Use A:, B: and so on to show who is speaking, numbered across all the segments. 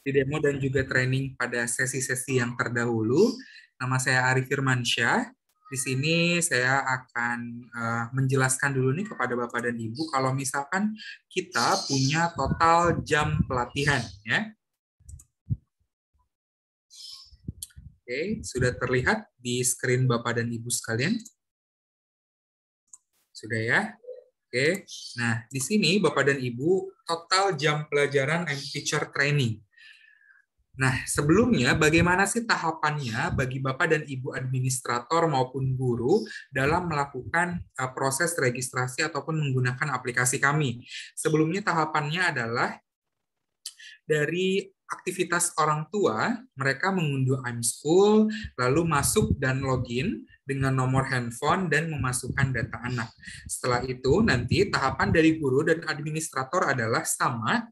A: di demo dan juga training pada sesi-sesi yang terdahulu. Nama saya Ari Firmansyah. Di sini saya akan uh, menjelaskan dulu nih kepada Bapak dan Ibu kalau misalkan kita punya total jam pelatihan
B: ya. Oke,
A: sudah terlihat di screen Bapak dan Ibu sekalian? Sudah ya? Oke. Nah, di sini Bapak dan Ibu total jam pelajaran and teacher training Nah, sebelumnya bagaimana sih tahapannya bagi Bapak dan Ibu administrator maupun guru dalam melakukan eh, proses registrasi ataupun menggunakan aplikasi kami? Sebelumnya tahapannya adalah dari aktivitas orang tua, mereka mengunduh I'm School, lalu masuk dan login dengan nomor handphone dan memasukkan data anak. Setelah itu nanti tahapan dari guru dan administrator adalah sama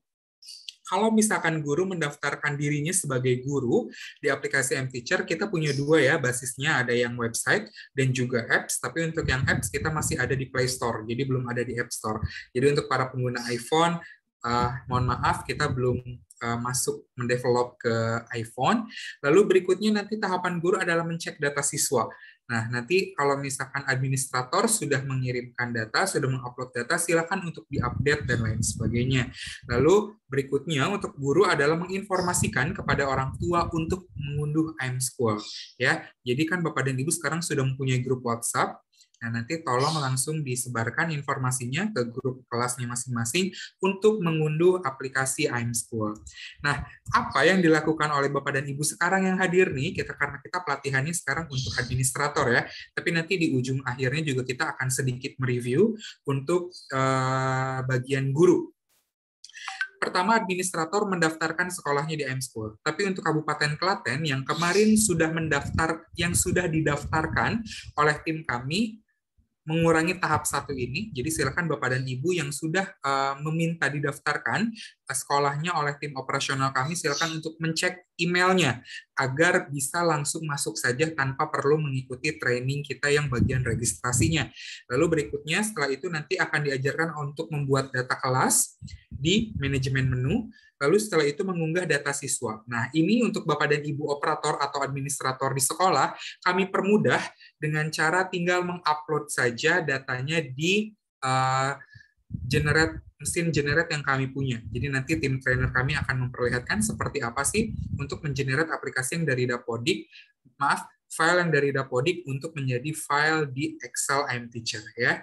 A: kalau misalkan guru mendaftarkan dirinya sebagai guru di aplikasi MTeacher, kita punya dua ya basisnya, ada yang website dan juga apps. Tapi untuk yang apps kita masih ada di Play Store, jadi belum ada di App Store. Jadi untuk para pengguna iPhone, uh, mohon maaf kita belum eh, masuk mendevelop ke iPhone. Lalu berikutnya nanti tahapan guru adalah mencek data siswa. Nah, nanti kalau misalkan administrator sudah mengirimkan data, sudah mengupload data, silakan untuk diupdate dan lain sebagainya. Lalu berikutnya untuk guru adalah menginformasikan kepada orang tua untuk mengunduh I'm School. Ya, jadi kan Bapak dan Ibu sekarang sudah mempunyai grup WhatsApp Nah, nanti tolong langsung disebarkan informasinya ke grup kelasnya masing-masing untuk mengunduh aplikasi I'm School. Nah, apa yang dilakukan oleh Bapak dan Ibu sekarang yang hadir nih, kita karena kita pelatihannya sekarang untuk administrator ya, tapi nanti di ujung akhirnya juga kita akan sedikit mereview untuk eh, bagian guru pertama administrator mendaftarkan sekolahnya di IM School. Tapi untuk Kabupaten Klaten yang kemarin sudah mendaftar yang sudah didaftarkan oleh tim kami mengurangi tahap satu ini. Jadi silakan Bapak dan Ibu yang sudah uh, meminta didaftarkan ke sekolahnya oleh tim operasional kami, silakan untuk mencek emailnya agar bisa langsung masuk saja tanpa perlu mengikuti training kita yang bagian registrasinya. Lalu berikutnya setelah itu nanti akan diajarkan untuk membuat data kelas di manajemen menu, lalu setelah itu mengunggah data siswa. Nah, ini untuk Bapak dan Ibu operator atau administrator di sekolah, kami permudah dengan cara tinggal mengupload saja datanya di uh, generate mesin generate yang kami punya. Jadi nanti tim trainer kami akan memperlihatkan seperti apa sih untuk mengenerate aplikasi yang dari Dapodik, maaf, file yang dari Dapodik untuk menjadi file di Excel I'm Teacher ya.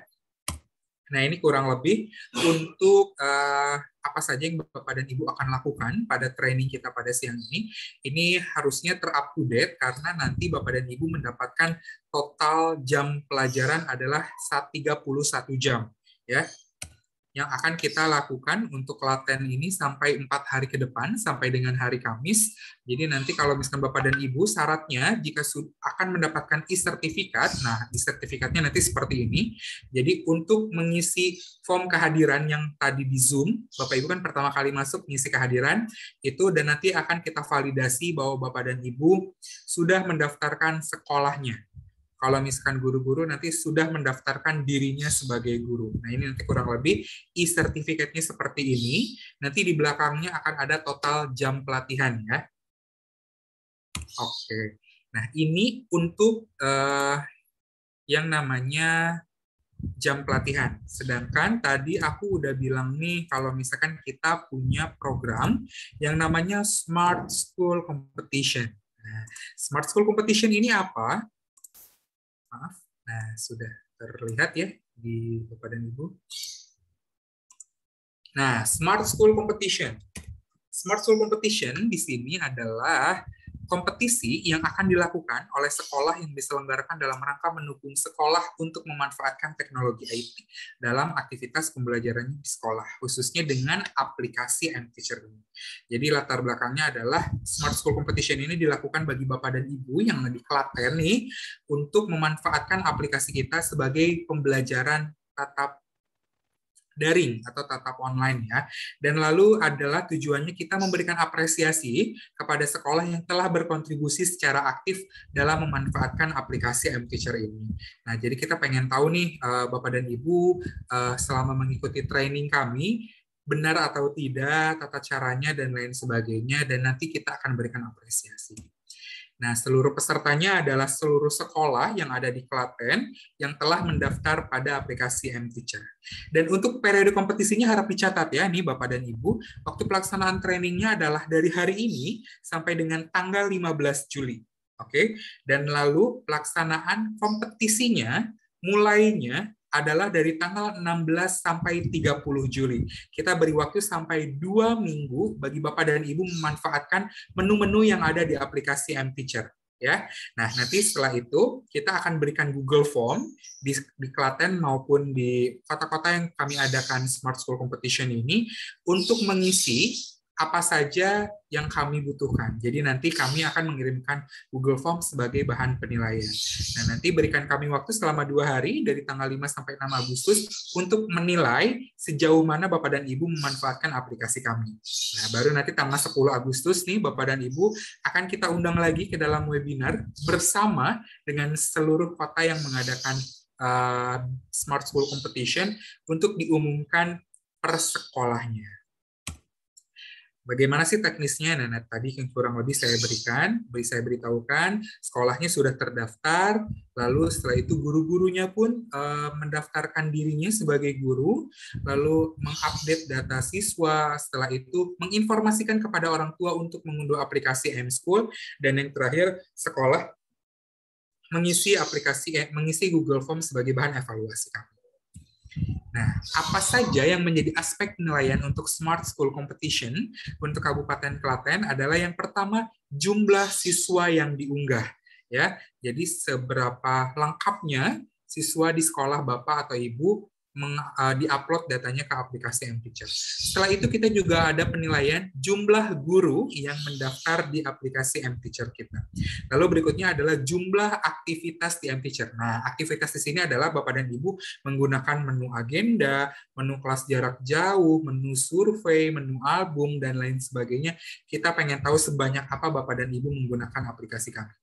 A: Nah, ini kurang lebih untuk uh, apa saja yang Bapak dan Ibu akan lakukan pada training kita pada siang ini. Ini harusnya terupdate karena nanti Bapak dan Ibu mendapatkan total jam pelajaran adalah 31 jam. Ya, yang akan kita lakukan untuk laten ini sampai empat hari ke depan sampai dengan hari Kamis. Jadi nanti kalau misalkan Bapak dan Ibu syaratnya jika akan mendapatkan e-sertifikat, nah e-sertifikatnya nanti seperti ini. Jadi untuk mengisi form kehadiran yang tadi di Zoom, Bapak Ibu kan pertama kali masuk mengisi kehadiran itu dan nanti akan kita validasi bahwa Bapak dan Ibu sudah mendaftarkan sekolahnya kalau misalkan guru-guru nanti sudah mendaftarkan dirinya sebagai guru. Nah, ini nanti kurang lebih e sertifikatnya seperti ini. Nanti di belakangnya akan ada total jam pelatihan ya.
B: Oke. Nah,
A: ini untuk uh, yang namanya jam pelatihan. Sedangkan tadi aku udah bilang nih kalau misalkan kita punya program yang namanya Smart School Competition. Nah, Smart School Competition ini apa? maaf. Nah, sudah terlihat ya di Bapak dan Ibu. Nah, Smart School Competition. Smart School Competition di sini adalah kompetisi yang akan dilakukan oleh sekolah yang diselenggarakan dalam rangka mendukung sekolah untuk memanfaatkan teknologi IT dalam aktivitas pembelajaran di sekolah, khususnya dengan aplikasi and feature ini. Jadi latar belakangnya adalah Smart School Competition ini dilakukan bagi bapak dan ibu yang lebih Klaten nih untuk memanfaatkan aplikasi kita sebagai pembelajaran tatap daring atau tatap online ya. Dan lalu adalah tujuannya kita memberikan apresiasi kepada sekolah yang telah berkontribusi secara aktif dalam memanfaatkan aplikasi M Teacher ini. Nah, jadi kita pengen tahu nih eh, Bapak dan Ibu eh, selama mengikuti training kami benar atau tidak tata caranya dan lain sebagainya dan nanti kita akan berikan apresiasi. Nah, seluruh pesertanya adalah seluruh sekolah yang ada di Klaten yang telah mendaftar pada aplikasi MTeacher. Dan untuk periode kompetisinya harap dicatat ya, nih Bapak dan Ibu, waktu pelaksanaan trainingnya adalah dari hari ini sampai dengan tanggal 15 Juli. Oke, okay? dan lalu pelaksanaan kompetisinya mulainya adalah dari tanggal 16 sampai 30 Juli. Kita beri waktu sampai dua minggu bagi Bapak dan Ibu memanfaatkan menu-menu yang ada di aplikasi M-Teacher. Ya, nah nanti setelah itu kita akan berikan Google Form di, di Klaten maupun di kota-kota yang kami adakan Smart School Competition ini untuk mengisi apa saja yang kami butuhkan. Jadi nanti kami akan mengirimkan Google Form sebagai bahan penilaian. Nah nanti berikan kami waktu selama dua hari dari tanggal 5 sampai 6 Agustus untuk menilai sejauh mana Bapak dan Ibu memanfaatkan aplikasi kami. Nah baru nanti tanggal 10 Agustus nih Bapak dan Ibu akan kita undang lagi ke dalam webinar bersama dengan seluruh kota yang mengadakan uh, Smart School Competition untuk diumumkan persekolahnya. Bagaimana sih teknisnya? Nah, nah, tadi yang kurang lebih saya berikan, beri saya beritahukan, sekolahnya sudah terdaftar, lalu setelah itu guru-gurunya pun e, mendaftarkan dirinya sebagai guru, lalu mengupdate data siswa, setelah itu menginformasikan kepada orang tua untuk mengunduh aplikasi M-School, dan yang terakhir sekolah mengisi aplikasi eh, mengisi Google Form sebagai bahan evaluasi kami. Nah, apa saja yang menjadi aspek penilaian untuk Smart School Competition untuk Kabupaten Klaten adalah yang pertama jumlah siswa yang diunggah ya. Jadi seberapa lengkapnya siswa di sekolah Bapak atau Ibu meng, uh, diupload datanya ke aplikasi MTeacher. Setelah itu kita juga ada penilaian jumlah guru yang mendaftar di aplikasi MTeacher kita. Lalu berikutnya adalah jumlah aktivitas di MTeacher. Nah, aktivitas di sini adalah Bapak dan Ibu menggunakan menu agenda, menu kelas jarak jauh, menu survei, menu album dan lain sebagainya. Kita pengen tahu sebanyak apa Bapak dan Ibu menggunakan aplikasi kami.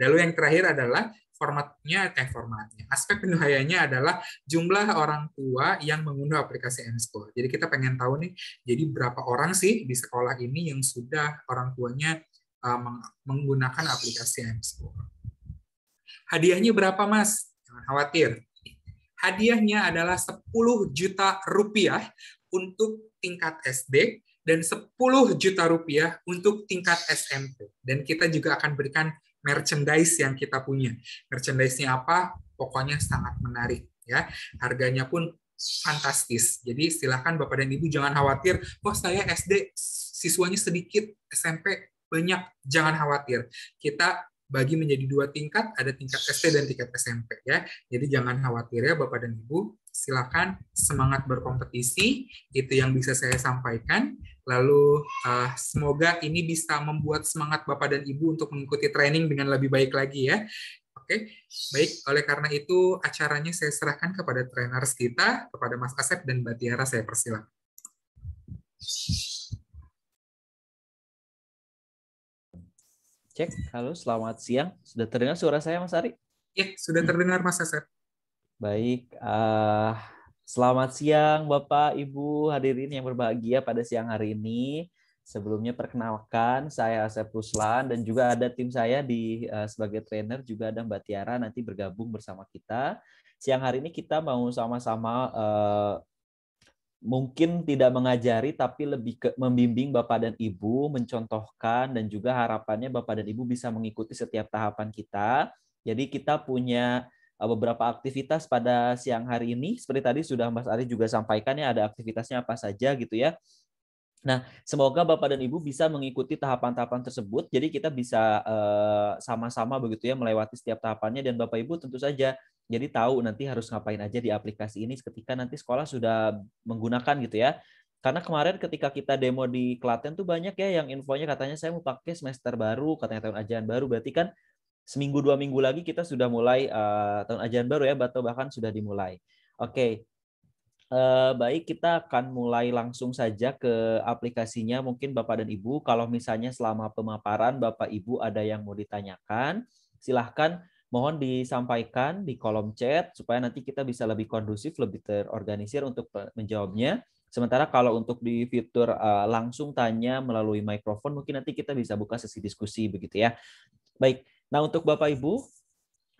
A: Lalu yang terakhir adalah formatnya eh formatnya aspek penilaiannya adalah jumlah orang tua yang mengunduh aplikasi M-School. Jadi kita pengen tahu nih, jadi berapa orang sih di sekolah ini yang sudah orang tuanya eh, menggunakan aplikasi M-School. Hadiahnya berapa mas? Jangan khawatir. Hadiahnya adalah 10 juta rupiah untuk tingkat SD dan 10 juta rupiah untuk tingkat SMP. Dan kita juga akan berikan merchandise yang kita punya. Merchandise-nya apa? Pokoknya sangat menarik ya. Harganya pun fantastis. Jadi silahkan Bapak dan Ibu jangan khawatir, oh saya SD siswanya sedikit, SMP banyak, jangan khawatir. Kita bagi menjadi dua tingkat, ada tingkat SD dan tingkat SMP ya. Jadi jangan khawatir ya Bapak dan Ibu, silakan semangat berkompetisi, itu yang bisa saya sampaikan. Lalu uh, semoga ini bisa membuat semangat Bapak dan Ibu untuk mengikuti training dengan lebih baik lagi ya. Oke, baik. Oleh karena itu acaranya saya serahkan kepada trainers kita,
B: kepada Mas Asep dan Mbak Tiara saya persilakan. Cek, halo, selamat siang. Sudah terdengar
C: suara saya, Mas Ari?
B: Ya, sudah terdengar, Mas Asep.
C: Baik, uh, selamat siang Bapak, Ibu, hadirin yang berbahagia pada siang hari ini. Sebelumnya perkenalkan, saya Asep Ruslan dan juga ada tim saya di uh, sebagai trainer juga ada Mbak Tiara nanti bergabung bersama kita. Siang hari ini kita mau sama-sama uh, mungkin tidak mengajari tapi lebih ke membimbing Bapak dan Ibu, mencontohkan dan juga harapannya Bapak dan Ibu bisa mengikuti setiap tahapan kita. Jadi kita punya eh, beberapa aktivitas pada siang hari ini. Seperti tadi sudah Mas Ari juga sampaikan ya ada aktivitasnya apa saja gitu ya. Nah, semoga Bapak dan Ibu bisa mengikuti tahapan-tahapan tersebut. Jadi kita bisa eh, sama-sama begitu ya melewati setiap tahapannya dan Bapak Ibu tentu saja jadi tahu nanti harus ngapain aja di aplikasi ini ketika nanti sekolah sudah menggunakan gitu ya. Karena kemarin ketika kita demo di Klaten tuh banyak ya yang infonya katanya saya mau pakai semester baru, katanya tahun ajaran baru. Berarti kan seminggu dua minggu lagi kita sudah mulai uh, tahun ajaran baru ya, atau bahkan sudah dimulai. Oke, okay. uh, eh, baik kita akan mulai langsung saja ke aplikasinya. Mungkin Bapak dan Ibu, kalau misalnya selama pemaparan Bapak Ibu ada yang mau ditanyakan, silahkan mohon disampaikan di kolom chat supaya nanti kita bisa lebih kondusif, lebih terorganisir untuk menjawabnya. Sementara kalau untuk di fitur uh, langsung tanya melalui mikrofon, mungkin nanti kita bisa buka sesi diskusi begitu ya. Baik, nah untuk Bapak Ibu,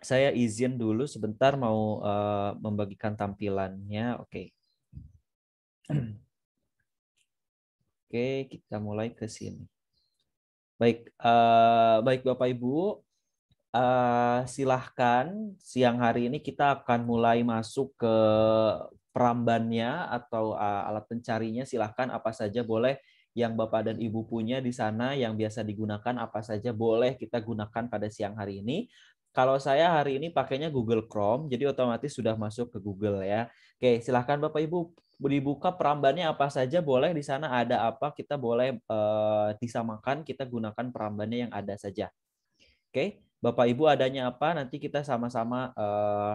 C: saya izin dulu sebentar mau uh, membagikan tampilannya. Oke.
B: Okay. Oke, okay, kita mulai ke sini. Baik, uh, baik Bapak Ibu, uh,
C: silahkan siang hari ini kita akan mulai masuk ke perambannya atau uh, alat pencarinya. Silahkan apa saja boleh yang Bapak dan Ibu punya di sana yang biasa digunakan apa saja boleh kita gunakan pada siang hari ini. Kalau saya hari ini pakainya Google Chrome, jadi otomatis sudah masuk ke Google ya. Oke, silahkan Bapak Ibu dibuka perambannya apa saja boleh di sana ada apa kita boleh uh, disamakan kita gunakan perambannya yang ada saja. Oke. Bapak Ibu adanya apa nanti kita sama-sama eh,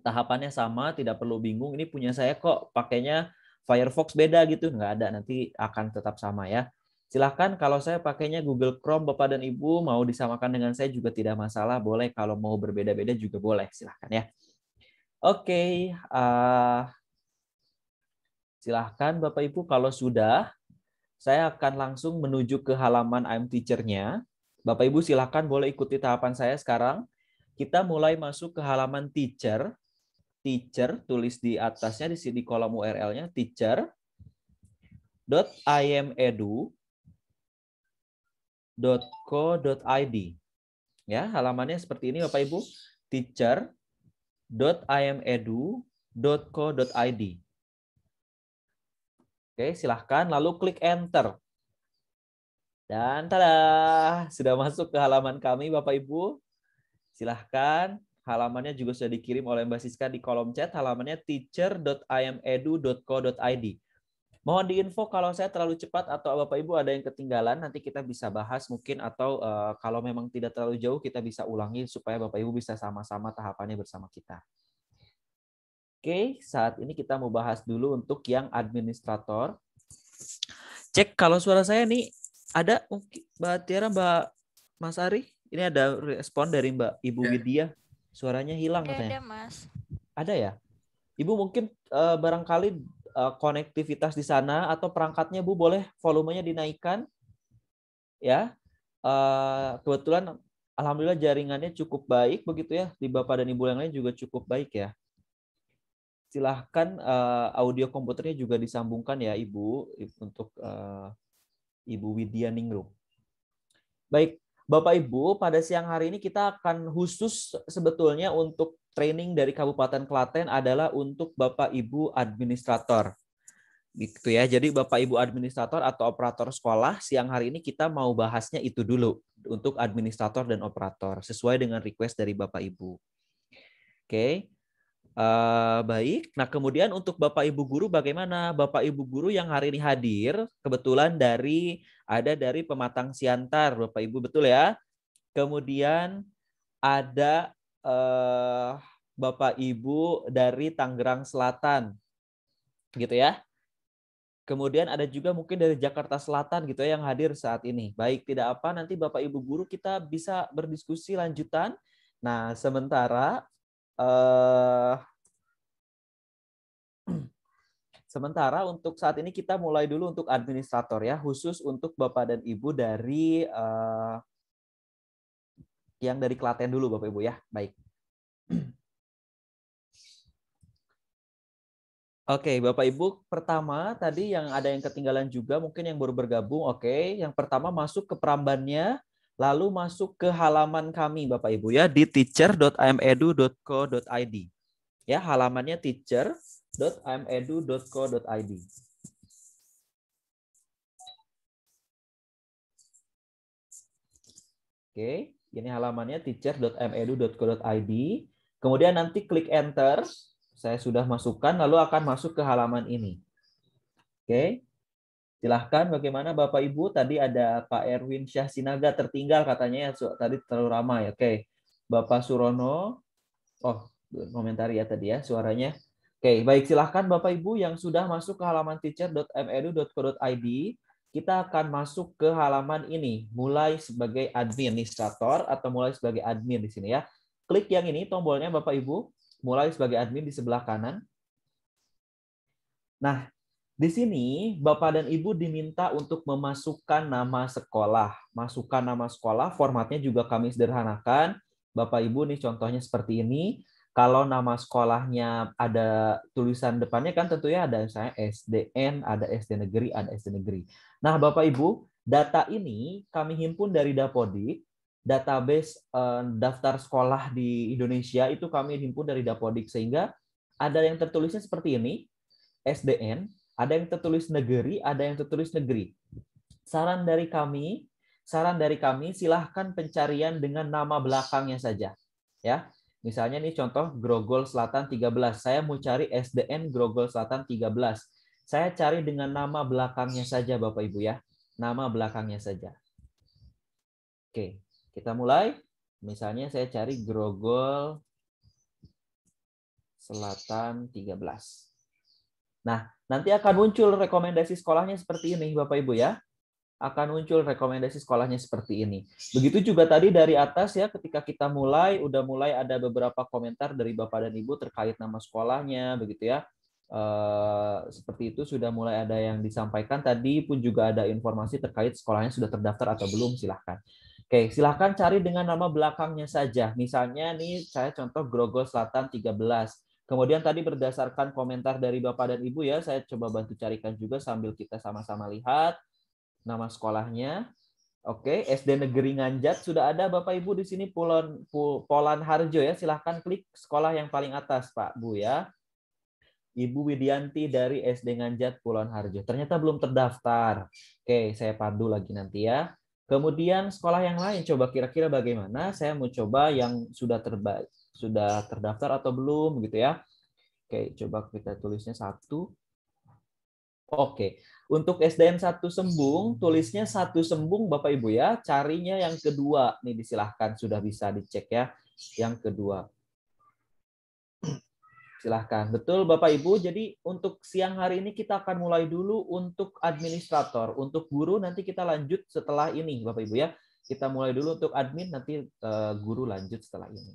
C: tahapannya sama, tidak perlu bingung. Ini punya saya kok pakainya Firefox beda gitu, nggak ada. Nanti akan tetap sama ya. Silahkan kalau saya pakainya Google Chrome, Bapak dan Ibu mau disamakan dengan saya juga tidak masalah. Boleh kalau mau berbeda-beda juga boleh. Silahkan ya. Oke, uh, eh, silahkan Bapak Ibu kalau sudah, saya akan langsung menuju ke halaman I'm Teacher-nya. Bapak Ibu silahkan boleh ikuti tahapan saya sekarang. Kita mulai masuk ke halaman teacher. Teacher tulis di atasnya di sini kolom URL-nya teacher .imedu.co.id. Ya, halamannya seperti ini Bapak Ibu. Teacher. teacher.imedu.co.id. Oke, silahkan lalu klik enter. Dan tada, sudah masuk ke halaman kami Bapak Ibu. Silahkan, halamannya juga sudah dikirim oleh Mbak Siska di kolom chat, halamannya teacher.imedu.co.id. Mohon diinfo kalau saya terlalu cepat atau Bapak Ibu ada yang ketinggalan, nanti kita bisa bahas mungkin atau uh, kalau memang tidak terlalu jauh kita bisa ulangi supaya Bapak Ibu bisa sama-sama tahapannya bersama kita. Oke, saat ini kita mau bahas dulu untuk yang administrator. Cek kalau suara saya nih ada mungkin Mbak Tiara, Mbak Mas Ari, ini ada respon dari Mbak Ibu ya. Widya. Suaranya hilang katanya. Ada, Mas. Ada ya? Ibu mungkin uh, barangkali uh, konektivitas di sana atau perangkatnya Bu boleh volumenya dinaikkan. Ya. Uh, kebetulan alhamdulillah jaringannya cukup baik begitu ya. Di Bapak dan Ibu yang lain juga cukup baik ya silahkan uh, audio komputernya juga disambungkan ya Ibu untuk uh, Ibu Widya Ningrum. Baik, Bapak Ibu, pada siang hari ini kita akan khusus sebetulnya untuk training dari Kabupaten Klaten adalah untuk Bapak Ibu administrator. Gitu ya. Jadi Bapak Ibu administrator atau operator sekolah siang hari ini kita mau bahasnya itu dulu untuk administrator dan operator sesuai dengan request dari Bapak Ibu. Oke. Uh, baik. Nah, kemudian untuk Bapak Ibu guru bagaimana? Bapak Ibu guru yang hari ini hadir kebetulan dari ada dari Pematang Siantar, Bapak Ibu betul ya. Kemudian ada uh, Bapak Ibu dari Tangerang Selatan. Gitu ya. Kemudian ada juga mungkin dari Jakarta Selatan gitu ya yang hadir saat ini. Baik, tidak apa nanti Bapak Ibu guru kita bisa berdiskusi lanjutan. Nah, sementara Uh, Sementara untuk saat ini kita mulai dulu untuk administrator ya, khusus untuk Bapak
B: dan Ibu dari uh, yang dari Klaten dulu Bapak Ibu ya. Baik.
C: Oke, okay, Bapak Ibu, pertama tadi yang ada yang ketinggalan juga mungkin yang baru bergabung. Oke, okay. yang pertama masuk ke perambannya lalu masuk ke halaman kami Bapak Ibu ya di teacher.amedu.co.id. Ya, halamannya
B: teacher.amedu.co.id. Oke, ini halamannya teacher.medu.co.id.
C: Kemudian nanti klik enter, saya sudah masukkan lalu akan masuk ke halaman ini. Oke. Silahkan bagaimana Bapak Ibu, tadi ada Pak Erwin Syah Sinaga tertinggal katanya ya, tadi terlalu ramai. Oke, Bapak Surono, oh komentar ya tadi ya suaranya. Oke, baik silahkan Bapak Ibu yang sudah masuk ke halaman teacher.medu.co.id, kita akan masuk ke halaman ini, mulai sebagai administrator atau mulai sebagai admin di sini ya. Klik yang ini tombolnya Bapak Ibu, mulai sebagai admin di sebelah kanan. Nah, di sini, Bapak dan Ibu diminta untuk memasukkan nama sekolah. Masukkan nama sekolah, formatnya juga kami sederhanakan. Bapak Ibu nih contohnya seperti ini. Kalau nama sekolahnya ada tulisan depannya kan tentunya ada misalnya SDN, ada SD Negeri, ada SD Negeri. Nah, Bapak Ibu, data ini kami himpun dari Dapodik. Database eh, daftar sekolah di Indonesia itu kami himpun dari Dapodik sehingga ada yang tertulisnya seperti ini. SDN ada yang tertulis negeri, ada yang tertulis negeri. Saran dari kami, saran dari kami silahkan pencarian dengan nama belakangnya saja. Ya. Misalnya nih contoh Grogol Selatan 13. Saya mau cari SDN Grogol Selatan 13. Saya cari dengan nama belakangnya saja Bapak Ibu ya. Nama belakangnya saja. Oke, kita mulai. Misalnya saya cari Grogol Selatan 13. Nah, nanti akan muncul rekomendasi sekolahnya seperti ini, Bapak Ibu ya. Akan muncul rekomendasi sekolahnya seperti ini. Begitu juga tadi dari atas ya, ketika kita mulai, udah mulai ada beberapa komentar dari Bapak dan Ibu terkait nama sekolahnya, begitu ya. Uh, seperti itu sudah mulai ada yang disampaikan tadi pun juga ada informasi terkait sekolahnya sudah terdaftar atau belum silahkan oke silahkan cari dengan nama belakangnya saja misalnya nih saya contoh Grogol Selatan 13 Kemudian tadi berdasarkan komentar dari Bapak dan Ibu ya, saya coba bantu carikan juga sambil kita sama-sama lihat nama sekolahnya. Oke, SD Negeri Nganjat sudah ada Bapak Ibu di sini Polan Polan Harjo ya. Silahkan klik sekolah yang paling atas Pak Bu ya. Ibu Widianti dari SD Nganjat Pulon Harjo. Ternyata belum terdaftar. Oke, saya padu lagi nanti ya. Kemudian sekolah yang lain coba kira-kira bagaimana? Saya mau coba yang sudah terbaik sudah terdaftar atau belum gitu ya. Oke, coba kita tulisnya satu. Oke, untuk SDN satu sembung, tulisnya satu sembung Bapak Ibu ya, carinya yang kedua. Nih disilahkan sudah bisa dicek ya, yang kedua. Silahkan. Betul Bapak Ibu, jadi untuk siang hari ini kita akan mulai dulu untuk administrator. Untuk guru nanti kita lanjut setelah ini Bapak Ibu ya. Kita mulai dulu untuk admin, nanti eh, guru lanjut setelah ini.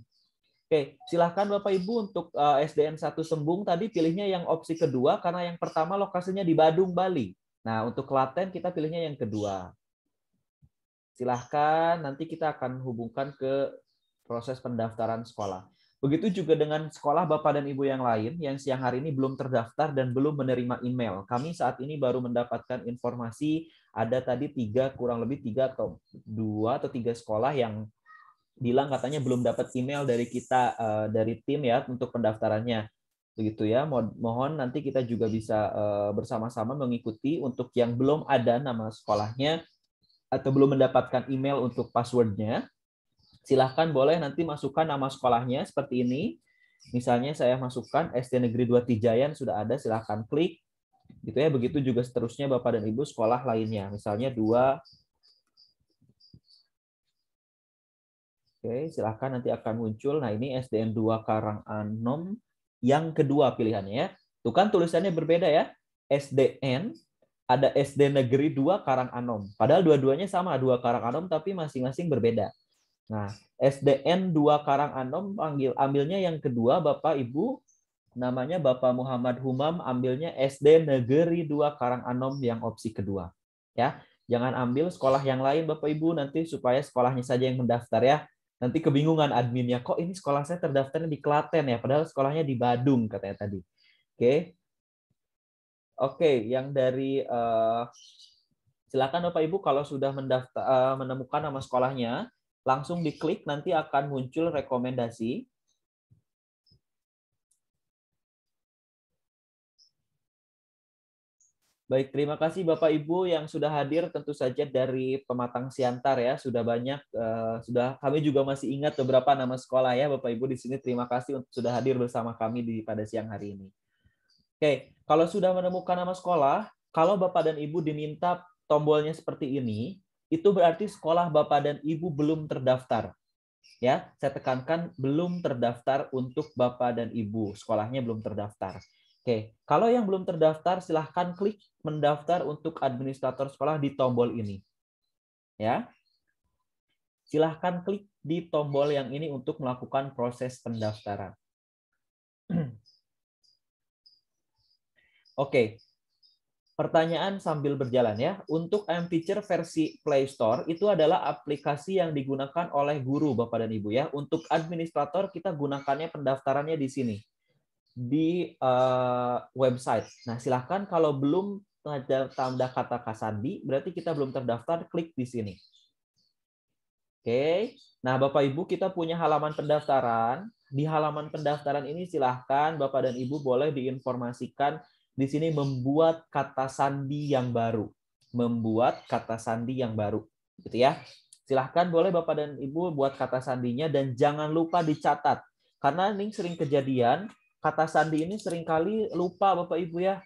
C: Oke, silahkan Bapak Ibu untuk eh, SDN 1 Sembung tadi pilihnya yang opsi kedua karena yang pertama lokasinya di Badung, Bali. Nah, untuk Klaten kita pilihnya yang kedua. Silahkan nanti kita akan hubungkan ke proses pendaftaran sekolah. Begitu juga dengan sekolah Bapak dan Ibu yang lain yang siang hari ini belum terdaftar dan belum menerima email. Kami saat ini baru mendapatkan informasi ada tadi tiga kurang lebih tiga atau dua atau tiga sekolah yang bilang katanya belum dapat email dari kita uh, dari tim ya untuk pendaftarannya begitu ya mohon nanti kita juga bisa uh, bersama-sama mengikuti untuk yang belum ada nama sekolahnya atau belum mendapatkan email untuk passwordnya silahkan boleh nanti masukkan nama sekolahnya seperti ini misalnya saya masukkan SD Negeri 2 Tijayan sudah ada silahkan klik gitu ya begitu juga seterusnya Bapak dan Ibu sekolah lainnya misalnya dua Oke, silahkan nanti akan muncul. Nah, ini SDN 2 Karang Anom yang kedua pilihannya ya. Tuh kan tulisannya berbeda ya. SDN ada SD Negeri 2 Karang Anom. Padahal dua-duanya sama, dua Karang Anom tapi masing-masing berbeda. Nah, SDN 2 Karang Anom panggil ambilnya yang kedua Bapak Ibu namanya Bapak Muhammad Humam ambilnya SD Negeri 2 Karang Anom yang opsi kedua. Ya, jangan ambil sekolah yang lain Bapak Ibu nanti supaya sekolahnya saja yang mendaftar ya nanti kebingungan adminnya kok ini sekolah saya terdaftarnya di Klaten ya padahal sekolahnya di Badung katanya tadi oke okay. oke okay, yang dari uh, silakan bapak ibu kalau sudah mendaftar uh, eh, menemukan nama sekolahnya langsung diklik nanti akan muncul rekomendasi
B: Baik, terima kasih Bapak Ibu yang sudah hadir tentu saja dari
C: Pematang Siantar ya, sudah banyak uh, sudah kami juga masih ingat beberapa nama sekolah ya Bapak Ibu di sini terima kasih untuk sudah hadir bersama kami di pada siang hari ini. Oke, kalau sudah menemukan nama sekolah, kalau Bapak dan Ibu diminta tombolnya seperti ini, itu berarti sekolah Bapak dan Ibu belum terdaftar. Ya, saya tekankan belum terdaftar untuk Bapak dan Ibu, sekolahnya belum terdaftar. Oke, kalau yang belum terdaftar silahkan klik mendaftar untuk administrator sekolah di tombol ini. Ya. Silahkan klik di tombol yang ini untuk melakukan proses pendaftaran. Oke. Pertanyaan sambil berjalan ya. Untuk M Teacher versi Play Store itu adalah aplikasi yang digunakan oleh guru Bapak dan Ibu ya. Untuk administrator kita gunakannya pendaftarannya di sini di uh, website. Nah, silahkan kalau belum tanda kata kasandi, berarti kita belum terdaftar, klik di sini. Oke. Nah, Bapak Ibu kita punya halaman pendaftaran. Di halaman pendaftaran ini silahkan Bapak dan Ibu boleh diinformasikan di sini membuat kata sandi yang baru. Membuat kata sandi yang baru. Gitu ya. Silahkan boleh Bapak dan Ibu buat kata sandinya dan jangan lupa dicatat. Karena ini sering kejadian, kata sandi ini seringkali lupa Bapak Ibu ya.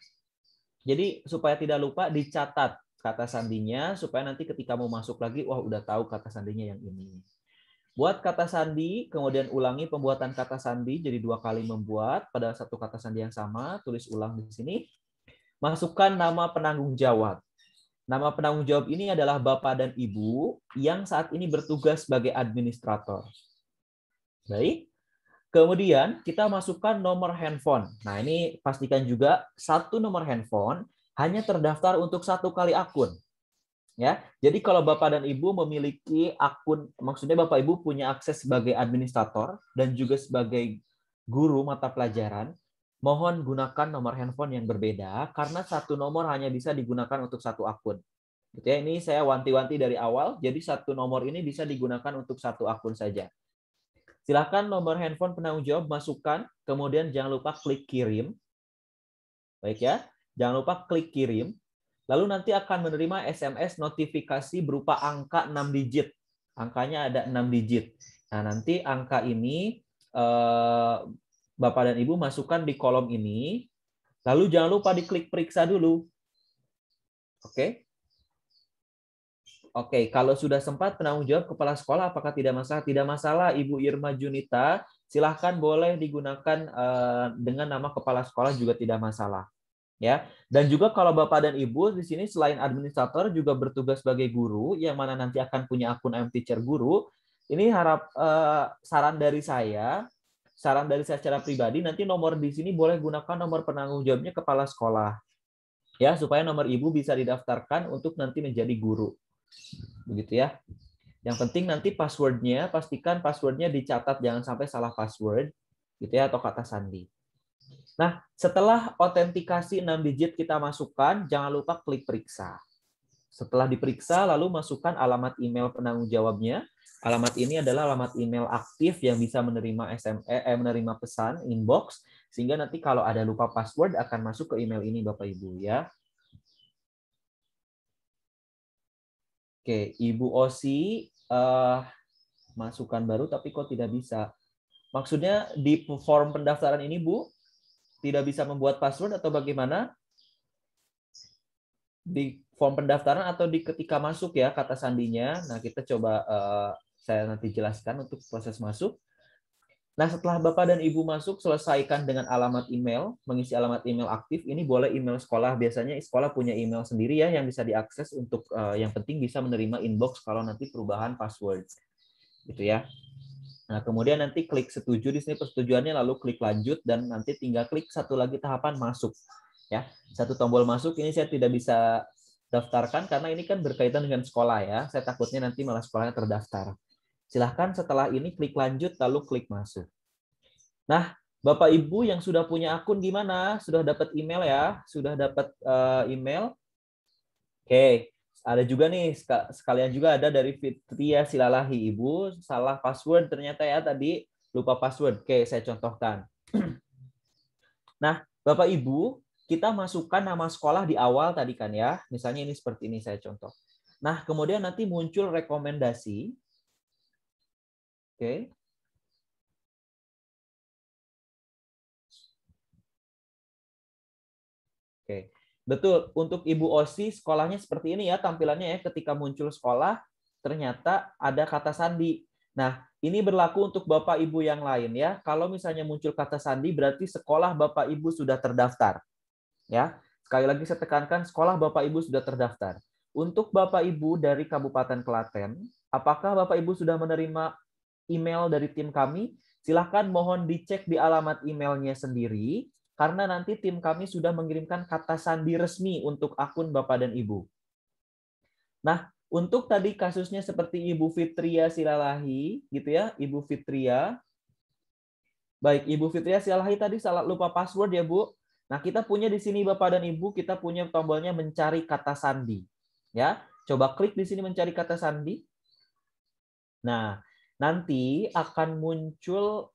C: Jadi supaya tidak lupa dicatat kata sandinya supaya nanti ketika mau masuk lagi wah udah tahu kata sandinya yang ini. Buat kata sandi, kemudian ulangi pembuatan kata sandi jadi dua kali membuat pada satu kata sandi yang sama, tulis ulang di sini. Masukkan nama penanggung jawab. Nama penanggung jawab ini adalah Bapak dan Ibu yang saat ini bertugas sebagai administrator. Baik. Kemudian kita masukkan nomor handphone. Nah ini pastikan juga satu nomor handphone hanya terdaftar untuk satu kali akun. Ya, jadi kalau Bapak dan Ibu memiliki akun, maksudnya Bapak Ibu punya akses sebagai administrator dan juga sebagai guru mata pelajaran, mohon gunakan nomor handphone yang berbeda karena satu nomor hanya bisa digunakan untuk satu akun. Oke, gitu ya, ini saya wanti-wanti dari awal, jadi satu nomor ini bisa digunakan untuk satu akun saja. Silahkan nomor handphone penanggung jawab masukkan, kemudian jangan lupa klik kirim. Baik ya, jangan lupa klik kirim. Lalu nanti akan menerima SMS notifikasi berupa angka 6 digit. Angkanya ada 6 digit. Nah, nanti angka ini eh, Bapak dan Ibu masukkan di kolom ini. Lalu jangan lupa diklik periksa dulu. Oke. Oke, okay. kalau sudah sempat penanggung jawab kepala sekolah apakah tidak masalah? Tidak masalah, Ibu Irma Junita. Silahkan boleh digunakan eh, dengan nama kepala sekolah juga tidak masalah. Ya. Dan juga kalau Bapak dan Ibu di sini selain administrator juga bertugas sebagai guru yang mana nanti akan punya akun I'm Teacher Guru. Ini harap uh, saran dari saya, saran dari saya secara pribadi nanti nomor di sini boleh gunakan nomor penanggung jawabnya kepala sekolah ya supaya nomor ibu bisa didaftarkan untuk nanti menjadi guru begitu ya. Yang penting nanti passwordnya pastikan passwordnya dicatat jangan sampai salah password gitu ya atau kata sandi. Nah setelah otentikasi 6 digit kita masukkan jangan lupa klik periksa. Setelah diperiksa lalu masukkan alamat email penanggung jawabnya. Alamat ini adalah alamat email aktif yang bisa menerima SMS, eh, eh, menerima pesan inbox sehingga nanti kalau ada lupa password akan masuk ke email ini Bapak Ibu ya. Oke, Ibu Osi uh, masukan baru tapi kok tidak bisa. Maksudnya di form pendaftaran ini Bu tidak bisa membuat password atau bagaimana? Di form pendaftaran atau di ketika masuk ya kata sandinya. Nah, kita coba uh, saya nanti jelaskan untuk proses masuk. Nah, setelah Bapak dan Ibu masuk, selesaikan dengan alamat email, mengisi alamat email aktif. Ini boleh email sekolah. Biasanya sekolah punya email sendiri ya yang bisa diakses untuk uh, yang penting bisa menerima inbox kalau nanti perubahan password. Gitu ya. Nah, kemudian nanti klik setuju di sini persetujuannya lalu klik lanjut dan nanti tinggal klik satu lagi tahapan masuk. Ya. Satu tombol masuk ini saya tidak bisa daftarkan karena ini kan berkaitan dengan sekolah ya. Saya takutnya nanti malah sekolahnya terdaftar. Silahkan setelah ini klik lanjut lalu klik masuk. Nah, Bapak Ibu yang sudah punya akun gimana? Sudah dapat email ya? Sudah dapat uh, email? Oke, okay. ada juga nih sekalian juga ada dari Fitria Silalahi Ibu, salah password ternyata ya tadi lupa password. Oke, okay, saya contohkan. nah, Bapak Ibu, kita masukkan nama sekolah di awal tadi kan ya. Misalnya ini seperti ini saya contoh. Nah, kemudian nanti
B: muncul rekomendasi. Oke. Oke, betul. Untuk Ibu Osi, sekolahnya seperti ini ya tampilannya ya. Ketika muncul
C: sekolah, ternyata ada kata sandi. Nah, ini berlaku untuk Bapak Ibu yang lain ya. Kalau misalnya muncul kata sandi, berarti sekolah Bapak Ibu sudah terdaftar. Ya, sekali lagi saya tekankan sekolah Bapak Ibu sudah terdaftar. Untuk Bapak Ibu dari Kabupaten Klaten, apakah Bapak Ibu sudah menerima email dari tim kami, silahkan mohon dicek di alamat emailnya sendiri, karena nanti tim kami sudah mengirimkan kata sandi resmi untuk akun Bapak dan Ibu. Nah, untuk tadi kasusnya seperti Ibu Fitria Silalahi, gitu ya, Ibu Fitria. Baik, Ibu Fitria Silalahi tadi salah lupa password ya, Bu. Nah, kita punya di sini Bapak dan Ibu, kita punya tombolnya mencari kata sandi. Ya, coba klik di sini mencari kata sandi. Nah, nanti akan muncul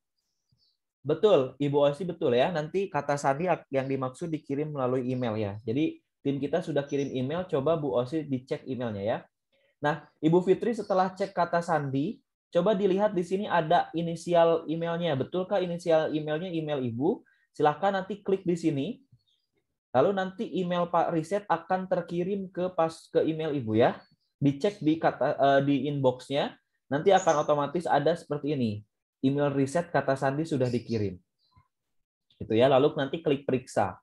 C: betul Ibu Osi betul ya nanti kata sandi yang dimaksud dikirim melalui email ya jadi tim kita sudah kirim email coba Bu Osi dicek emailnya ya nah Ibu Fitri setelah cek kata sandi coba dilihat di sini ada inisial emailnya betulkah inisial emailnya email Ibu silahkan nanti klik di sini lalu nanti email Pak Riset akan terkirim ke pas ke email Ibu ya dicek di kata eh, di inboxnya nanti akan otomatis ada seperti ini. Email reset kata sandi sudah dikirim. Gitu ya, lalu nanti klik periksa.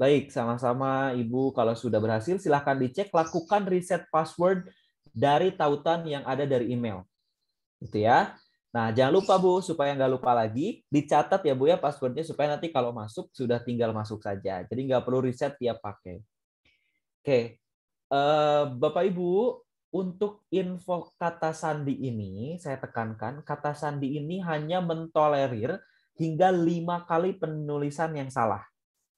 C: Baik, sama-sama Ibu kalau sudah berhasil silahkan dicek lakukan reset password dari tautan yang ada dari email. Gitu ya. Nah, jangan lupa Bu, supaya nggak lupa lagi, dicatat ya Bu ya passwordnya supaya nanti kalau masuk sudah tinggal masuk saja. Jadi nggak perlu reset tiap pakai. Oke, eh, Bapak Ibu, untuk info kata sandi ini, saya tekankan, kata sandi ini hanya mentolerir hingga lima kali penulisan yang salah.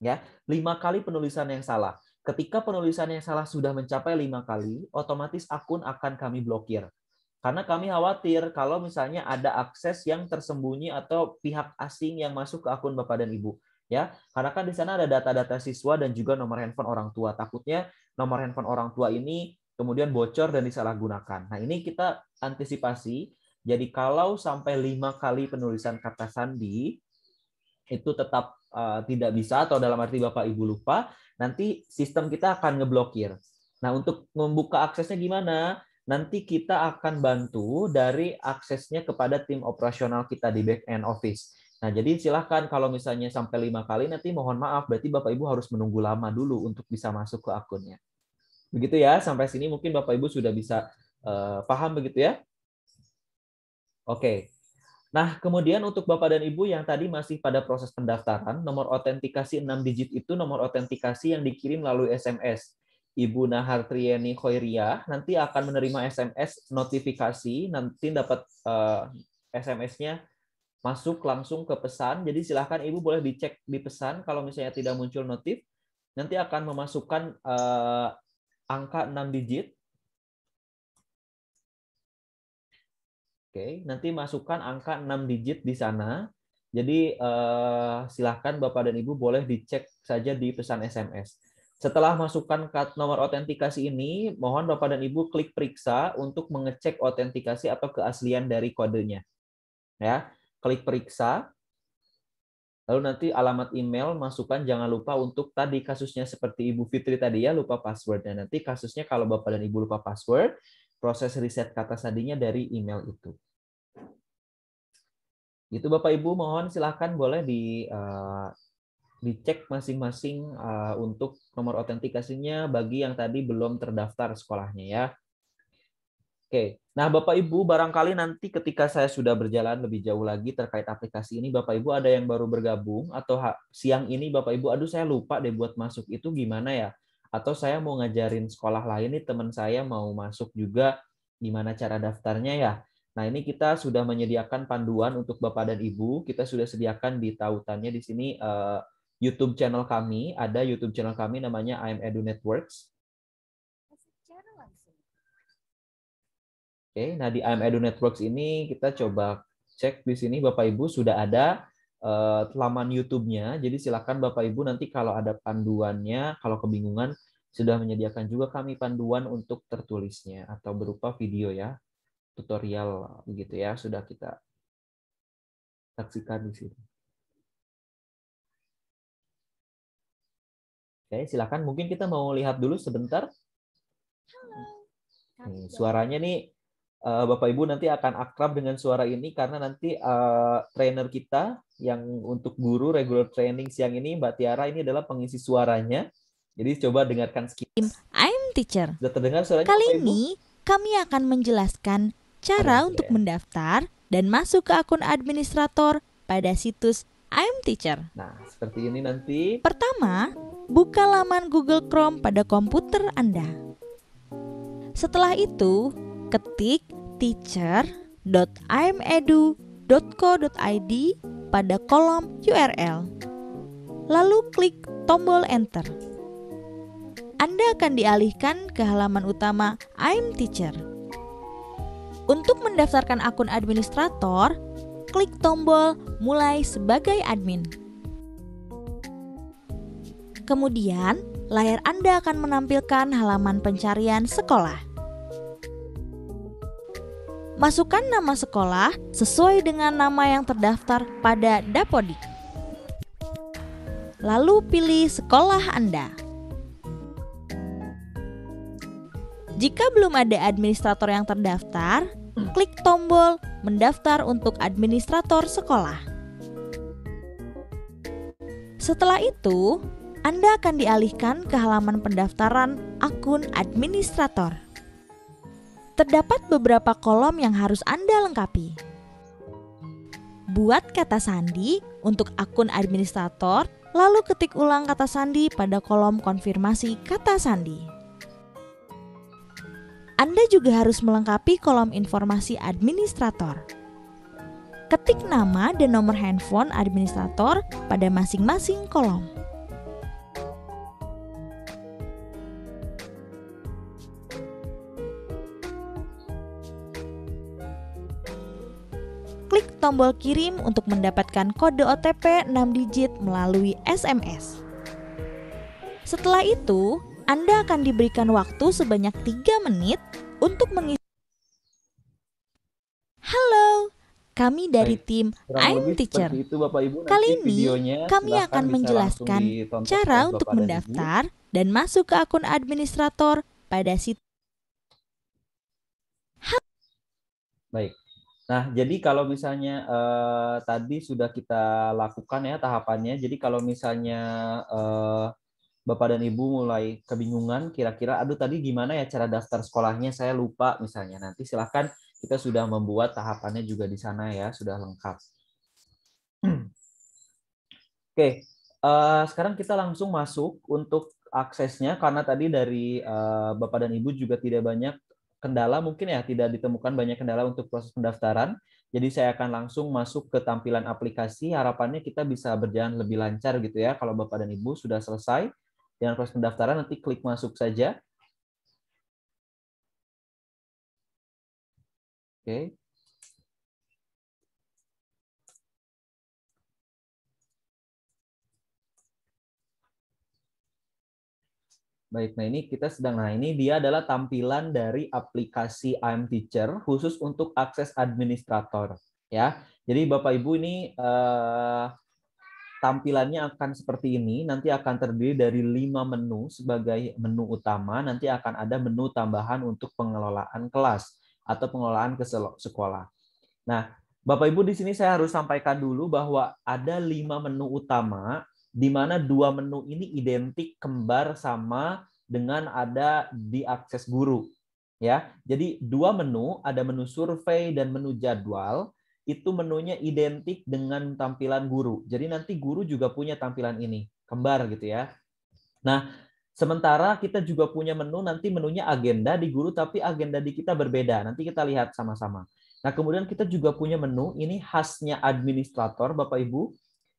C: ya Lima kali penulisan yang salah. Ketika penulisan yang salah sudah mencapai lima kali, otomatis akun akan kami blokir. Karena kami khawatir kalau misalnya ada akses yang tersembunyi atau pihak asing yang masuk ke akun Bapak dan Ibu. ya Karena kan di sana ada data-data siswa dan juga nomor handphone orang tua. Takutnya nomor handphone orang tua ini kemudian bocor dan disalahgunakan. Nah, ini kita antisipasi. Jadi kalau sampai lima kali penulisan kata sandi itu tetap uh, tidak bisa atau dalam arti Bapak Ibu lupa, nanti sistem kita akan ngeblokir. Nah, untuk membuka aksesnya gimana? Nanti kita akan bantu dari aksesnya kepada tim operasional kita di back end office. Nah, jadi silahkan kalau misalnya sampai lima kali nanti mohon maaf, berarti Bapak Ibu harus menunggu lama dulu untuk bisa masuk ke akunnya. Begitu ya, sampai sini mungkin Bapak Ibu sudah bisa uh, paham begitu ya. Oke. Nah, kemudian untuk Bapak dan Ibu yang tadi masih pada proses pendaftaran, nomor otentikasi 6 digit itu nomor otentikasi yang dikirim melalui SMS. Ibu Nahar Trieni Khoiria nanti akan menerima SMS notifikasi, nanti dapat uh, eh, SMS-nya masuk langsung ke pesan. Jadi silahkan Ibu boleh dicek di pesan kalau misalnya tidak muncul notif, nanti akan memasukkan eh, angka 6 digit. Oke, nanti masukkan angka 6 digit di sana. Jadi eh, silahkan Bapak dan Ibu boleh dicek saja di pesan SMS. Setelah masukkan nomor otentikasi ini, mohon Bapak dan Ibu klik periksa untuk mengecek otentikasi atau keaslian dari kodenya. Ya, klik periksa. Lalu nanti alamat email masukkan jangan lupa untuk tadi kasusnya seperti Ibu Fitri tadi ya lupa password. Dan nanti kasusnya kalau Bapak dan Ibu lupa password, proses riset kata sandinya dari email itu. Itu Bapak Ibu mohon silahkan boleh di uh, dicek masing-masing uh, untuk nomor otentikasinya bagi yang tadi belum terdaftar sekolahnya ya. Oke, nah Bapak Ibu barangkali nanti ketika saya sudah berjalan lebih jauh lagi terkait aplikasi ini, Bapak Ibu ada yang baru bergabung atau siang ini Bapak Ibu, aduh saya lupa deh buat masuk itu gimana ya? Atau saya mau ngajarin sekolah lain nih teman saya mau masuk juga, gimana cara daftarnya ya? Nah ini kita sudah menyediakan panduan untuk Bapak dan Ibu, kita sudah sediakan di tautannya di sini eh, YouTube channel kami, ada YouTube channel kami namanya I'm Edu Networks Oke, nah di IM Edu Networks ini kita coba cek di sini Bapak Ibu sudah ada uh, laman YouTube-nya. Jadi silakan Bapak Ibu nanti kalau ada panduannya, kalau kebingungan sudah menyediakan juga kami panduan untuk tertulisnya atau
B: berupa video ya, tutorial begitu ya, sudah kita saksikan di sini. Oke, silakan mungkin kita mau lihat dulu sebentar. Nih, hmm,
C: suaranya nih uh, Bapak Ibu nanti akan akrab dengan suara ini karena nanti uh, trainer kita yang untuk guru regular training siang ini Mbak Tiara ini adalah pengisi suaranya. Jadi coba dengarkan skim.
D: I'm teacher.
C: Sudah terdengar suaranya? Kali Bapak ini
D: Ibu? kami akan menjelaskan cara untuk mendaftar dan masuk ke akun administrator pada situs I'm teacher. Nah,
C: seperti ini nanti.
D: Pertama, buka laman Google Chrome pada komputer Anda. Setelah itu, ketik teacher.imedu.co.id pada kolom URL. Lalu klik tombol enter. Anda akan dialihkan ke halaman utama I'm Teacher. Untuk mendaftarkan akun administrator, klik tombol mulai sebagai admin. Kemudian, layar Anda akan menampilkan halaman pencarian sekolah. Masukkan nama sekolah sesuai dengan nama yang terdaftar pada Dapodik. Lalu pilih sekolah Anda. Jika belum ada administrator yang terdaftar, klik tombol "Mendaftar untuk Administrator Sekolah". Setelah itu, Anda akan dialihkan ke halaman pendaftaran akun administrator terdapat beberapa kolom yang harus Anda lengkapi. Buat kata sandi untuk akun administrator, lalu ketik ulang kata sandi pada kolom konfirmasi kata sandi. Anda juga harus melengkapi kolom informasi administrator. Ketik nama dan nomor handphone administrator pada masing-masing kolom. tombol kirim untuk mendapatkan kode OTP 6 digit melalui SMS. Setelah itu, Anda akan diberikan waktu sebanyak 3 menit untuk mengisi Halo, kami dari Baik, tim I'm Teacher. Itu,
C: Bapak, Ibu, Kali ini kami akan menjelaskan cara untuk mendaftar
D: dan masuk ke akun administrator pada situs.
C: Baik, Nah, jadi kalau misalnya eh, tadi sudah kita lakukan ya tahapannya. Jadi kalau misalnya eh, Bapak dan Ibu mulai kebingungan kira-kira aduh tadi gimana ya cara daftar sekolahnya saya lupa misalnya. Nanti silahkan kita sudah membuat tahapannya juga di sana ya, sudah lengkap. Oke, eh, sekarang kita langsung masuk untuk aksesnya karena tadi dari eh, Bapak dan Ibu juga tidak banyak kendala mungkin ya tidak ditemukan banyak kendala untuk proses pendaftaran. Jadi saya akan langsung masuk ke tampilan aplikasi. Harapannya kita bisa berjalan lebih lancar gitu ya. Kalau Bapak dan Ibu sudah selesai
B: dengan proses pendaftaran nanti klik masuk saja. Oke. Baik, nah ini kita sedang, nah ini dia adalah tampilan dari aplikasi
C: I'm Teacher khusus untuk akses administrator. ya. Jadi Bapak Ibu ini eh, tampilannya akan seperti ini, nanti akan terdiri dari lima menu sebagai menu utama, nanti akan ada menu tambahan untuk pengelolaan kelas atau pengelolaan ke sekolah. Nah, Bapak Ibu di sini saya harus sampaikan dulu bahwa ada lima menu utama di mana dua menu ini identik kembar sama dengan ada di akses guru. Ya, jadi dua menu, ada menu survei dan menu jadwal, itu menunya identik dengan tampilan guru. Jadi nanti guru juga punya tampilan ini, kembar gitu ya. Nah, sementara kita juga punya menu, nanti menunya agenda di guru, tapi agenda di kita berbeda. Nanti kita lihat sama-sama. Nah, kemudian kita juga punya menu, ini khasnya administrator, Bapak-Ibu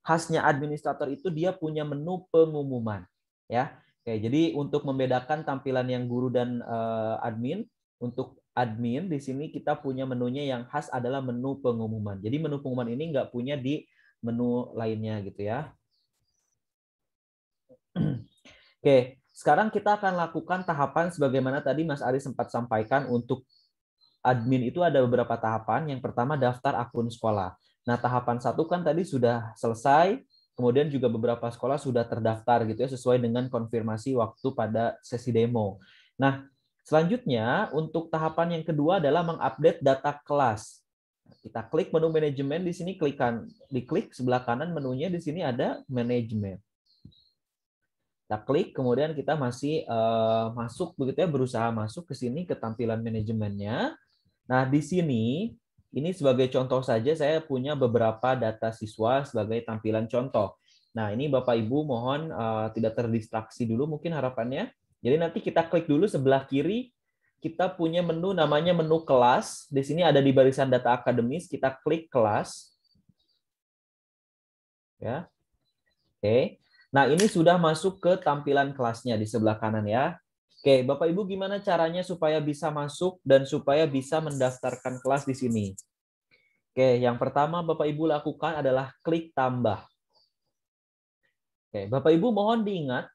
C: khasnya administrator itu dia punya menu pengumuman ya. Oke, jadi untuk membedakan tampilan yang guru dan uh, admin, untuk admin di sini kita punya menunya yang khas adalah menu pengumuman. Jadi menu pengumuman ini nggak punya di menu lainnya gitu ya. Oke, sekarang kita akan lakukan tahapan sebagaimana tadi Mas Ari sempat sampaikan untuk admin itu ada beberapa tahapan. Yang pertama daftar akun sekolah. Nah, tahapan satu kan tadi sudah selesai, kemudian juga beberapa sekolah sudah terdaftar gitu ya sesuai dengan konfirmasi waktu pada sesi demo. Nah, selanjutnya untuk tahapan yang kedua adalah mengupdate data kelas. Kita klik menu manajemen di sini klikan diklik sebelah kanan menunya di sini ada manajemen. Kita klik kemudian kita masih uh, masuk begitu ya berusaha masuk ke sini ke tampilan manajemennya. Nah, di sini ini sebagai contoh saja saya punya beberapa data siswa sebagai tampilan contoh. Nah, ini Bapak Ibu mohon uh, tidak terdistraksi dulu mungkin harapannya. Jadi nanti kita klik dulu sebelah kiri kita punya menu namanya menu kelas. Di sini ada di barisan data akademis, kita klik kelas. Ya. Oke. Nah, ini sudah masuk ke tampilan kelasnya di sebelah kanan ya. Oke, Bapak Ibu gimana caranya supaya bisa masuk dan supaya bisa mendaftarkan kelas di sini? Oke, yang pertama Bapak Ibu lakukan adalah klik tambah. Oke, Bapak Ibu mohon diingat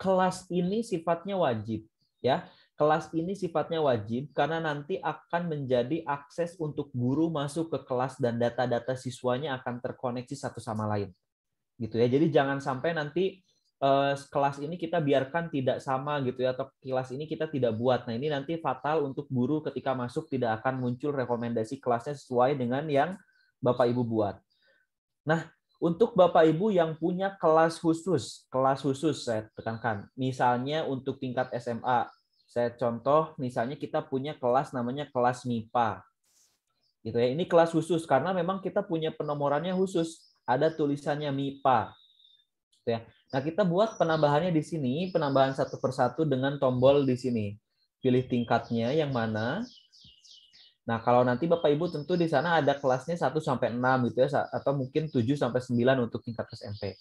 C: kelas ini sifatnya wajib ya. Kelas ini sifatnya wajib karena nanti akan menjadi akses untuk guru masuk ke kelas dan data-data siswanya akan terkoneksi satu sama lain. Gitu ya. Jadi jangan sampai nanti Eh, kelas ini kita biarkan tidak sama gitu ya atau kelas ini kita tidak buat. Nah, ini nanti fatal untuk guru ketika masuk tidak akan muncul rekomendasi kelasnya sesuai dengan yang Bapak Ibu buat. Nah, untuk Bapak Ibu yang punya kelas khusus, kelas khusus saya tekankan. Misalnya untuk tingkat SMA, saya contoh misalnya kita punya kelas namanya kelas MIPA. Gitu ya. Ini kelas khusus karena memang kita punya penomorannya khusus, ada tulisannya MIPA. Gitu ya. Nah, kita buat penambahannya di sini, penambahan satu persatu dengan tombol di sini. Pilih tingkatnya yang mana. Nah, kalau nanti Bapak Ibu tentu di sana ada kelasnya 1 sampai 6 gitu ya atau mungkin 7 sampai 9 untuk tingkat SMP.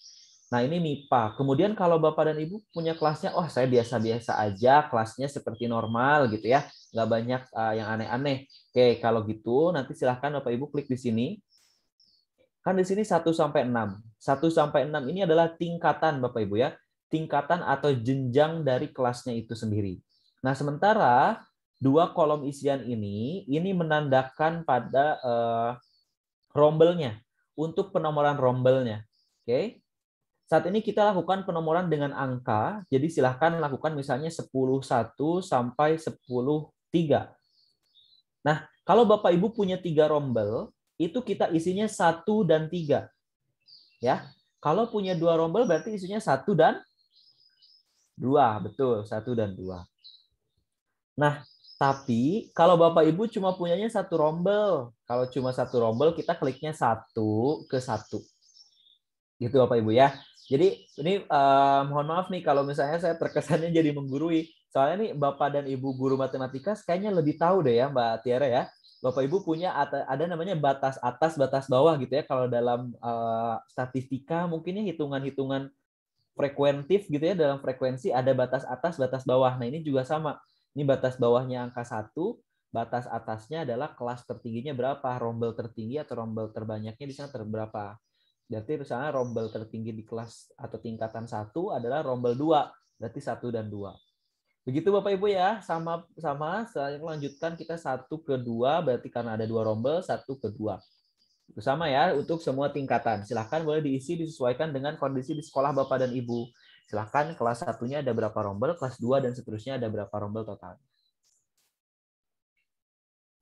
C: Nah, ini MIPA. Kemudian kalau Bapak dan Ibu punya kelasnya, oh saya biasa-biasa aja, kelasnya seperti normal gitu ya, nggak banyak eh, yang aneh-aneh. Oke, kalau gitu nanti silahkan Bapak Ibu klik di sini, Kan di sini 1 sampai 6. 1 sampai 6 ini adalah tingkatan Bapak Ibu ya. Tingkatan atau jenjang dari kelasnya itu sendiri. Nah, sementara dua kolom isian ini ini menandakan pada uh, eh, rombelnya untuk penomoran rombelnya. Oke. Okay? Saat ini kita lakukan penomoran dengan angka, jadi silahkan lakukan misalnya 10 1 sampai 10 3. Nah, kalau Bapak Ibu punya tiga rombel, itu kita isinya satu dan tiga. Ya, kalau punya dua rombel berarti isinya satu dan dua, betul satu dan dua. Nah, tapi kalau bapak ibu cuma punyanya satu rombel, kalau cuma satu rombel kita kliknya satu ke satu, gitu bapak ibu ya. Jadi ini eh, mohon maaf nih kalau misalnya saya terkesannya jadi menggurui. Soalnya nih Bapak dan Ibu guru matematika kayaknya lebih tahu deh ya Mbak Tiara ya. Bapak Ibu punya ada namanya batas atas, batas bawah gitu ya. Kalau dalam uh, statistika mungkin ya hitungan-hitungan frekuentif gitu ya dalam frekuensi ada batas atas, batas bawah. Nah, ini juga sama. Ini batas bawahnya angka 1, batas atasnya adalah kelas tertingginya berapa, rombel tertinggi atau rombel terbanyaknya di sana terberapa. Berarti misalnya rombel tertinggi di kelas atau tingkatan 1 adalah rombel 2, berarti 1 dan 2. Begitu Bapak Ibu ya, sama sama saya lanjutkan kita satu ke dua, berarti karena ada dua rombel, satu ke dua. Itu sama ya untuk semua tingkatan. Silahkan boleh diisi disesuaikan dengan kondisi di sekolah Bapak dan Ibu. Silahkan kelas satunya ada berapa rombel, kelas dua dan seterusnya ada berapa rombel total.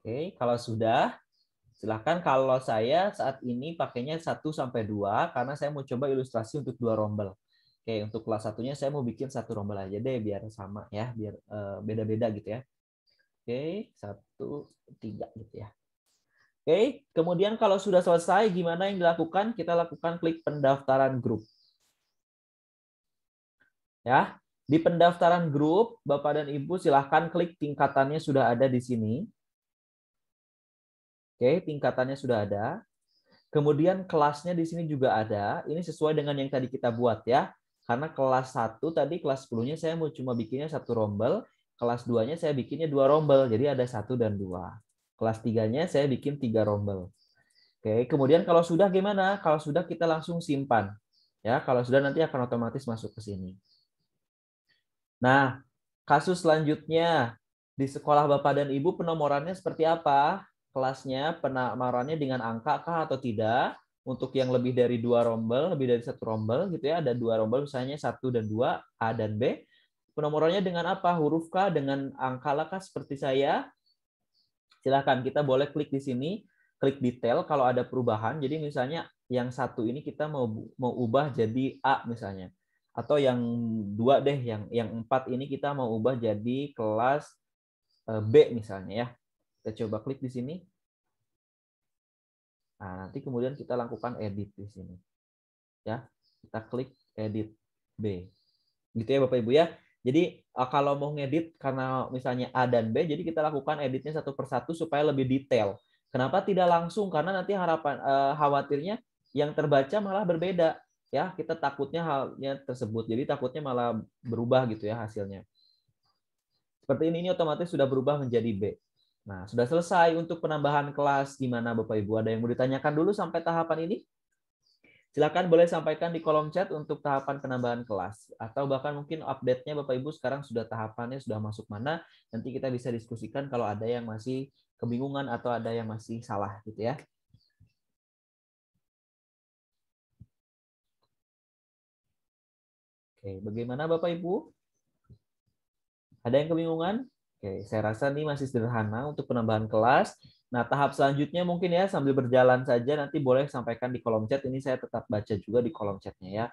C: Oke, kalau sudah, silahkan kalau saya saat ini pakainya satu sampai dua karena saya mau coba ilustrasi untuk dua rombel. Oke, untuk kelas satunya saya mau bikin satu rombel aja deh biar sama ya, biar eh, beda-beda uh, gitu ya. Oke, satu, tiga gitu ya. Oke, kemudian kalau sudah selesai, gimana yang dilakukan? Kita lakukan klik pendaftaran grup. Ya, di pendaftaran grup, Bapak dan Ibu silahkan klik tingkatannya sudah ada di sini. Oke, tingkatannya sudah ada. Kemudian kelasnya di sini juga ada. Ini sesuai dengan yang tadi kita buat ya karena kelas 1 tadi kelas 10-nya saya mau cuma bikinnya satu rombel, kelas 2-nya saya bikinnya dua rombel, jadi ada satu dan dua. Kelas 3-nya saya bikin tiga rombel. Oke, kemudian kalau sudah gimana? Kalau sudah kita langsung simpan. Ya, kalau sudah nanti akan otomatis masuk ke sini. Nah, kasus selanjutnya di sekolah Bapak dan Ibu penomorannya seperti apa? Kelasnya penomorannya dengan angka kah atau tidak? untuk yang lebih dari dua rombel, lebih dari satu rombel gitu ya, ada dua rombel misalnya satu dan dua A dan B. Penomorannya dengan apa? Huruf K dengan angka kah? seperti saya. Silahkan kita boleh klik di sini, klik detail kalau ada perubahan. Jadi misalnya yang satu ini kita mau mau ubah jadi A misalnya. Atau yang dua deh, yang yang empat ini kita mau ubah jadi kelas eh, B misalnya ya. Kita coba klik di sini, Nah, nanti kemudian kita lakukan edit di sini. Ya, kita klik edit B. Gitu ya Bapak Ibu ya. Jadi e, kalau mau ngedit karena misalnya A dan B, jadi kita lakukan editnya satu persatu supaya lebih detail. Kenapa tidak langsung? Karena nanti harapan eh, khawatirnya yang terbaca malah berbeda. Ya, kita takutnya halnya tersebut. Jadi takutnya malah berubah gitu ya hasilnya. Seperti ini, ini otomatis sudah berubah menjadi B. Nah, sudah selesai untuk penambahan kelas. Gimana Bapak Ibu? Ada yang mau ditanyakan dulu sampai tahapan ini? Silakan boleh sampaikan di kolom chat untuk tahapan penambahan kelas atau bahkan mungkin update-nya Bapak Ibu sekarang sudah tahapannya sudah masuk mana. Nanti kita bisa diskusikan kalau ada yang masih
B: kebingungan atau ada yang masih salah gitu ya. Oke, bagaimana Bapak Ibu? Ada yang kebingungan? Oke, saya rasa ini masih sederhana untuk
C: penambahan kelas. Nah, tahap selanjutnya mungkin ya sambil berjalan saja nanti boleh sampaikan di kolom chat. Ini saya tetap baca juga di kolom chatnya ya.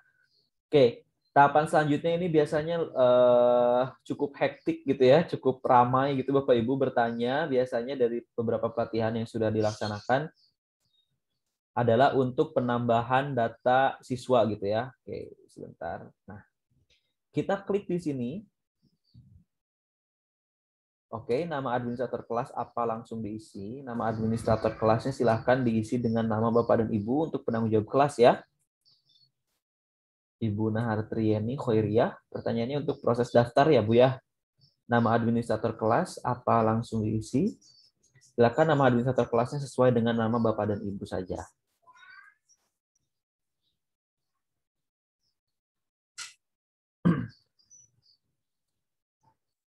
C: Oke, tahapan selanjutnya ini biasanya eh, cukup hektik gitu ya, cukup ramai gitu Bapak Ibu bertanya biasanya dari beberapa pelatihan yang sudah dilaksanakan adalah untuk penambahan data siswa gitu ya. Oke, sebentar. Nah, kita klik di sini Oke, nama administrator kelas apa langsung diisi. Nama administrator kelasnya silahkan diisi dengan nama Bapak dan Ibu untuk penanggung jawab kelas ya. Ibu Nahartriani Khairiyah. Pertanyaannya untuk proses daftar ya Bu ya. Nama administrator kelas apa langsung diisi. Silahkan nama administrator kelasnya sesuai dengan nama Bapak dan Ibu saja.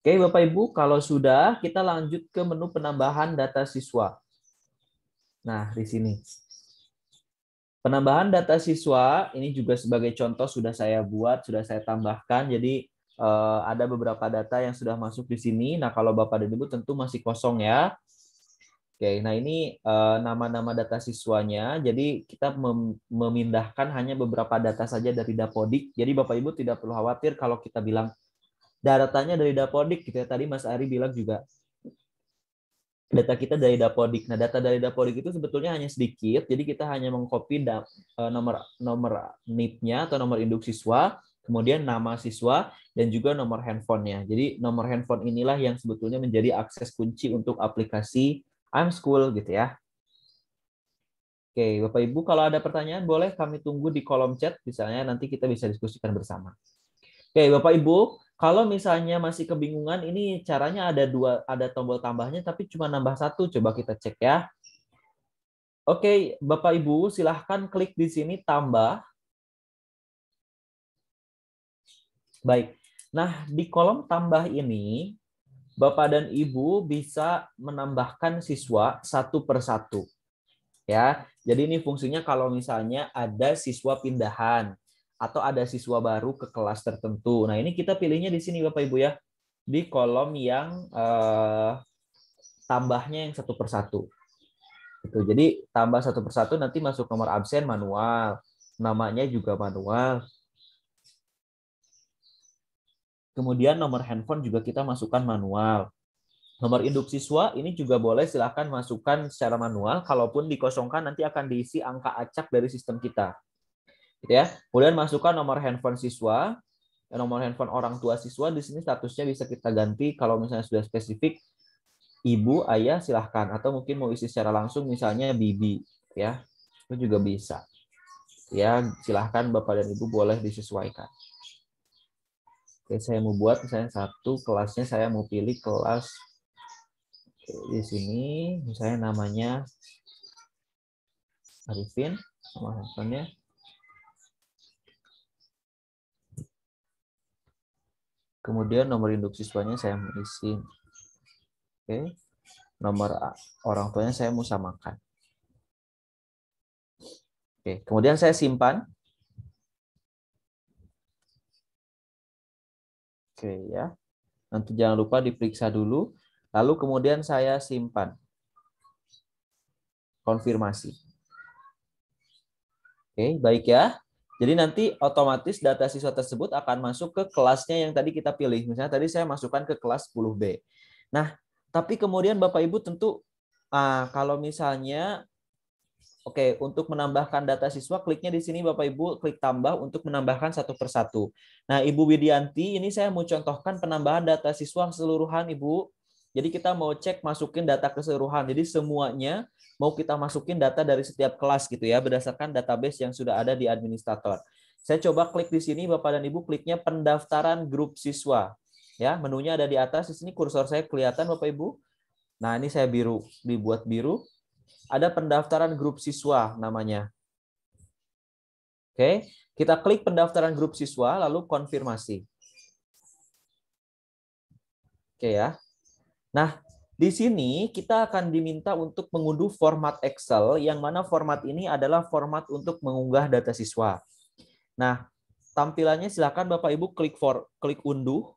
C: Oke, Bapak Ibu, kalau sudah kita lanjut ke menu penambahan data siswa.
B: Nah, di sini.
C: Penambahan data siswa ini juga sebagai contoh sudah saya buat, sudah saya tambahkan. Jadi eh, ada beberapa data yang sudah masuk di sini. Nah, kalau Bapak dan Ibu tentu masih kosong ya. Oke, nah ini eh, nama-nama data siswanya. Jadi kita memindahkan hanya beberapa data saja dari Dapodik. Jadi Bapak Ibu tidak perlu khawatir kalau kita bilang datanya dari Dapodik gitu ya. Tadi Mas Ari bilang juga data kita dari Dapodik. Nah, data dari Dapodik itu sebetulnya hanya sedikit, jadi kita hanya mengcopy e, nomor nomor NIP-nya atau nomor induk siswa, kemudian nama siswa dan juga nomor handphonenya. Jadi nomor handphone inilah yang sebetulnya menjadi akses kunci untuk aplikasi I'm School gitu ya. Oke, Bapak Ibu kalau ada pertanyaan boleh kami tunggu di kolom chat misalnya nanti kita bisa diskusikan bersama. Oke, Bapak Ibu, kalau misalnya masih kebingungan, ini caranya ada dua, ada tombol tambahnya, tapi cuma nambah
B: satu. Coba kita cek ya. Oke, Bapak Ibu, silahkan klik di sini tambah. Baik.
C: Nah, di kolom tambah ini, Bapak dan Ibu bisa menambahkan siswa satu per satu. Ya, jadi ini fungsinya kalau misalnya ada siswa pindahan atau ada siswa baru ke kelas tertentu. Nah, ini kita pilihnya di sini Bapak Ibu ya, di kolom yang eh, tambahnya yang satu persatu. Gitu. Jadi tambah satu persatu nanti masuk nomor absen manual, namanya juga manual. Kemudian nomor handphone juga kita masukkan manual. Nomor induk siswa ini juga boleh silahkan masukkan secara manual, kalaupun dikosongkan nanti akan diisi angka acak dari sistem kita. Gitu ya. Kemudian masukkan nomor handphone siswa, nomor handphone orang tua siswa di sini statusnya bisa kita ganti kalau misalnya sudah spesifik ibu, ayah silahkan atau mungkin mau isi secara langsung misalnya bibi gitu ya. Itu juga bisa. Ya, silahkan Bapak dan Ibu boleh disesuaikan. Oke, saya mau buat misalnya satu kelasnya saya mau pilih kelas di sini
B: misalnya namanya Arifin nomor handphonenya Kemudian nomor induk siswanya saya mau isi. Oke. Okay. Nomor orang tuanya saya mau samakan. Oke, kemudian saya simpan.
C: Oke ya. Nanti jangan lupa diperiksa dulu. Lalu kemudian saya simpan. Konfirmasi. Oke, baik ya. Jadi nanti otomatis data siswa tersebut akan masuk ke kelasnya yang tadi kita pilih. Misalnya tadi saya masukkan ke kelas 10B. Nah, tapi kemudian Bapak Ibu tentu ah, kalau misalnya oke okay, untuk menambahkan data siswa kliknya di sini Bapak Ibu klik tambah untuk menambahkan satu persatu. Nah, Ibu Widianti ini saya mau contohkan penambahan data siswa keseluruhan Ibu. Jadi kita mau cek masukin data keseluruhan. Jadi semuanya mau kita masukin data dari setiap kelas gitu ya berdasarkan database yang sudah ada di administrator. Saya coba klik di sini Bapak dan Ibu kliknya pendaftaran grup siswa. Ya, menunya ada di atas. Di sini kursor saya kelihatan Bapak Ibu. Nah, ini saya biru, dibuat biru. Ada pendaftaran grup siswa namanya. Oke, kita klik pendaftaran grup siswa lalu konfirmasi. Oke ya. Nah, di sini kita akan diminta untuk mengunduh format Excel, yang mana format ini adalah format untuk mengunggah data siswa. Nah, tampilannya silakan Bapak Ibu klik for klik unduh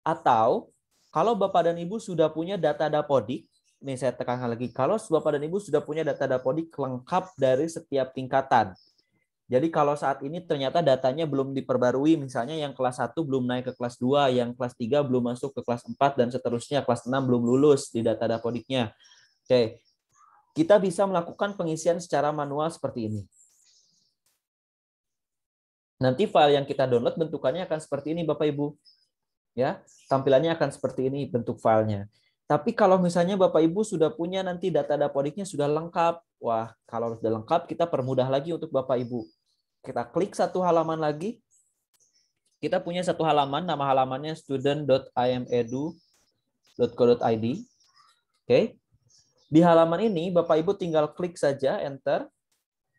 C: atau kalau Bapak dan Ibu sudah punya data dapodik, ini saya tekankan lagi, kalau Bapak dan Ibu sudah punya data dapodik lengkap dari setiap tingkatan. Jadi kalau saat ini ternyata datanya belum diperbarui, misalnya yang kelas 1 belum naik ke kelas 2, yang kelas 3 belum masuk ke kelas 4, dan seterusnya, kelas 6 belum lulus di data dapodiknya. Oke, kita bisa melakukan pengisian secara manual seperti ini. Nanti file yang kita download bentukannya akan seperti ini Bapak-Ibu. ya Tampilannya akan seperti ini bentuk filenya. Tapi kalau misalnya Bapak Ibu sudah punya nanti data dapodiknya sudah lengkap, wah kalau sudah lengkap kita permudah lagi untuk Bapak Ibu. Kita klik satu halaman lagi. Kita punya satu halaman, nama halamannya student.imedu.co.id. Oke. Okay. Di halaman ini Bapak Ibu tinggal klik saja enter.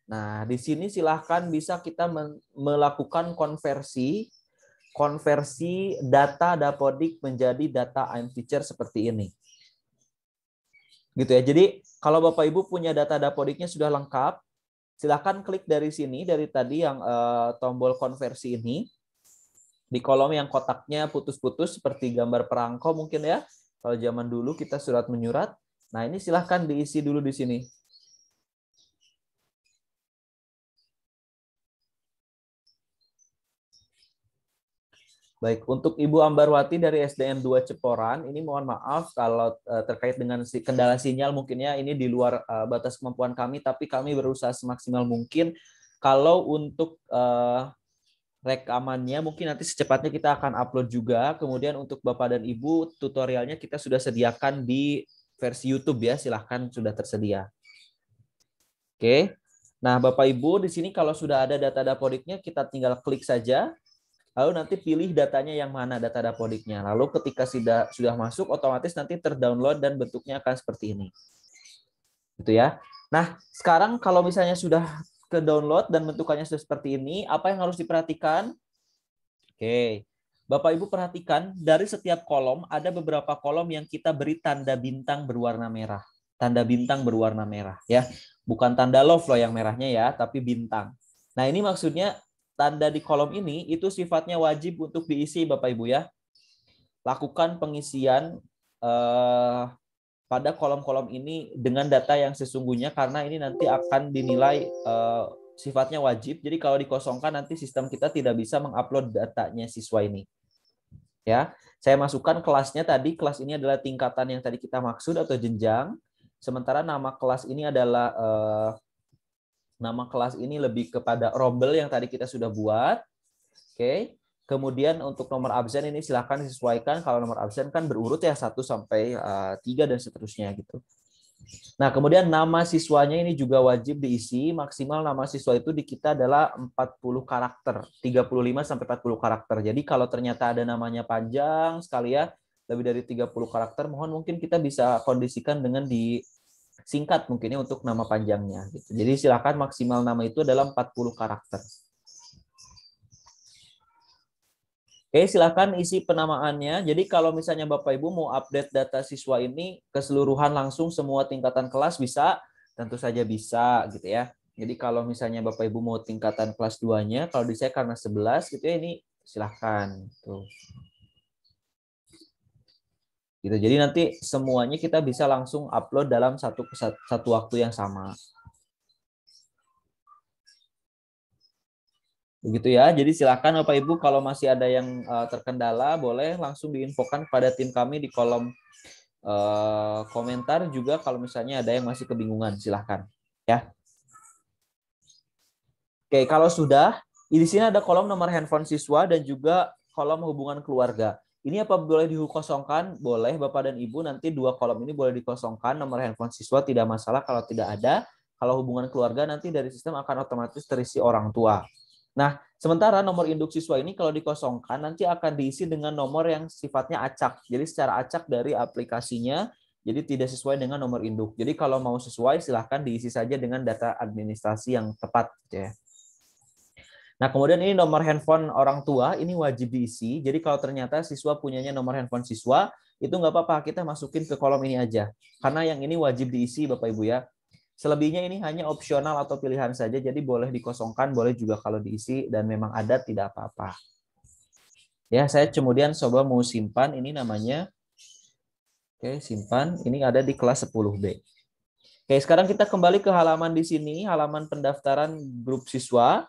C: Nah, di sini silahkan bisa kita melakukan konversi konversi data Dapodik menjadi data I'm teacher seperti ini. Gitu ya. Jadi, kalau Bapak Ibu punya data Dapodiknya sudah lengkap, Silahkan klik dari sini, dari tadi yang uh, tombol konversi ini. Di kolom yang kotaknya putus-putus seperti gambar perangko mungkin ya. Kalau zaman dulu kita surat menyurat.
B: Nah ini silahkan diisi dulu di sini. Baik,
C: untuk Ibu Ambarwati dari SDN 2 Ceporan, ini mohon maaf kalau eh, terkait dengan kendala sinyal mungkinnya ini di luar eh, batas kemampuan kami, tapi kami berusaha semaksimal mungkin. Kalau untuk eh, rekamannya mungkin nanti secepatnya kita akan upload juga. Kemudian untuk Bapak dan Ibu, tutorialnya kita sudah sediakan di versi YouTube ya, silahkan sudah tersedia. Oke, nah Bapak Ibu di sini kalau sudah ada data dapodiknya kita tinggal klik saja lalu nanti pilih datanya yang mana data dapodiknya. Lalu ketika sudah sudah masuk otomatis nanti terdownload dan bentuknya akan
B: seperti ini. Gitu ya. Nah,
C: sekarang kalau misalnya sudah ke download dan bentukannya sudah seperti ini, apa yang harus diperhatikan? Oke. Bapak Ibu perhatikan dari setiap kolom ada beberapa kolom yang kita beri tanda bintang berwarna merah. Tanda bintang berwarna merah ya. Bukan tanda love loh yang merahnya ya, tapi bintang. Nah, ini maksudnya tanda di kolom ini itu sifatnya wajib untuk diisi Bapak Ibu ya. Lakukan pengisian eh, pada kolom-kolom ini dengan data yang sesungguhnya karena ini nanti akan dinilai eh, sifatnya wajib. Jadi kalau dikosongkan nanti sistem kita tidak bisa mengupload datanya siswa ini. Ya, saya masukkan kelasnya tadi. Kelas ini adalah tingkatan yang tadi kita maksud atau jenjang. Sementara nama kelas ini adalah eh, Nama kelas ini lebih kepada rombel yang tadi kita sudah buat. Oke. Okay. Kemudian untuk nomor absen ini silahkan disesuaikan. Kalau nomor absen kan berurut ya 1 sampai eh, tiga 3 dan seterusnya gitu. Nah, kemudian nama siswanya ini juga wajib diisi. Maksimal nama siswa itu di kita adalah 40 karakter, 35 sampai 40 karakter. Jadi kalau ternyata ada namanya panjang sekali ya, lebih dari 30 karakter, mohon mungkin kita bisa kondisikan dengan di singkat mungkinnya untuk nama panjangnya. Gitu. Jadi silakan maksimal nama itu adalah 40 karakter. Oke, silakan isi penamaannya. Jadi kalau misalnya Bapak Ibu mau update data siswa ini keseluruhan langsung semua tingkatan kelas bisa, tentu saja bisa gitu ya. Jadi kalau misalnya Bapak Ibu mau tingkatan kelas 2-nya, kalau di saya karena 11 gitu ya ini silakan Tuh gitu jadi nanti semuanya kita bisa langsung upload dalam satu satu waktu yang sama begitu ya jadi silakan bapak ibu kalau masih ada yang uh, terkendala boleh langsung diinfokan pada tim kami di kolom uh, komentar juga kalau misalnya ada yang masih kebingungan silahkan ya oke kalau sudah di sini ada kolom nomor handphone siswa dan juga kolom hubungan keluarga ini apa boleh dikosongkan? Boleh Bapak dan Ibu nanti dua kolom ini boleh dikosongkan. Nomor handphone siswa tidak masalah kalau tidak ada. Kalau hubungan keluarga nanti dari sistem akan otomatis terisi orang tua. Nah, sementara nomor induk siswa ini kalau dikosongkan nanti akan diisi dengan nomor yang sifatnya acak. Jadi secara acak dari aplikasinya, jadi tidak sesuai dengan nomor induk. Jadi kalau mau sesuai silahkan diisi saja dengan data administrasi yang tepat. Gitu ya. Nah, kemudian ini nomor handphone orang tua, ini wajib diisi. Jadi kalau ternyata siswa punyanya nomor handphone siswa, itu nggak apa-apa, kita masukin ke kolom ini aja. Karena yang ini wajib diisi, Bapak-Ibu ya. Selebihnya ini hanya opsional atau pilihan saja, jadi boleh dikosongkan, boleh juga kalau diisi, dan memang ada tidak apa-apa. Ya, saya kemudian coba mau simpan, ini namanya, oke, simpan, ini ada di kelas 10B. Oke, sekarang kita kembali ke halaman di sini, halaman pendaftaran grup siswa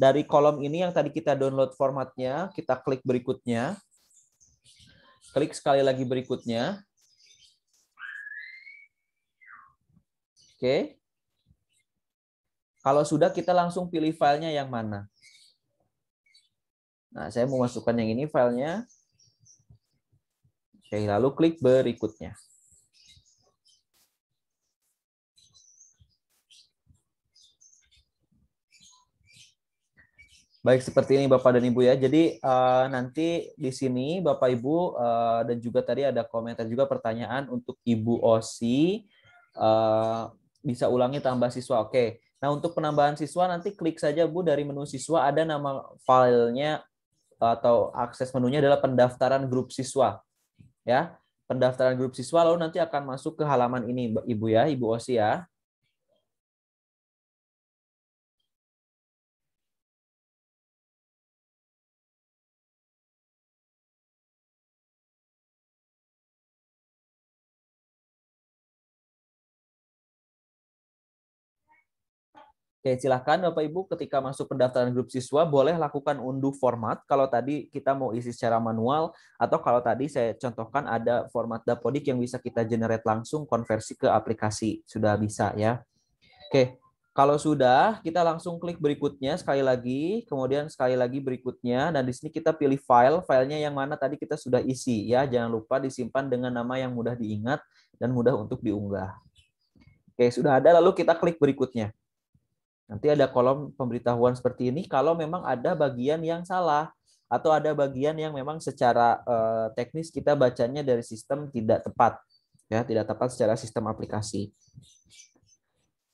C: dari kolom ini yang tadi kita download formatnya, kita klik berikutnya. Klik sekali lagi berikutnya. Oke. Kalau sudah, kita langsung pilih filenya yang mana. Nah, saya mau masukkan yang ini filenya.
B: Oke, lalu klik berikutnya.
C: Baik, seperti ini Bapak dan Ibu ya. Jadi uh, nanti di sini Bapak Ibu uh, dan juga tadi ada komentar juga pertanyaan untuk Ibu Osi. Uh, bisa ulangi tambah siswa. Oke. Nah, untuk penambahan siswa nanti klik saja Bu dari menu siswa ada nama filenya atau akses menunya adalah pendaftaran grup siswa. Ya. Pendaftaran grup siswa lalu nanti akan masuk ke halaman
B: ini Ibu ya, Ibu Osi ya. Oke, silahkan Bapak Ibu
C: ketika masuk pendaftaran grup siswa boleh lakukan unduh format kalau tadi kita mau isi secara manual atau kalau tadi saya contohkan ada format dapodik yang bisa kita generate langsung konversi ke aplikasi sudah bisa ya. Oke, kalau sudah kita langsung klik berikutnya sekali lagi, kemudian sekali lagi berikutnya dan di sini kita pilih file, filenya yang mana tadi kita sudah isi ya. Jangan lupa disimpan dengan nama yang mudah diingat dan mudah untuk diunggah. Oke, sudah ada lalu kita klik berikutnya. Nanti ada kolom pemberitahuan seperti ini kalau memang ada bagian yang salah atau ada bagian yang memang secara eh, teknis kita bacanya dari sistem tidak tepat ya, tidak tepat secara sistem aplikasi.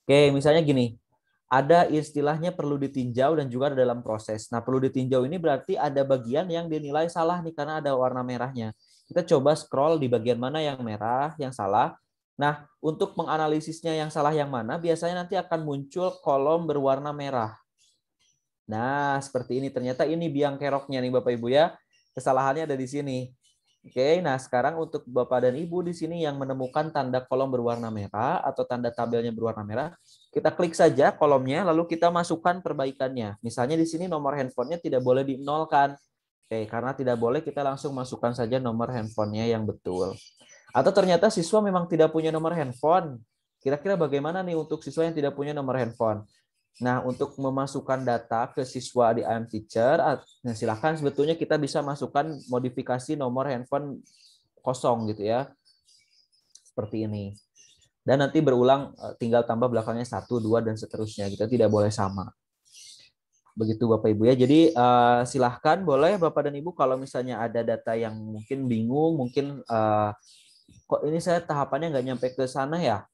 C: Oke, misalnya gini. Ada istilahnya perlu ditinjau dan juga ada dalam proses. Nah, perlu ditinjau ini berarti ada bagian yang dinilai salah nih karena ada warna merahnya. Kita coba scroll di bagian mana yang merah, yang salah, Nah, untuk menganalisisnya yang salah yang mana, biasanya nanti akan muncul kolom berwarna merah. Nah, seperti ini. Ternyata ini biang keroknya nih Bapak Ibu ya. Kesalahannya ada di sini. Oke, nah sekarang untuk Bapak dan Ibu di sini yang menemukan tanda kolom berwarna merah atau tanda tabelnya berwarna merah, kita klik saja kolomnya, lalu kita masukkan perbaikannya. Misalnya di sini nomor handphonenya tidak boleh di nolkan. Oke, karena tidak boleh kita langsung masukkan saja nomor handphonenya yang betul. Atau ternyata siswa memang tidak punya nomor handphone. Kira-kira bagaimana nih untuk siswa yang tidak punya nomor handphone? Nah, untuk memasukkan data ke siswa di IM Teacher, nah silakan sebetulnya kita bisa masukkan modifikasi nomor handphone kosong gitu ya. Seperti ini. Dan nanti berulang eh, tinggal tambah belakangnya satu, dua, dan seterusnya. Kita tidak boleh sama. Begitu Bapak Ibu ya. Jadi eh, silahkan boleh Bapak dan Ibu kalau misalnya ada data yang mungkin bingung, mungkin eh, kok ini saya tahapannya nggak nyampe ke sana ya?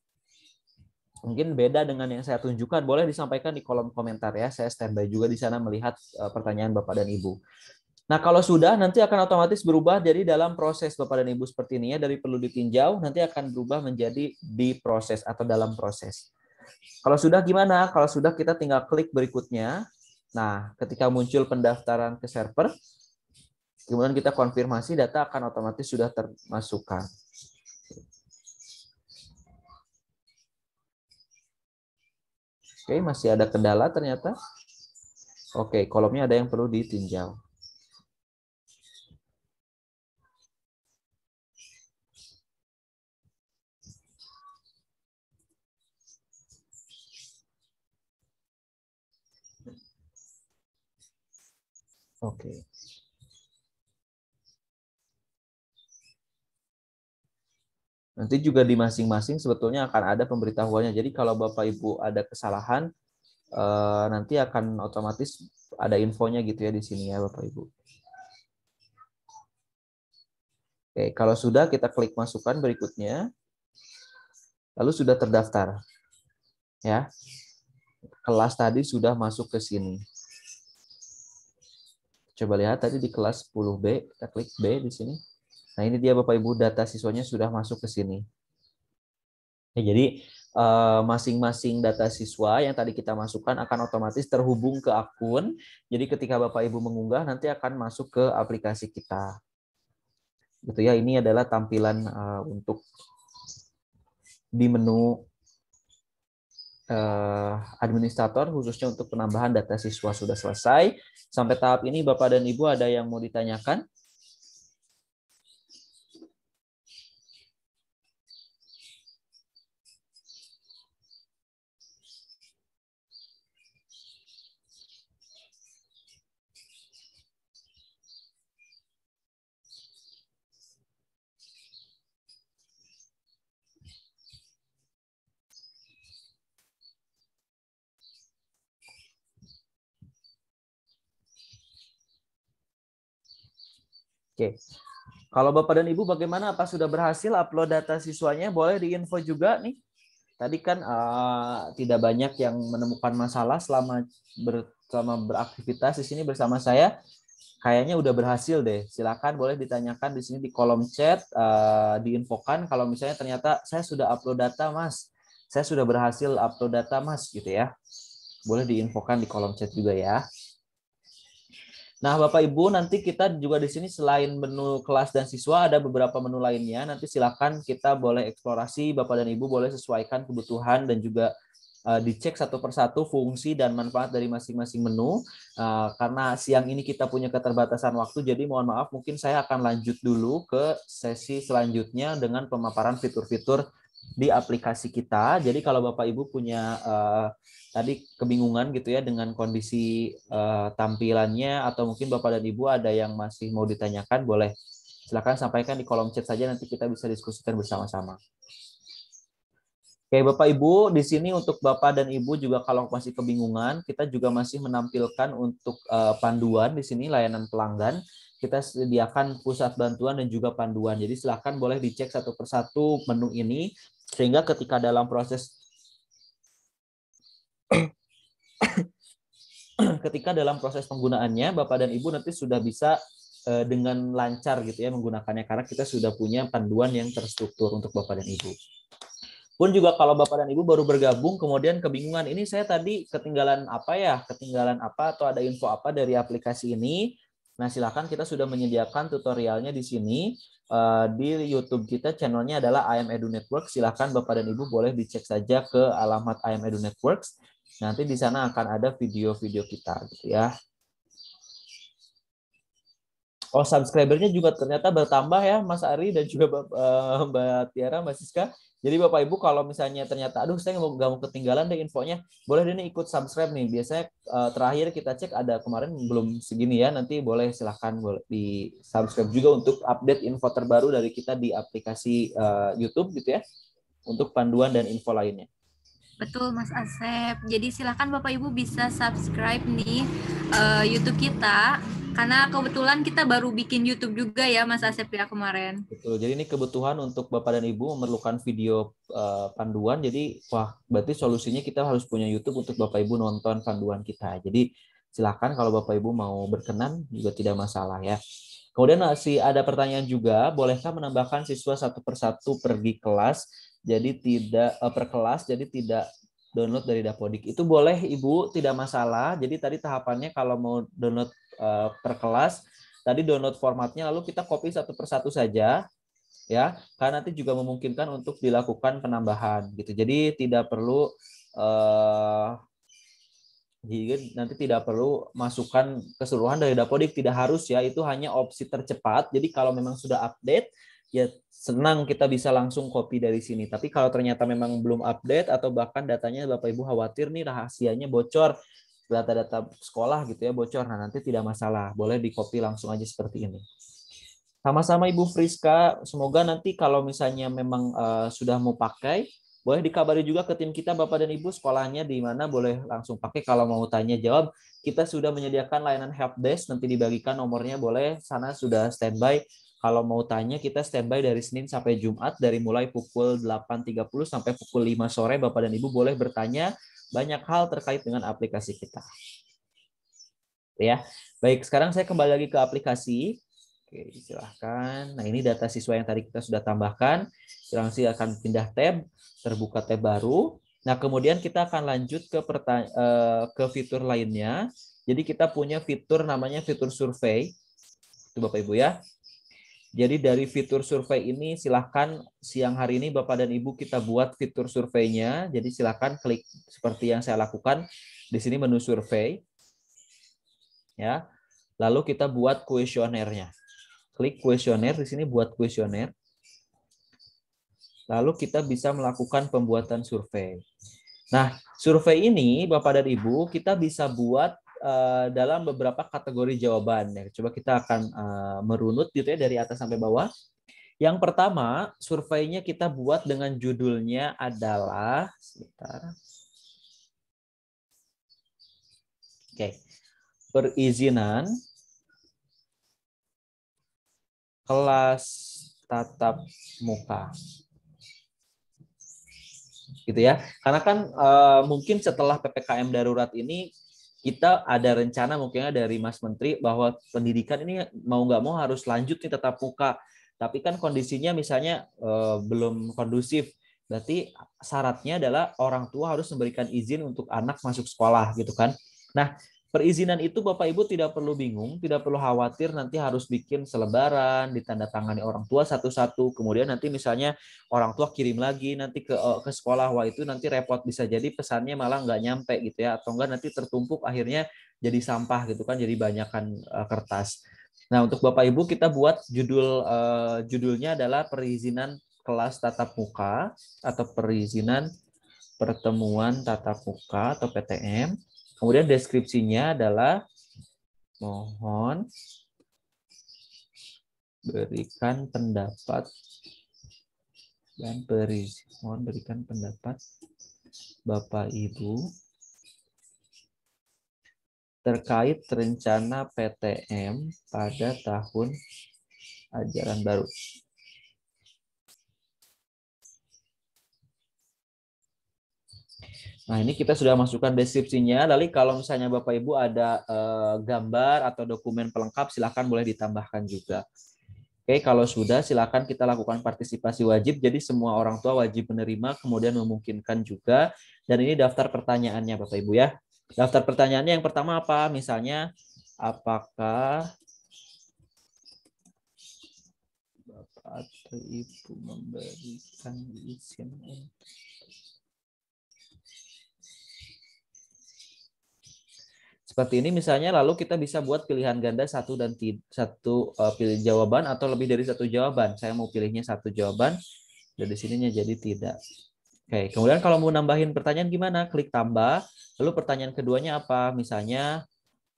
C: Mungkin beda dengan yang saya tunjukkan. Boleh disampaikan di kolom komentar ya. Saya standby juga di sana melihat eh, pertanyaan Bapak dan Ibu. Nah, kalau sudah nanti akan otomatis berubah jadi dalam proses Bapak dan Ibu seperti ini ya dari perlu ditinjau nanti akan berubah menjadi di proses atau dalam proses. Kalau sudah gimana? Kalau sudah kita tinggal klik berikutnya. Nah, ketika muncul pendaftaran ke server, kemudian kita konfirmasi data akan otomatis sudah termasukkan. Oke, masih ada kendala ternyata.
B: Oke, kolomnya ada yang perlu ditinjau. Oke. Okay. Nanti juga di masing-masing
C: sebetulnya akan ada pemberitahuannya. Jadi kalau Bapak Ibu ada kesalahan, eh, nanti akan otomatis ada infonya gitu ya di sini ya Bapak Ibu. Oke, kalau sudah kita klik masukkan berikutnya. Lalu sudah terdaftar. Ya. Kelas tadi sudah masuk ke sini. Coba lihat tadi di kelas 10B, kita klik B di sini. Nah ini dia Bapak Ibu data siswanya sudah masuk ke sini. Ya, jadi eh, masing-masing data siswa yang tadi kita masukkan akan otomatis terhubung ke akun. Jadi ketika Bapak Ibu mengunggah nanti akan masuk ke aplikasi kita. Gitu ya, ini adalah tampilan uh, untuk di menu uh, administrator khususnya untuk penambahan data siswa sudah selesai. Sampai tahap ini Bapak dan Ibu ada yang mau ditanyakan? Oke. Kalau Bapak dan Ibu bagaimana? Apa sudah berhasil upload data siswanya? Boleh diinfo juga nih. Tadi kan uh, tidak banyak yang menemukan masalah selama ber, beraktivitas di sini bersama saya. Kayaknya udah berhasil deh. Silakan boleh ditanyakan di sini di kolom chat, uh, diinfokan kalau misalnya ternyata saya sudah upload data, Mas. Saya sudah berhasil upload data, Mas, gitu ya. Boleh diinfokan di kolom chat juga ya. Nah, Bapak Ibu, nanti kita juga di sini selain menu kelas dan siswa ada beberapa menu lainnya. Nanti silakan kita boleh eksplorasi, Bapak dan Ibu boleh sesuaikan kebutuhan dan juga eh, dicek satu persatu fungsi dan manfaat dari masing-masing menu. Eh, karena siang ini kita punya keterbatasan waktu, jadi mohon maaf mungkin saya akan lanjut dulu ke sesi selanjutnya dengan pemaparan fitur-fitur di aplikasi kita. Jadi kalau Bapak Ibu punya uh, tadi kebingungan gitu ya dengan kondisi uh, tampilannya atau mungkin Bapak dan Ibu ada yang masih mau ditanyakan, boleh silakan sampaikan di kolom chat saja nanti kita bisa diskusikan bersama-sama. Oke, Bapak Ibu, di sini untuk Bapak dan Ibu juga kalau masih kebingungan, kita juga masih menampilkan untuk uh, panduan di sini layanan pelanggan kita sediakan pusat bantuan dan juga panduan. Jadi silahkan boleh dicek satu persatu menu ini sehingga ketika dalam proses ketika dalam proses penggunaannya Bapak dan Ibu nanti sudah bisa eh, dengan lancar gitu ya menggunakannya karena kita sudah punya panduan yang terstruktur untuk Bapak dan Ibu. Pun juga kalau Bapak dan Ibu baru bergabung kemudian kebingungan ini saya tadi ketinggalan apa ya, ketinggalan apa atau ada info apa dari aplikasi ini, Nah, silahkan kita sudah menyediakan tutorialnya di sini. Eh, di YouTube kita channelnya adalah IM Edu Network. Silahkan Bapak dan Ibu boleh dicek saja ke alamat IM Edu Networks. Nanti di sana akan ada video-video
B: kita gitu ya.
C: Oh, subscribernya juga ternyata bertambah ya, Mas Ari dan juga eh, Mbak Tiara, Mbak Siska. Jadi Bapak Ibu kalau misalnya ternyata aduh saya nggak mau ketinggalan deh infonya, boleh deh nih ikut subscribe nih. Biasanya uh, terakhir kita cek ada kemarin belum segini ya. Nanti boleh silahkan boleh di subscribe juga untuk update info terbaru dari kita di aplikasi uh, YouTube gitu ya. Untuk panduan dan info lainnya.
E: Betul Mas Asep. Jadi silahkan Bapak Ibu bisa subscribe nih uh, YouTube kita karena kebetulan kita baru bikin YouTube juga ya Mas Asep ya kemarin.
C: Betul. Jadi ini kebutuhan untuk Bapak dan Ibu memerlukan video uh, panduan. Jadi wah berarti solusinya kita harus punya YouTube untuk Bapak Ibu nonton panduan kita. Jadi silakan kalau Bapak Ibu mau berkenan juga tidak masalah ya. Kemudian masih eh, ada pertanyaan juga, bolehkah menambahkan siswa satu persatu pergi kelas? Jadi tidak uh, per kelas, jadi tidak download dari Dapodik. Itu boleh Ibu, tidak masalah. Jadi tadi tahapannya kalau mau download Eh, per kelas. Tadi download formatnya lalu kita copy satu persatu saja ya, karena nanti juga memungkinkan untuk dilakukan penambahan gitu. Jadi tidak perlu uh, nanti tidak perlu masukkan keseluruhan dari Dapodik tidak harus ya itu hanya opsi tercepat. Jadi kalau memang sudah update ya senang kita bisa langsung copy dari sini. Tapi kalau ternyata memang belum update atau bahkan datanya Bapak Ibu khawatir nih rahasianya bocor data-data sekolah gitu ya bocor. Nah, nanti tidak masalah, boleh di copy langsung aja seperti ini. Sama-sama Ibu Friska, semoga nanti kalau misalnya memang uh, sudah mau pakai, boleh dikabari juga ke tim kita Bapak dan Ibu sekolahnya di mana boleh langsung pakai kalau mau tanya jawab. Kita sudah menyediakan layanan help desk, nanti dibagikan nomornya boleh, sana sudah standby. Kalau mau tanya, kita standby dari Senin sampai Jumat, dari mulai pukul 8.30 sampai pukul 5 sore, Bapak dan Ibu boleh bertanya banyak hal terkait dengan aplikasi kita. Ya, baik. Sekarang saya kembali lagi ke aplikasi. Oke, silahkan. Nah, ini data siswa yang tadi kita sudah tambahkan. Silahkan akan pindah tab, terbuka tab baru. Nah, kemudian kita akan lanjut ke eh, ke fitur lainnya. Jadi kita punya fitur namanya fitur survei. Itu Bapak Ibu ya. Jadi dari fitur survei ini silahkan siang hari ini Bapak dan Ibu kita buat fitur surveinya. Jadi silahkan klik seperti yang saya lakukan di sini menu survei. Ya. Lalu kita buat kuesionernya. Klik kuesioner di sini buat kuesioner. Lalu kita bisa melakukan pembuatan survei. Nah, survei ini Bapak dan Ibu kita bisa buat Eh, dalam beberapa kategori jawaban ya. Coba kita akan uh, merunut gitu ya dari atas sampai bawah. Yang pertama, surveinya kita buat dengan judulnya
B: adalah sebentar. Oke. Okay. Perizinan kelas tatap muka
C: gitu ya. Karena kan uh, mungkin setelah PPKM darurat ini kita ada rencana mungkin dari Mas Menteri bahwa pendidikan ini mau nggak mau harus lanjut nih tetap buka Tapi kan kondisinya misalnya eh, belum kondusif. Berarti syaratnya adalah orang tua harus memberikan izin untuk anak masuk sekolah gitu kan. Nah, Perizinan itu Bapak Ibu tidak perlu bingung, tidak perlu khawatir nanti harus bikin selebaran, ditandatangani orang tua satu-satu, kemudian nanti misalnya orang tua kirim lagi nanti ke eh, ke sekolah, wah itu nanti repot bisa jadi pesannya malah nggak nyampe gitu ya, atau enggak nanti tertumpuk akhirnya jadi sampah gitu kan, jadi banyakan eh, kertas. Nah untuk Bapak Ibu kita buat judul eh, judulnya adalah perizinan kelas tatap muka atau perizinan pertemuan tatap muka atau PTM Kemudian deskripsinya adalah mohon berikan pendapat dan berizin. Mohon berikan pendapat Bapak Ibu terkait rencana PTM pada tahun
B: ajaran baru. Nah, ini
C: kita sudah masukkan deskripsinya. Lalu kalau misalnya Bapak Ibu ada eh, gambar atau dokumen pelengkap, silakan boleh ditambahkan juga. Oke, kalau sudah silakan kita lakukan partisipasi wajib. Jadi semua orang tua wajib menerima, kemudian memungkinkan juga. Dan ini daftar pertanyaannya Bapak Ibu ya. Daftar pertanyaannya yang pertama apa? Misalnya apakah
B: Bapak atau Ibu memberikan izin
C: Seperti ini misalnya lalu kita bisa buat pilihan ganda satu dan satu uh, pilih jawaban atau lebih dari satu jawaban. Saya mau pilihnya satu jawaban dan di sininya jadi tidak. Oke, kemudian kalau mau nambahin pertanyaan gimana? Klik tambah, lalu pertanyaan keduanya apa? Misalnya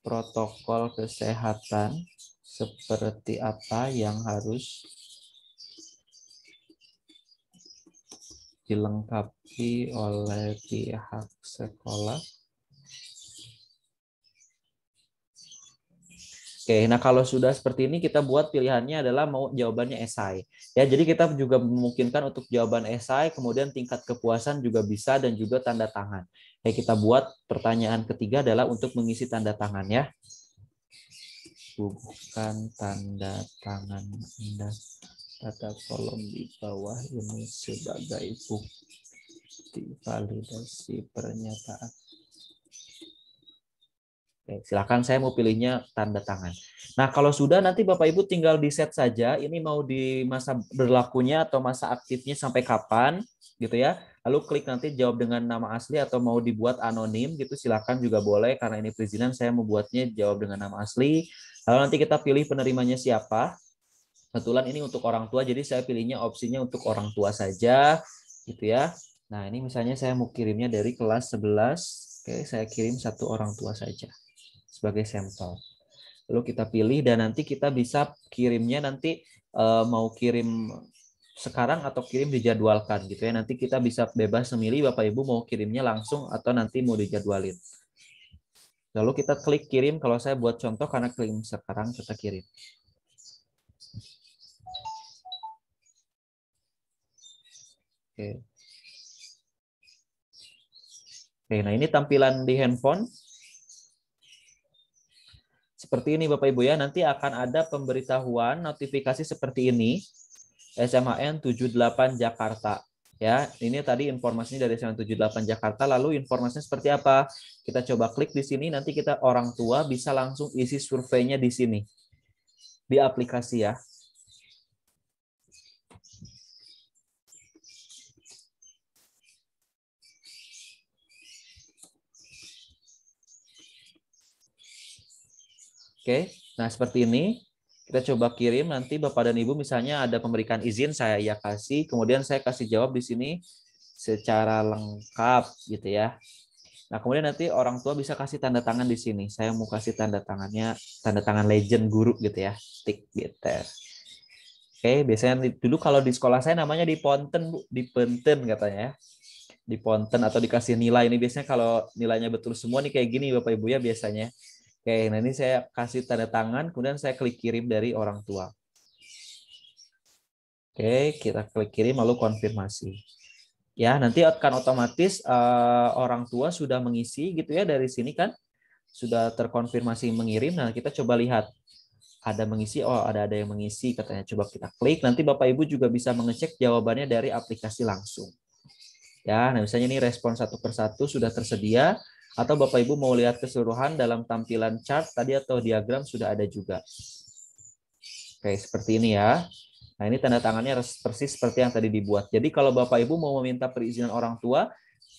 C: protokol kesehatan seperti apa yang
B: harus dilengkapi oleh pihak sekolah?
C: Oke, nah kalau sudah seperti ini kita buat pilihannya adalah mau jawabannya esai. Ya, jadi kita juga memungkinkan untuk jawaban esai, kemudian tingkat kepuasan juga bisa dan juga tanda tangan. Ya, kita buat pertanyaan ketiga adalah untuk mengisi tanda tangan ya. Bukan tanda tangan Anda.
B: pada kolom di bawah ini sebagai bukti validasi pernyataan
C: Oke, silahkan saya mau pilihnya tanda tangan. Nah, kalau sudah nanti Bapak Ibu tinggal di set saja ini mau di masa berlakunya atau masa aktifnya sampai kapan gitu ya. Lalu klik nanti jawab dengan nama asli atau mau dibuat anonim gitu Silakan juga boleh karena ini perizinan saya membuatnya jawab dengan nama asli. Lalu nanti kita pilih penerimanya siapa. Kebetulan ini untuk orang tua jadi saya pilihnya opsinya untuk orang tua saja gitu ya. Nah, ini misalnya saya mau kirimnya dari kelas 11. Oke, saya kirim satu orang tua saja sebagai sampel. Lalu kita pilih dan nanti kita bisa kirimnya nanti uh, mau kirim sekarang atau kirim dijadwalkan gitu ya. Nanti kita bisa bebas memilih Bapak Ibu mau kirimnya langsung atau nanti mau dijadwalin. Lalu kita klik kirim kalau saya buat contoh karena klik sekarang kita kirim. Oke. Oke, nah ini tampilan di handphone. Seperti ini Bapak Ibu ya, nanti akan ada pemberitahuan notifikasi seperti ini. SMAN 78 Jakarta. Ya, ini tadi informasinya dari SMAN 78 Jakarta. Lalu informasinya seperti apa? Kita coba klik di sini, nanti kita orang tua bisa langsung isi surveinya di sini. Di aplikasi ya. Oke, nah seperti ini kita coba kirim nanti Bapak dan Ibu misalnya ada pemberikan izin saya ya kasih, kemudian saya kasih jawab di sini secara lengkap gitu ya. Nah, kemudian nanti orang tua bisa kasih tanda tangan di sini. Saya mau kasih tanda tangannya tanda tangan legend guru gitu ya, stick gitu. Oke, biasanya dulu kalau di sekolah saya namanya di Ponten, Bu, di Penten katanya ya. Di Ponten atau dikasih nilai ini biasanya kalau nilainya betul semua nih kayak gini Bapak Ibu ya biasanya. Oke, nah ini saya kasih tanda tangan, kemudian saya klik kirim dari orang tua. Oke, kita klik kirim lalu konfirmasi. Ya, nanti akan otomatis uh, orang tua sudah mengisi gitu ya dari sini kan. Sudah terkonfirmasi mengirim. Nah, kita coba lihat ada mengisi, oh ada ada yang mengisi katanya. Coba kita klik. Nanti Bapak Ibu juga bisa mengecek jawabannya dari aplikasi langsung. Ya, nah misalnya ini respon satu persatu sudah tersedia. Atau Bapak Ibu mau lihat keseluruhan dalam tampilan chart tadi atau diagram sudah ada juga. Oke, seperti ini ya. Nah, ini tanda tangannya persis seperti yang tadi dibuat. Jadi kalau Bapak Ibu mau meminta perizinan orang tua,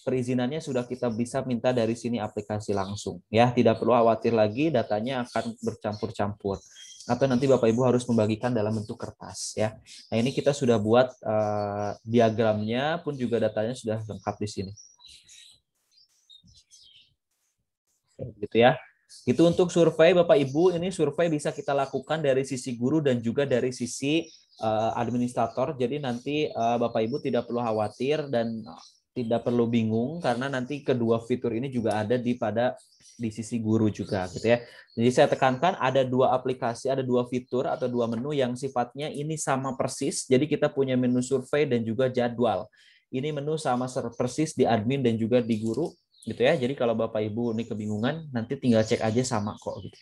C: perizinannya sudah kita bisa minta dari sini aplikasi langsung. Ya, tidak perlu khawatir lagi datanya akan bercampur-campur. Atau nanti Bapak Ibu harus membagikan dalam bentuk kertas ya. Nah, ini kita sudah buat uh, diagramnya pun juga datanya sudah lengkap di sini. gitu ya. Itu untuk survei Bapak Ibu, ini survei bisa kita lakukan dari sisi guru dan juga dari sisi uh, administrator. Jadi nanti uh, Bapak Ibu tidak perlu khawatir dan eh, tidak perlu bingung karena nanti kedua fitur ini juga ada di pada di sisi guru juga gitu ya. Jadi saya tekankan ada dua aplikasi, ada dua fitur atau dua menu yang sifatnya ini sama persis. Jadi kita punya menu survei dan juga jadwal. Ini menu sama persis di admin dan juga di guru gitu ya. Jadi kalau Bapak Ibu ini kebingungan, nanti tinggal cek aja sama kok gitu.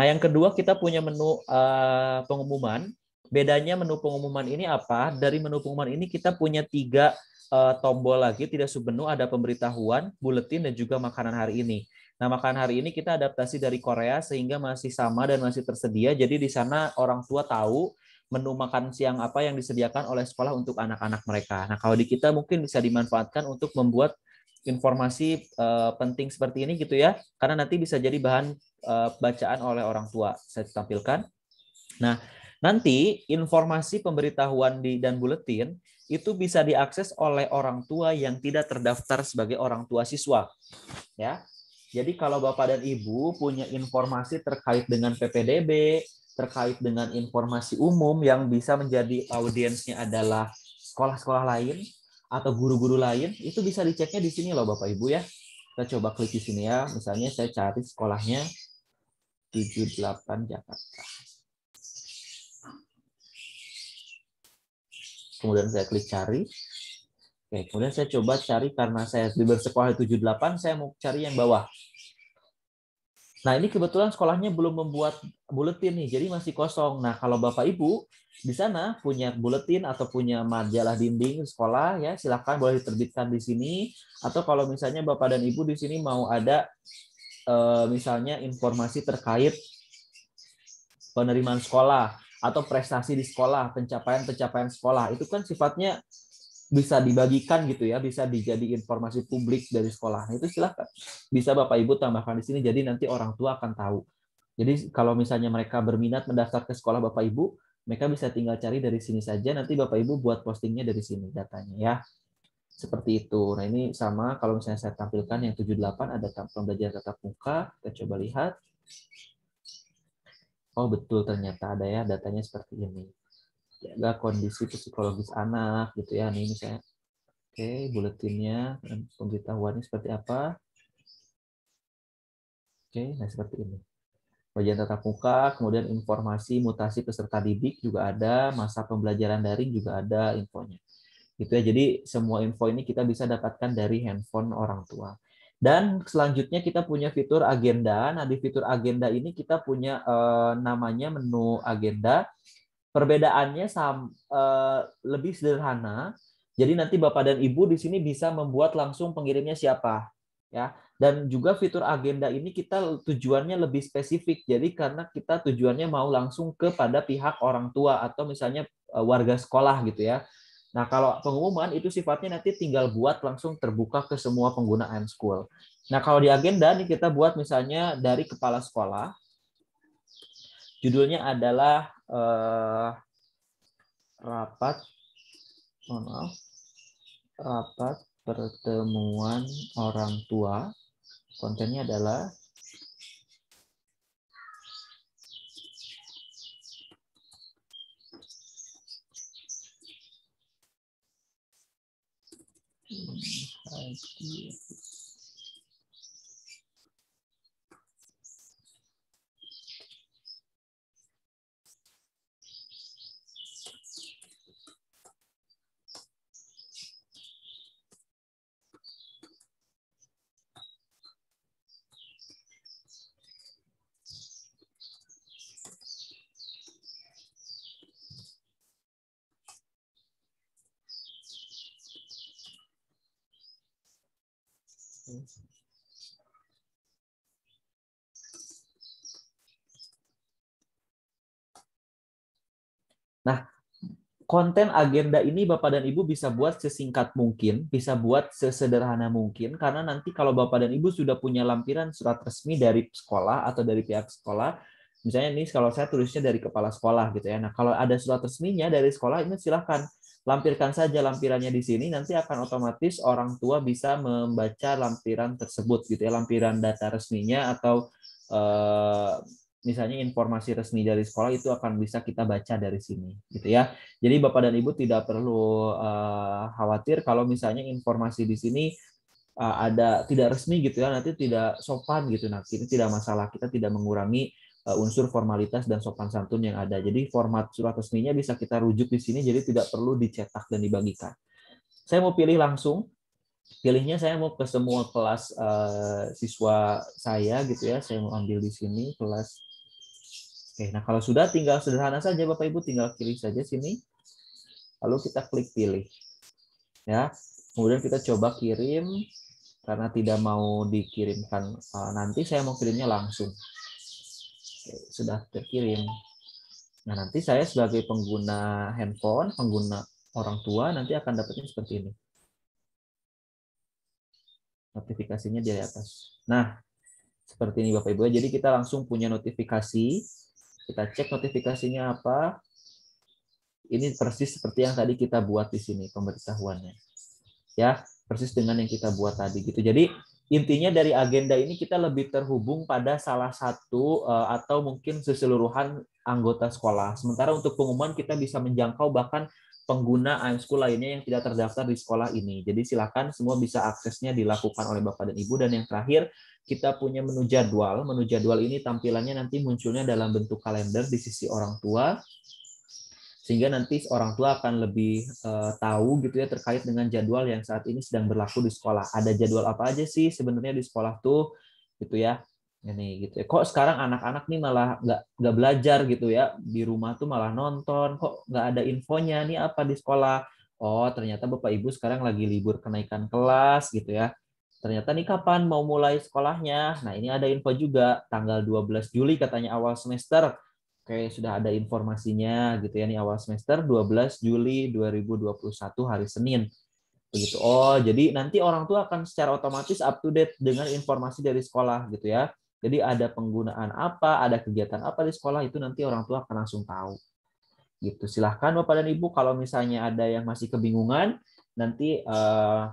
C: Nah, yang kedua kita punya menu uh, pengumuman. Bedanya menu pengumuman ini apa? Dari menu pengumuman ini kita punya tiga uh, tombol lagi, tidak submenu ada pemberitahuan, buletin dan juga makanan hari ini. Nah, makanan hari ini kita adaptasi dari Korea sehingga masih sama dan masih tersedia. Jadi di sana orang tua tahu menu makan siang apa yang disediakan oleh sekolah untuk anak-anak mereka. Nah, kalau di kita mungkin bisa dimanfaatkan untuk membuat informasi uh, penting seperti ini gitu ya karena nanti bisa jadi bahan uh, bacaan oleh orang tua saya tampilkan nah nanti informasi pemberitahuan di dan buletin itu bisa diakses oleh orang tua yang tidak terdaftar sebagai orang tua siswa ya jadi kalau bapak dan ibu punya informasi terkait dengan PPDB terkait dengan informasi umum yang bisa menjadi audiensnya adalah sekolah-sekolah lain atau guru-guru lain itu bisa diceknya di sini loh Bapak Ibu ya. Kita coba klik di sini ya. Misalnya saya cari sekolahnya
B: 78 Jakarta. Kemudian saya klik cari. Oke, kemudian saya coba cari
C: karena saya di bersekolah 78, saya mau cari yang bawah. Nah, ini kebetulan sekolahnya belum membuat buletin nih, jadi masih kosong. Nah, kalau Bapak Ibu di sana punya buletin atau punya majalah dinding sekolah ya silahkan boleh diterbitkan di sini atau kalau misalnya bapak dan ibu di sini mau ada eh, misalnya informasi terkait penerimaan sekolah atau prestasi di sekolah pencapaian-pencapaian sekolah itu kan sifatnya bisa dibagikan gitu ya, bisa dijadi informasi publik dari sekolah. Nah, itu silahkan. Bisa Bapak Ibu tambahkan di sini, jadi nanti orang tua akan tahu. Jadi kalau misalnya mereka berminat mendaftar ke sekolah Bapak Ibu, mereka bisa tinggal cari dari sini saja. Nanti Bapak Ibu buat postingnya dari sini datanya ya. Seperti itu. Nah ini sama kalau misalnya saya tampilkan yang 78 ada pembelajaran tatap muka. Kita coba lihat. Oh betul ternyata ada ya datanya seperti ini. Jaga kondisi psikologis anak gitu ya. Ini saya. Oke, buletinnya, pemberitahuannya seperti apa. Oke, nah seperti ini ujian tatap muka, kemudian informasi mutasi peserta didik juga ada, masa pembelajaran daring juga ada infonya. Gitu ya. Jadi semua info ini kita bisa dapatkan dari handphone orang tua. Dan selanjutnya kita punya fitur agenda. Nah, di fitur agenda ini kita punya eh, namanya menu agenda. Perbedaannya sama, eh, lebih sederhana. Jadi nanti Bapak dan Ibu di sini bisa membuat langsung pengirimnya siapa, ya. Dan juga fitur agenda ini kita tujuannya lebih spesifik. Jadi karena kita tujuannya mau langsung kepada pihak orang tua atau misalnya e, warga sekolah gitu ya. Nah, kalau pengumuman itu sifatnya nanti tinggal buat langsung terbuka ke semua pengguna M-School. Nah, kalau di agenda nih kita buat misalnya dari kepala sekolah. Judulnya adalah eh, rapat oh, maaf, rapat pertemuan orang tua kontennya adalah
B: hmm, Thank you. Nah,
C: konten agenda ini Bapak dan Ibu bisa buat sesingkat mungkin, bisa buat sesederhana mungkin, karena nanti kalau Bapak dan Ibu sudah punya lampiran surat resmi dari sekolah atau dari pihak sekolah, misalnya ini kalau saya tulisnya dari kepala sekolah gitu ya. Nah, kalau ada surat resminya dari sekolah ini silahkan lampirkan saja lampirannya di sini nanti akan otomatis orang tua bisa membaca lampiran tersebut gitu ya lampiran data resminya atau eh, misalnya informasi resmi dari sekolah itu akan bisa kita baca dari sini gitu ya jadi bapak dan ibu tidak perlu eh, khawatir kalau misalnya informasi di sini eh, ada tidak resmi gitu ya nanti tidak sopan gitu nanti tidak masalah kita tidak mengurangi Eh, unsur formalitas dan sopan santun yang ada. Jadi format surat resminya bisa kita rujuk di sini, jadi tidak perlu dicetak dan dibagikan. Saya mau pilih langsung, pilihnya saya mau ke semua kelas uh, siswa saya gitu ya, saya mau ambil di sini kelas. Oke, nah kalau sudah tinggal sederhana saja Bapak Ibu, tinggal pilih saja sini, lalu kita klik pilih, ya. Kemudian kita coba kirim karena tidak mau dikirimkan uh, nanti saya mau kirimnya langsung sudah terkirim. Nah, nanti saya sebagai pengguna handphone, pengguna orang tua nanti akan dapetin seperti ini. Notifikasinya di atas. Nah, seperti ini Bapak Ibu. Ya. Jadi kita langsung punya notifikasi. Kita cek notifikasinya apa. Ini persis seperti yang tadi kita buat di sini pemberitahuannya. Ya, persis dengan yang kita buat tadi gitu. Jadi intinya dari agenda ini kita lebih terhubung pada salah satu uh, atau mungkin seseluruhan anggota sekolah. Sementara untuk pengumuman kita bisa menjangkau bahkan pengguna Amsku School lainnya yang tidak terdaftar di sekolah ini. Jadi silakan semua bisa aksesnya dilakukan oleh Bapak dan Ibu. Dan yang terakhir, kita punya menu jadwal. Menu jadwal ini tampilannya nanti munculnya dalam bentuk kalender di sisi orang tua, sehingga nanti orang tua akan lebih uh, tahu gitu ya terkait dengan jadwal yang saat ini sedang berlaku di sekolah. Ada jadwal apa aja sih sebenarnya di sekolah tuh gitu ya. Ini gitu ya. Kok sekarang anak-anak nih malah nggak nggak belajar gitu ya di rumah tuh malah nonton. Kok nggak ada infonya nih apa di sekolah? Oh ternyata bapak ibu sekarang lagi libur kenaikan kelas gitu ya. Ternyata nih kapan mau mulai sekolahnya? Nah ini ada info juga tanggal 12 Juli katanya awal semester Oke, sudah ada informasinya gitu ya nih awal semester 12 Juli 2021 hari Senin. Begitu. Oh, jadi nanti orang tua akan secara otomatis up to date dengan informasi dari sekolah gitu ya. Jadi ada penggunaan apa, ada kegiatan apa di sekolah itu nanti orang tua akan langsung tahu. Gitu. Silahkan Bapak dan Ibu kalau misalnya ada yang masih kebingungan nanti uh,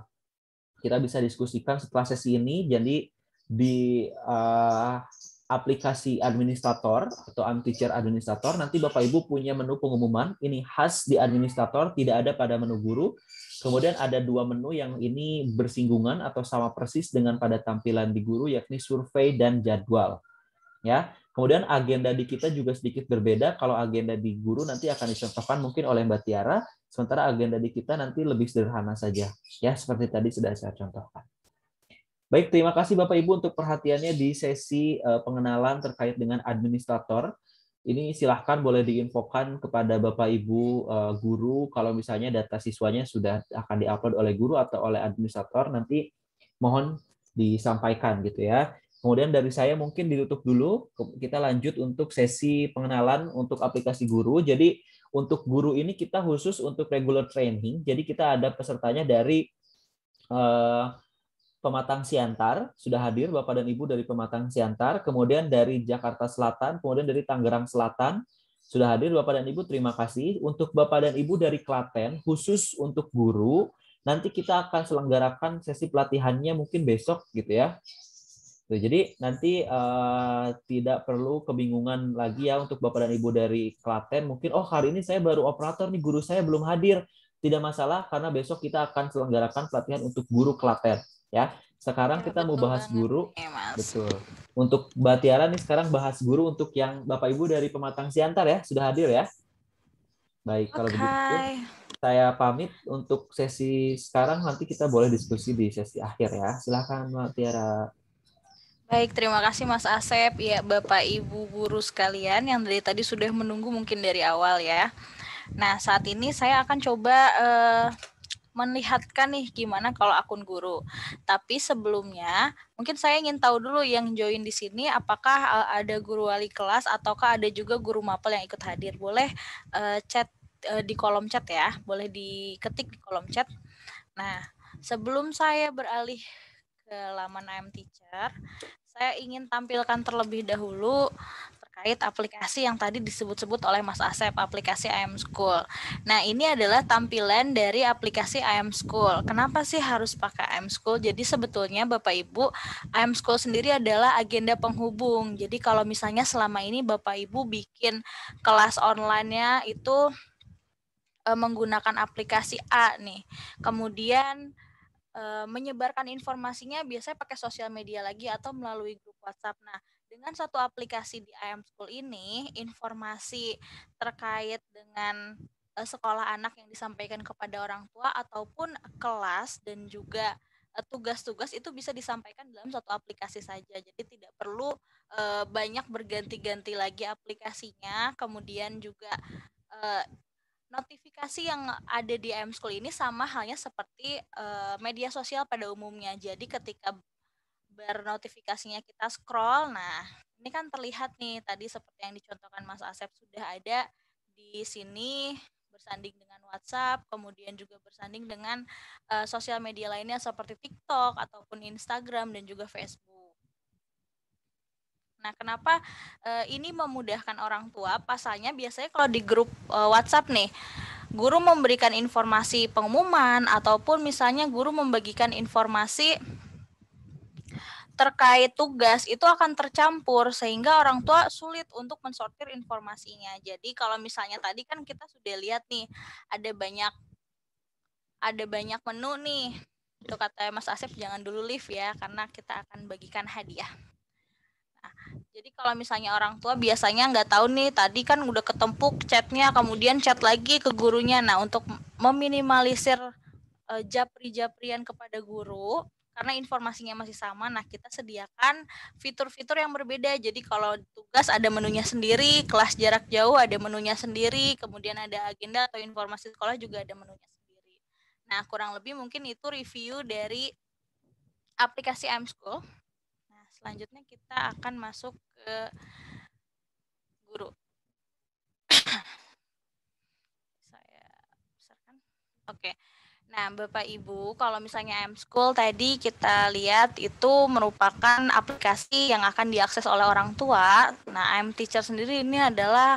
C: kita bisa diskusikan setelah sesi ini. Jadi di uh, aplikasi administrator atau teacher administrator nanti Bapak Ibu punya menu pengumuman ini khas di administrator tidak ada pada menu guru kemudian ada dua menu yang ini bersinggungan atau sama persis dengan pada tampilan di guru yakni survei dan jadwal ya kemudian agenda di kita juga sedikit berbeda kalau agenda di guru nanti akan dicontohkan mungkin oleh Mbak Tiara sementara agenda di kita nanti lebih sederhana saja ya seperti tadi sudah saya contohkan Baik, terima kasih Bapak Ibu untuk perhatiannya di sesi eh, pengenalan terkait dengan administrator. Ini silahkan boleh diinfokan kepada Bapak Ibu eh, guru kalau misalnya data siswanya sudah akan diupload oleh guru atau oleh administrator nanti mohon disampaikan gitu ya. Kemudian dari saya mungkin ditutup dulu, kita lanjut untuk sesi pengenalan untuk aplikasi guru. Jadi untuk guru ini kita khusus untuk regular training, jadi kita ada pesertanya dari eh, Pematang Siantar sudah hadir Bapak dan Ibu dari Pematang Siantar, kemudian dari Jakarta Selatan, kemudian dari Tangerang Selatan sudah hadir Bapak dan Ibu terima kasih. Untuk Bapak dan Ibu dari Klaten khusus untuk guru, nanti kita akan selenggarakan sesi pelatihannya mungkin besok gitu ya. jadi nanti uh, tidak perlu kebingungan lagi ya untuk Bapak dan Ibu dari Klaten mungkin oh hari ini saya baru operator nih guru saya belum hadir. Tidak masalah karena besok kita akan selenggarakan pelatihan untuk guru Klaten ya. Sekarang ya, kita mau bahas guru. Betul. Untuk Mbak Tiara nih sekarang bahas guru untuk yang Bapak Ibu dari Pematang Siantar ya, sudah hadir ya. Baik, okay. kalau begitu saya pamit untuk sesi sekarang nanti kita boleh diskusi di sesi akhir ya. Silakan Mbak Tiara.
D: Baik, terima kasih Mas Asep. Ya, Bapak Ibu guru sekalian yang dari tadi sudah menunggu mungkin dari awal ya. Nah, saat ini saya akan coba uh, melihatkan nih gimana kalau akun guru. Tapi sebelumnya mungkin saya ingin tahu dulu yang join di sini apakah eh, ada guru wali kelas ataukah ada juga guru mapel yang ikut hadir. Boleh eh, chat eh, di kolom chat ya, boleh diketik di kolom chat. Nah, sebelum saya beralih ke laman AM Teacher, saya ingin tampilkan terlebih dahulu terkait aplikasi yang tadi disebut-sebut oleh Mas Asep, aplikasi IM School. Nah, ini adalah tampilan dari aplikasi IM School. Kenapa sih harus pakai IM School? Jadi sebetulnya Bapak Ibu, IM School sendiri adalah agenda penghubung. Jadi kalau misalnya selama ini Bapak Ibu bikin kelas online-nya itu e, menggunakan aplikasi A nih. Kemudian eh, menyebarkan informasinya biasanya pakai sosial media lagi atau melalui grup WhatsApp. Nah, dengan satu aplikasi di IM School ini, informasi terkait dengan eh, sekolah anak yang disampaikan kepada orang tua ataupun kelas dan juga eh, tugas-tugas itu bisa disampaikan dalam satu aplikasi saja. Jadi tidak perlu eh, banyak berganti-ganti lagi aplikasinya. Kemudian juga notifikasi yang ada di M School ini sama halnya seperti uh, media sosial pada umumnya. Jadi ketika bar notifikasinya kita scroll. Nah, ini kan terlihat nih tadi seperti yang dicontohkan Mas Asep sudah ada di sini bersanding dengan WhatsApp, kemudian juga bersanding dengan uh, sosial media lainnya seperti TikTok ataupun Instagram dan juga Facebook. Nah, kenapa uh, ini memudahkan orang tua? Pasalnya biasanya kalau di grup uh, WhatsApp nih, guru memberikan informasi pengumuman ataupun misalnya guru membagikan informasi terkait tugas itu akan tercampur sehingga orang tua sulit untuk mensortir informasinya. Jadi kalau misalnya tadi kan kita sudah lihat nih ada banyak ada banyak menu nih. Itu kata Mas Asep jangan dulu live ya karena kita akan bagikan hadiah. Nah, jadi kalau misalnya orang tua biasanya nggak tahu nih tadi kan udah ketempuk chatnya kemudian chat lagi ke gurunya. Nah untuk meminimalisir eh, japri-japrian kepada guru karena informasinya masih sama. Nah, kita sediakan fitur-fitur yang berbeda. Jadi kalau tugas ada menunya sendiri, kelas jarak jauh ada menunya sendiri, kemudian ada agenda atau informasi sekolah juga ada menunya sendiri. Nah, kurang lebih mungkin itu review dari aplikasi I'm School. Nah, selanjutnya kita akan masuk ke guru. Saya besarkan. Oke. Okay. Nah, Bapak Ibu, kalau misalnya M School tadi kita lihat itu merupakan aplikasi yang akan diakses oleh orang tua. Nah, M Teacher sendiri ini adalah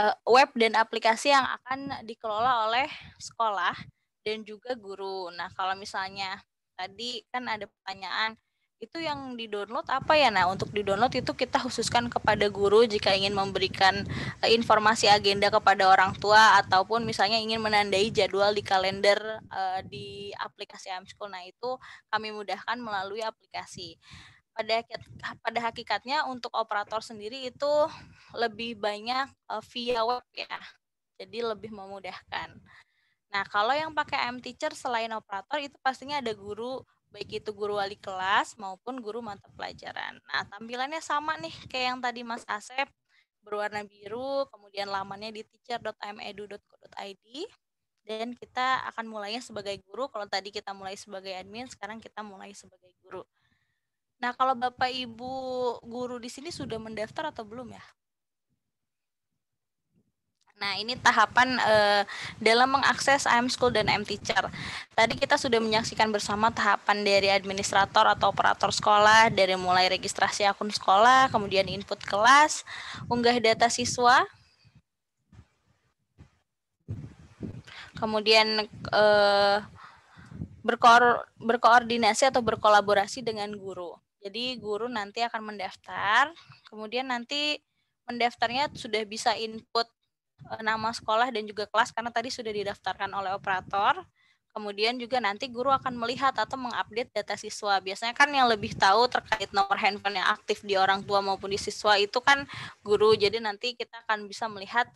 D: uh, web dan aplikasi yang akan dikelola oleh sekolah dan juga guru. Nah, kalau misalnya tadi kan ada pertanyaan itu yang di-download apa ya nah untuk di-download itu kita khususkan kepada guru jika ingin memberikan eh, informasi agenda kepada orang tua ataupun misalnya
B: ingin menandai jadwal di kalender
D: uh, di aplikasi AmSchool nah itu kami mudahkan melalui aplikasi pada pada hakikatnya untuk operator sendiri itu lebih banyak uh, via web ya jadi lebih memudahkan nah kalau yang pakai M Teacher selain operator itu pastinya ada guru baik itu guru wali kelas maupun guru mata pelajaran. Nah, tampilannya sama nih kayak yang tadi Mas Asep, berwarna biru, kemudian lamannya di teacher.medu.co.id dan kita akan mulainya sebagai guru. Kalau tadi kita mulai sebagai admin, sekarang kita mulai sebagai guru. Nah, kalau Bapak Ibu guru di sini sudah mendaftar atau belum ya? Nah, ini tahapan uh, dalam mengakses I'm School dan I'm Teacher. Tadi kita sudah menyaksikan bersama tahapan dari administrator atau operator sekolah, dari mulai registrasi akun sekolah, kemudian input kelas, unggah data siswa, kemudian uh, eh, berko berkoordinasi atau berkolaborasi dengan guru. Jadi guru nanti akan mendaftar, kemudian nanti mendaftarnya sudah bisa input Eh, nama sekolah dan juga kelas karena tadi sudah didaftarkan oleh operator. Kemudian juga nanti guru akan melihat atau mengupdate data siswa. Biasanya kan yang lebih tahu terkait nomor handphone yang aktif di orang tua maupun di siswa itu kan guru. Jadi nanti kita akan bisa melihat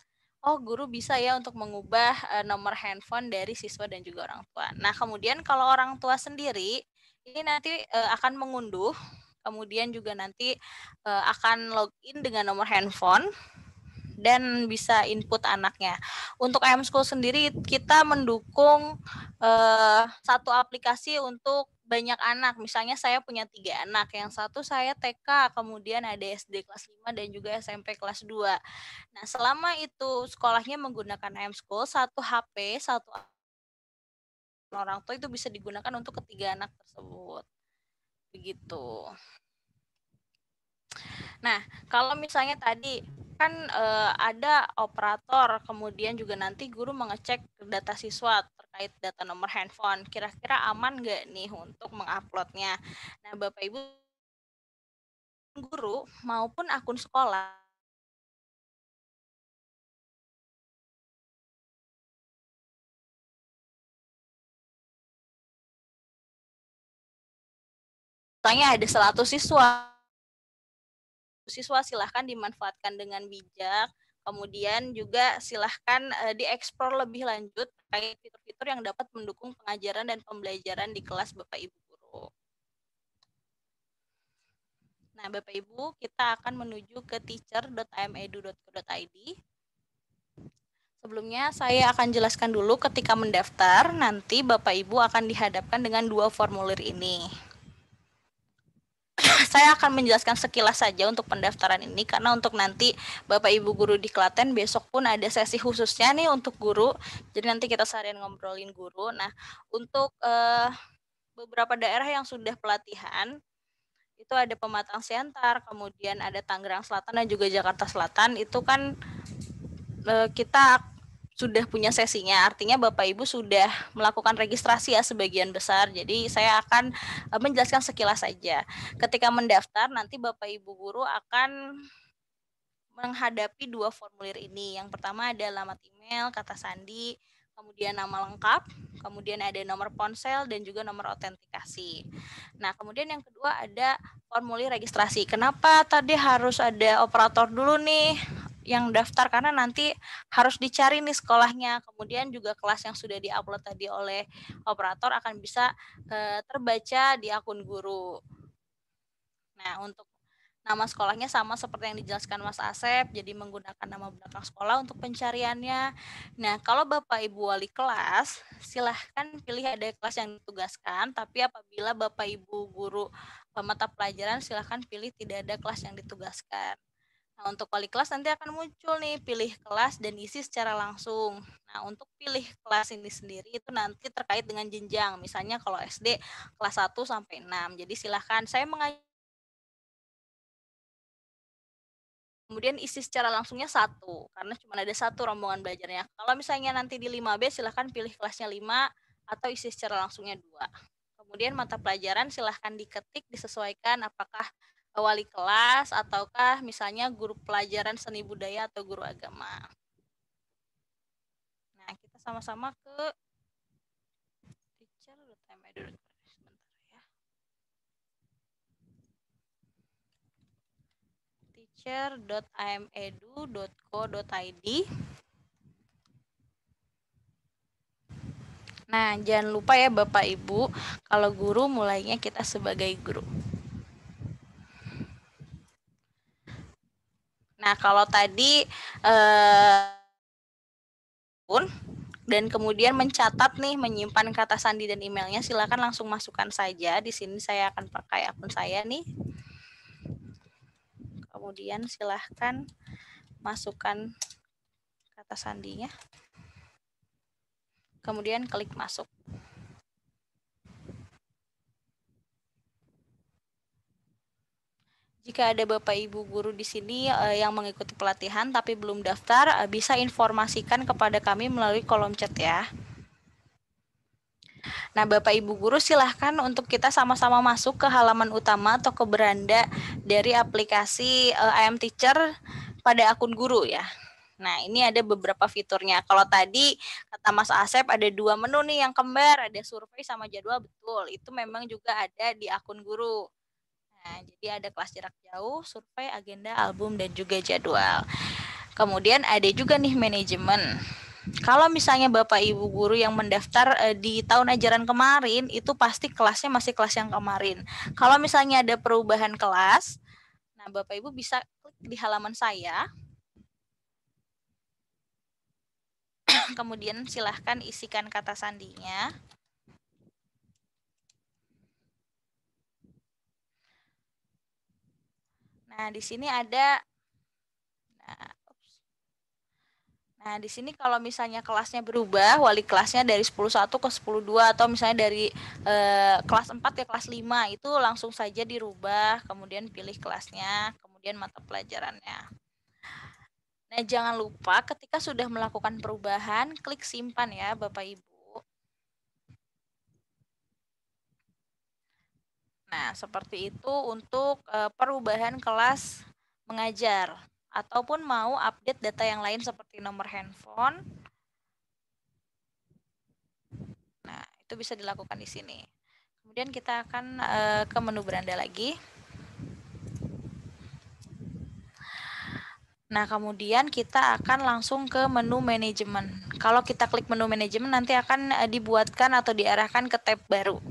D: oh guru bisa ya untuk mengubah eh, nomor handphone dari siswa dan juga orang tua. Nah, kemudian kalau orang tua sendiri ini nanti eh, akan mengunduh, kemudian juga nanti akan login dengan nomor handphone dan bisa input anaknya. Untuk IM School sendiri kita mendukung uh, satu aplikasi untuk banyak anak. Misalnya saya punya tiga anak. Yang satu saya TK, kemudian ada SD kelas 5 dan juga SMP kelas 2. Nah, selama itu sekolahnya menggunakan IM School, satu HP, satu orang tua itu bisa digunakan untuk ketiga anak tersebut. Begitu. Nah, kalau misalnya tadi kan uh, ada operator, kemudian juga nanti guru mengecek data siswa terkait data nomor handphone. Kira-kira aman nggak nih untuk menguploadnya?
B: Nah, Bapak Ibu guru maupun akun sekolah Tanya ada 100 siswa siswa silahkan
D: dimanfaatkan dengan bijak. Kemudian juga silahkan uh, dieksplor lebih lanjut terkait fitur-fitur yang dapat mendukung pengajaran dan pembelajaran di kelas Bapak Ibu guru. Nah, Bapak Ibu, kita akan menuju ke teacher.amedu.co.id. Sebelumnya saya akan jelaskan dulu ketika mendaftar, nanti Bapak Ibu akan dihadapkan dengan dua formulir ini saya akan menjelaskan sekilas saja untuk pendaftaran ini karena untuk nanti Bapak Ibu guru di Klaten besok pun ada sesi khususnya nih untuk guru. Jadi nanti kita seharian ngobrolin guru. Nah, untuk eh, beberapa daerah yang sudah pelatihan itu ada Pematang Siantar, kemudian ada Tangerang Selatan dan juga Jakarta Selatan. Itu kan eh, kita sudah punya sesinya. Artinya Bapak Ibu sudah melakukan registrasi ya sebagian besar. Jadi saya akan eh, menjelaskan sekilas saja. Ketika mendaftar nanti Bapak Ibu guru akan menghadapi dua formulir ini. Yang pertama ada alamat email, kata sandi, kemudian nama lengkap, kemudian ada nomor ponsel dan juga nomor autentikasi. Nah, kemudian yang kedua ada formulir registrasi. Kenapa tadi harus ada operator dulu nih? yang daftar karena nanti harus dicari nih sekolahnya kemudian juga kelas yang sudah diupload tadi oleh operator akan bisa eh, terbaca di akun guru. Nah untuk nama sekolahnya sama seperti yang dijelaskan Mas Asep jadi menggunakan nama belakang sekolah untuk pencariannya. Nah kalau Bapak Ibu wali kelas silahkan pilih ada kelas yang ditugaskan tapi apabila Bapak Ibu guru mata pelajaran silahkan pilih tidak ada kelas yang ditugaskan. Nah, untuk wali kelas nanti akan muncul nih pilih kelas dan isi secara langsung. Nah, untuk pilih kelas ini sendiri itu nanti terkait dengan jenjang. Misalnya kalau SD kelas 1 sampai 6. Jadi silahkan saya mengajak kemudian isi secara langsungnya satu karena cuma ada satu rombongan belajarnya kalau misalnya nanti di 5B silahkan pilih kelasnya 5 atau isi secara langsungnya dua kemudian mata pelajaran silahkan diketik disesuaikan apakah wali kelas ataukah misalnya guru pelajaran seni budaya atau guru agama. Nah, kita sama-sama ke teacher ya. teacher.imedu.co.id Nah, jangan lupa ya Bapak Ibu, kalau guru mulainya kita sebagai guru. Nah, kalau tadi eh, pun dan kemudian mencatat nih menyimpan kata sandi dan emailnya silakan langsung masukkan saja di sini saya akan pakai akun saya nih kemudian silahkan masukkan kata sandinya kemudian klik masuk Jika ada Bapak Ibu guru di sini uh, yang mengikuti pelatihan tapi belum daftar, uh, bisa informasikan kepada kami melalui kolom chat ya. Nah, Bapak Ibu guru silahkan untuk kita sama-sama masuk ke halaman utama atau ke beranda dari aplikasi uh, eh, IM Teacher pada akun guru ya. Nah, ini ada beberapa fiturnya. Kalau tadi kata Mas Asep ada dua menu nih yang kembar, ada survei sama jadwal betul. Itu memang juga ada di akun guru. Nah, jadi ada kelas jarak jauh, survei, agenda, album, dan juga jadwal. Kemudian ada juga nih manajemen. Kalau misalnya Bapak Ibu guru yang mendaftar eh, di tahun ajaran kemarin itu pasti kelasnya masih kelas yang kemarin. Kalau misalnya ada perubahan kelas, nah Bapak Ibu bisa klik di halaman saya. Kemudian silahkan isikan kata sandinya. Nah, di sini ada nah, nah, di sini kalau misalnya kelasnya berubah, wali kelasnya dari 101 ke 102 atau misalnya dari e, kelas 4 ke kelas 5 itu langsung saja dirubah, kemudian pilih kelasnya, kemudian mata pelajarannya. Nah, jangan lupa ketika sudah melakukan perubahan, klik simpan ya Bapak Ibu. Nah, seperti itu untuk eh, perubahan kelas mengajar ataupun mau update data yang lain seperti nomor handphone. Nah, itu bisa dilakukan di sini. Kemudian kita akan eh, ke menu beranda lagi. Nah, kemudian kita akan langsung ke menu manajemen. Kalau kita klik menu manajemen, nanti akan eh, dibuatkan atau diarahkan ke tab baru.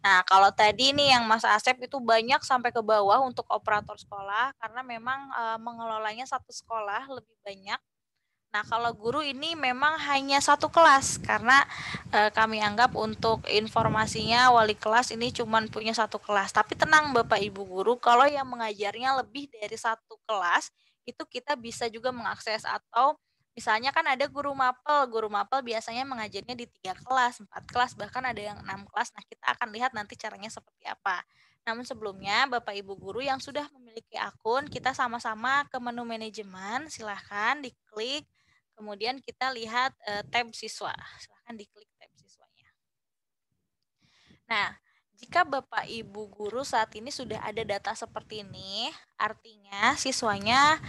D: Nah, kalau tadi nih yang Mas Asep itu banyak sampai ke bawah untuk operator sekolah karena memang e, mengelolanya satu sekolah lebih banyak. Nah, kalau guru ini memang hanya satu kelas karena e, kami anggap untuk informasinya wali kelas ini cuma punya satu kelas. Tapi tenang Bapak Ibu guru, kalau yang mengajarnya lebih dari satu kelas itu kita bisa juga mengakses atau Misalnya kan ada guru mapel, guru mapel biasanya mengajarnya di tiga kelas, empat kelas, bahkan ada yang enam kelas. Nah, kita akan lihat nanti caranya seperti apa. Namun sebelumnya, Bapak Ibu guru yang sudah memiliki akun, kita sama-sama ke menu manajemen, silahkan diklik. Kemudian kita lihat eh, tab siswa, silahkan diklik tab siswanya. Nah, jika Bapak Ibu guru saat ini sudah ada data seperti ini, artinya siswanya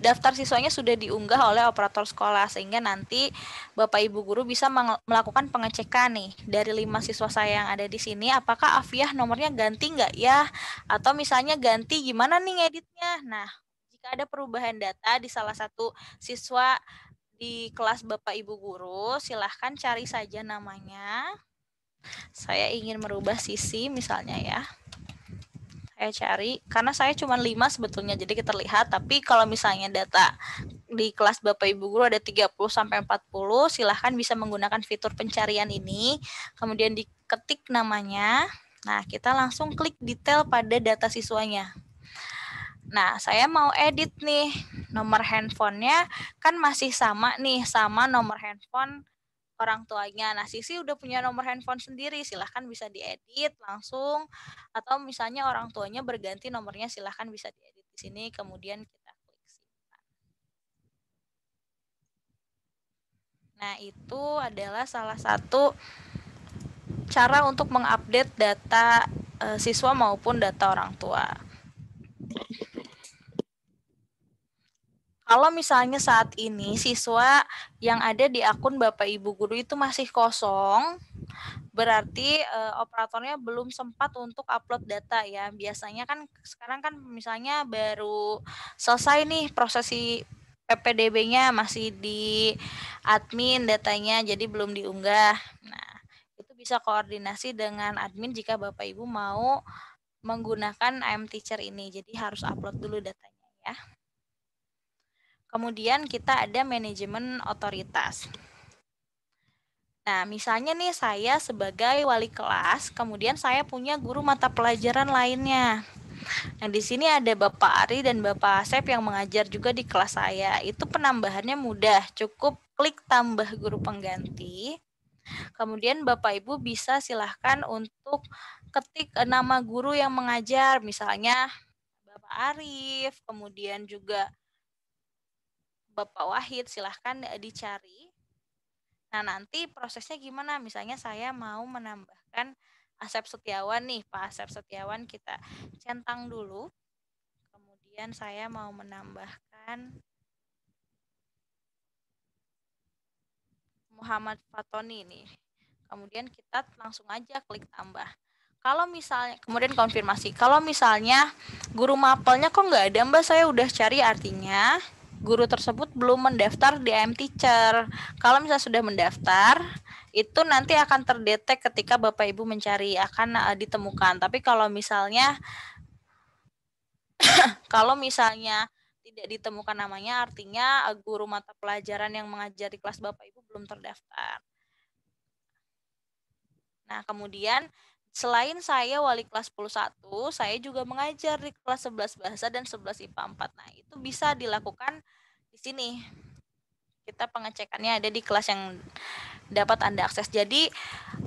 D: daftar siswanya sudah diunggah oleh operator sekolah sehingga nanti Bapak Ibu guru bisa melakukan pengecekan nih dari lima siswa saya yang ada di sini apakah Afiah nomornya ganti nggak ya atau misalnya ganti gimana nih editnya? Nah, jika ada perubahan data di salah satu siswa di kelas Bapak Ibu guru, silahkan cari saja namanya, saya ingin merubah sisi misalnya ya saya cari karena saya cuma lima sebetulnya jadi kita lihat tapi kalau misalnya data di kelas Bapak Ibu guru ada 30 sampai 40 silahkan bisa menggunakan fitur pencarian ini kemudian diketik namanya nah kita langsung klik detail pada data siswanya Nah, saya mau edit nih nomor handphonenya kan masih sama nih sama nomor handphone orang tuanya. Nah, Sisi udah punya nomor handphone sendiri, silahkan bisa diedit langsung atau misalnya orang tuanya berganti nomornya silahkan bisa diedit di sini kemudian kita
B: klik simpan.
D: Nah, itu adalah salah satu cara untuk mengupdate data eh, siswa maupun data orang tua. Kalau misalnya saat ini siswa yang ada di akun Bapak Ibu guru itu masih kosong, berarti e, operatornya belum sempat untuk upload data ya. Biasanya kan sekarang kan misalnya baru selesai nih prosesi PPDB-nya masih di admin datanya jadi belum diunggah. Nah, itu bisa koordinasi dengan admin jika Bapak Ibu mau menggunakan IM Teacher ini. Jadi harus upload dulu datanya ya. Kemudian kita ada manajemen otoritas. Nah, misalnya nih saya sebagai wali kelas, kemudian saya punya guru mata pelajaran lainnya. Nah, di sini ada Bapak Ari dan Bapak Asep yang mengajar juga di kelas saya. Itu penambahannya mudah, cukup klik tambah guru pengganti. Kemudian Bapak Ibu bisa silahkan untuk ketik nama guru yang mengajar, misalnya Bapak Arif, kemudian juga Bapak Wahid silahkan eh, dicari. Nah nanti prosesnya gimana? Misalnya saya mau menambahkan Asep Setiawan nih, Pak Asep Setiawan kita centang dulu. Kemudian saya mau menambahkan Muhammad Fatoni nih. Kemudian kita langsung aja klik tambah. Kalau misalnya, kemudian konfirmasi. Kalau misalnya guru mapelnya kok nggak ada, Mbak, saya udah cari artinya guru tersebut belum mendaftar di IM Teacher. Kalau misalnya sudah mendaftar, itu nanti akan terdetek ketika Bapak Ibu mencari akan uh, ditemukan. Tapi kalau misalnya kalau misalnya tidak ditemukan namanya, artinya eh, guru mata pelajaran yang mengajar di kelas Bapak Ibu belum terdaftar. Nah, kemudian Selain saya wali kelas 11, saya juga mengajar di kelas 11 bahasa dan 11 IPA 4. Nah, itu bisa dilakukan di sini. Kita pengecekannya ada di kelas yang dapat Anda akses. Jadi,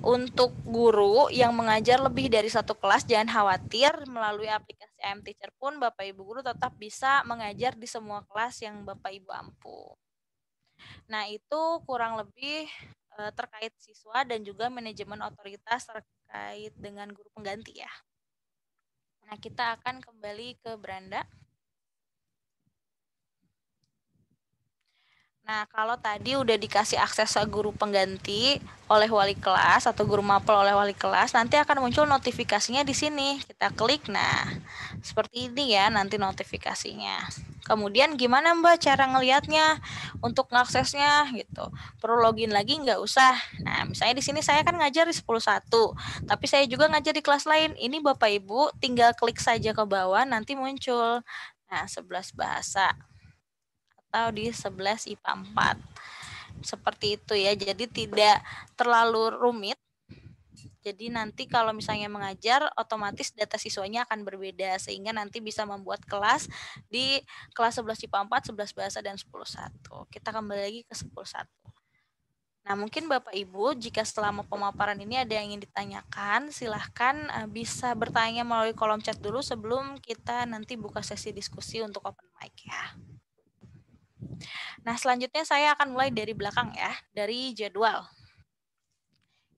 D: untuk guru yang mengajar lebih dari satu kelas, jangan khawatir melalui aplikasi AM Teacher pun Bapak Ibu guru tetap bisa mengajar di semua kelas yang Bapak Ibu ampu. Nah, itu kurang lebih Eh, terkait siswa dan juga manajemen otoritas terkait dengan guru pengganti ya. Nah, kita akan kembali ke beranda. Nah, kalau tadi udah dikasih akses ke guru pengganti oleh wali kelas atau guru mapel oleh wali kelas, nanti akan muncul notifikasinya di sini. Kita klik, nah, seperti ini ya nanti notifikasinya. Kemudian gimana Mbak cara ngelihatnya untuk ngaksesnya gitu. Perlu login lagi nggak usah. Nah, misalnya di sini saya kan ngajar di 101, tapi saya juga ngajar di kelas lain. Ini Bapak Ibu tinggal klik saja ke bawah nanti muncul. Nah, 11 bahasa atau di 11 IPA 4. Seperti itu ya. Jadi tidak terlalu rumit jadi nanti kalau misalnya mengajar, otomatis data siswanya akan berbeda sehingga nanti bisa membuat kelas di kelas 11 IPA 4, 11 bahasa dan 10 satu. Kita kembali lagi ke 10 satu. Nah, mungkin Bapak Ibu jika selama pemaparan ini ada yang ingin ditanyakan, silahkan eh, bisa bertanya melalui kolom chat dulu sebelum kita nanti buka sesi diskusi untuk open mic ya. Nah, selanjutnya saya akan mulai dari belakang ya, dari jadwal.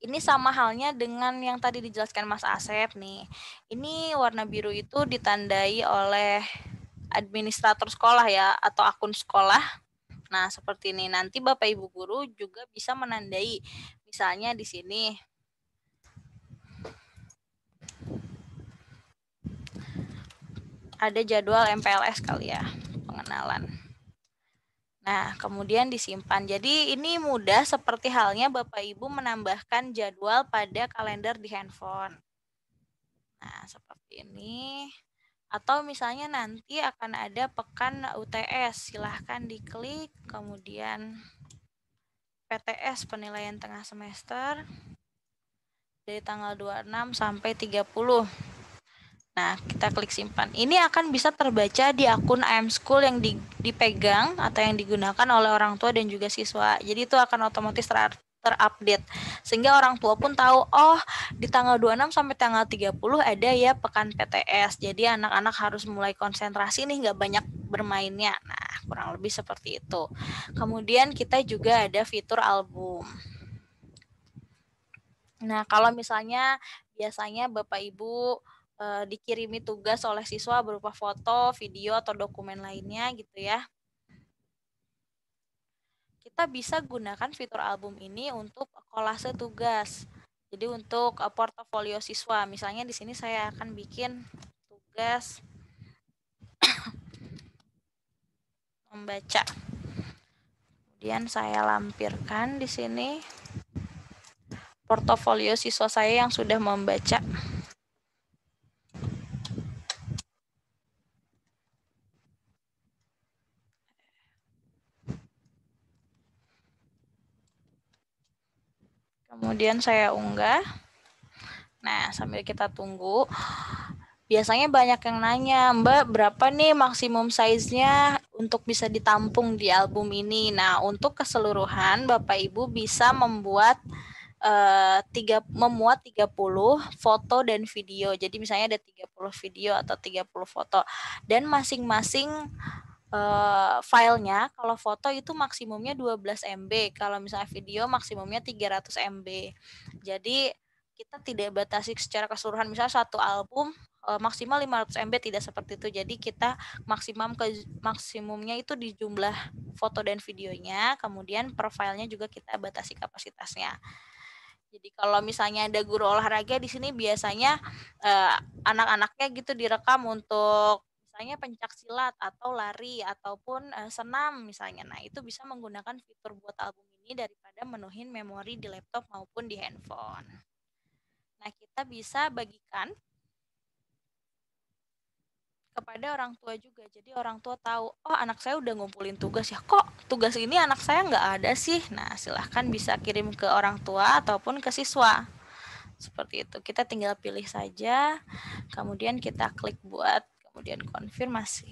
D: Ini sama halnya dengan yang tadi dijelaskan Mas Asep nih. Ini warna biru itu ditandai oleh administrator sekolah ya atau akun sekolah. Nah, seperti ini. Nanti Bapak Ibu guru juga bisa menandai. Misalnya di sini ada jadwal MPLS kali ya, pengenalan. Nah, kemudian disimpan. Jadi ini mudah seperti halnya Bapak Ibu menambahkan jadwal pada kalender di handphone. Nah, seperti ini. Atau misalnya nanti akan ada pekan UTS, silahkan diklik, kemudian PTS penilaian tengah semester dari tanggal 26 sampai 30. Nah, kita klik simpan. Ini akan bisa terbaca di akun IM School yang dipegang atau yang digunakan oleh orang tua dan juga siswa. Jadi itu akan otomatis ter terupdate. Sehingga orang tua pun tahu, oh di tanggal 26 sampai tanggal 30 ada ya pekan PTS. Jadi anak-anak harus mulai konsentrasi nih, nggak banyak bermainnya. Nah, kurang lebih seperti itu. Kemudian kita juga ada fitur album. Nah, kalau misalnya biasanya Bapak Ibu uh, dikirimi tugas oleh siswa berupa foto, video, atau dokumen lainnya gitu ya. Kita bisa gunakan fitur album ini untuk kolase tugas. Jadi untuk eh, portofolio siswa, misalnya di sini saya akan bikin tugas membaca. Kemudian saya lampirkan di sini portofolio siswa saya yang sudah membaca. Kemudian saya unggah. Nah, sambil kita tunggu, biasanya banyak yang nanya, Mbak, berapa nih maksimum size-nya untuk bisa ditampung di album ini? Nah, untuk keseluruhan, Bapak Ibu bisa membuat eh, tiga, memuat 30 foto dan video. Jadi misalnya ada 30 video atau 30 foto. Dan masing-masing uh, filenya kalau foto itu maksimumnya 12 MB kalau misalnya video maksimumnya 300 MB jadi kita tidak batasi secara keseluruhan misalnya satu album uh, maksimal 500 MB tidak seperti itu jadi kita maksimum ke maksimumnya itu di jumlah foto dan videonya kemudian per filenya juga kita batasi kapasitasnya jadi kalau misalnya ada guru olahraga di sini biasanya uh, anak-anaknya gitu direkam untuk misalnya pencak silat atau lari ataupun uh, senam misalnya. Nah, itu bisa menggunakan fitur buat album ini daripada menuhin memori di laptop maupun di handphone. Nah, kita bisa bagikan kepada orang tua juga. Jadi orang tua tahu, oh anak saya udah ngumpulin tugas ya. Kok tugas ini anak saya nggak ada sih? Nah, silahkan bisa kirim ke orang tua ataupun ke siswa. Seperti itu. Kita tinggal pilih saja. Kemudian kita klik buat kemudian konfirmasi.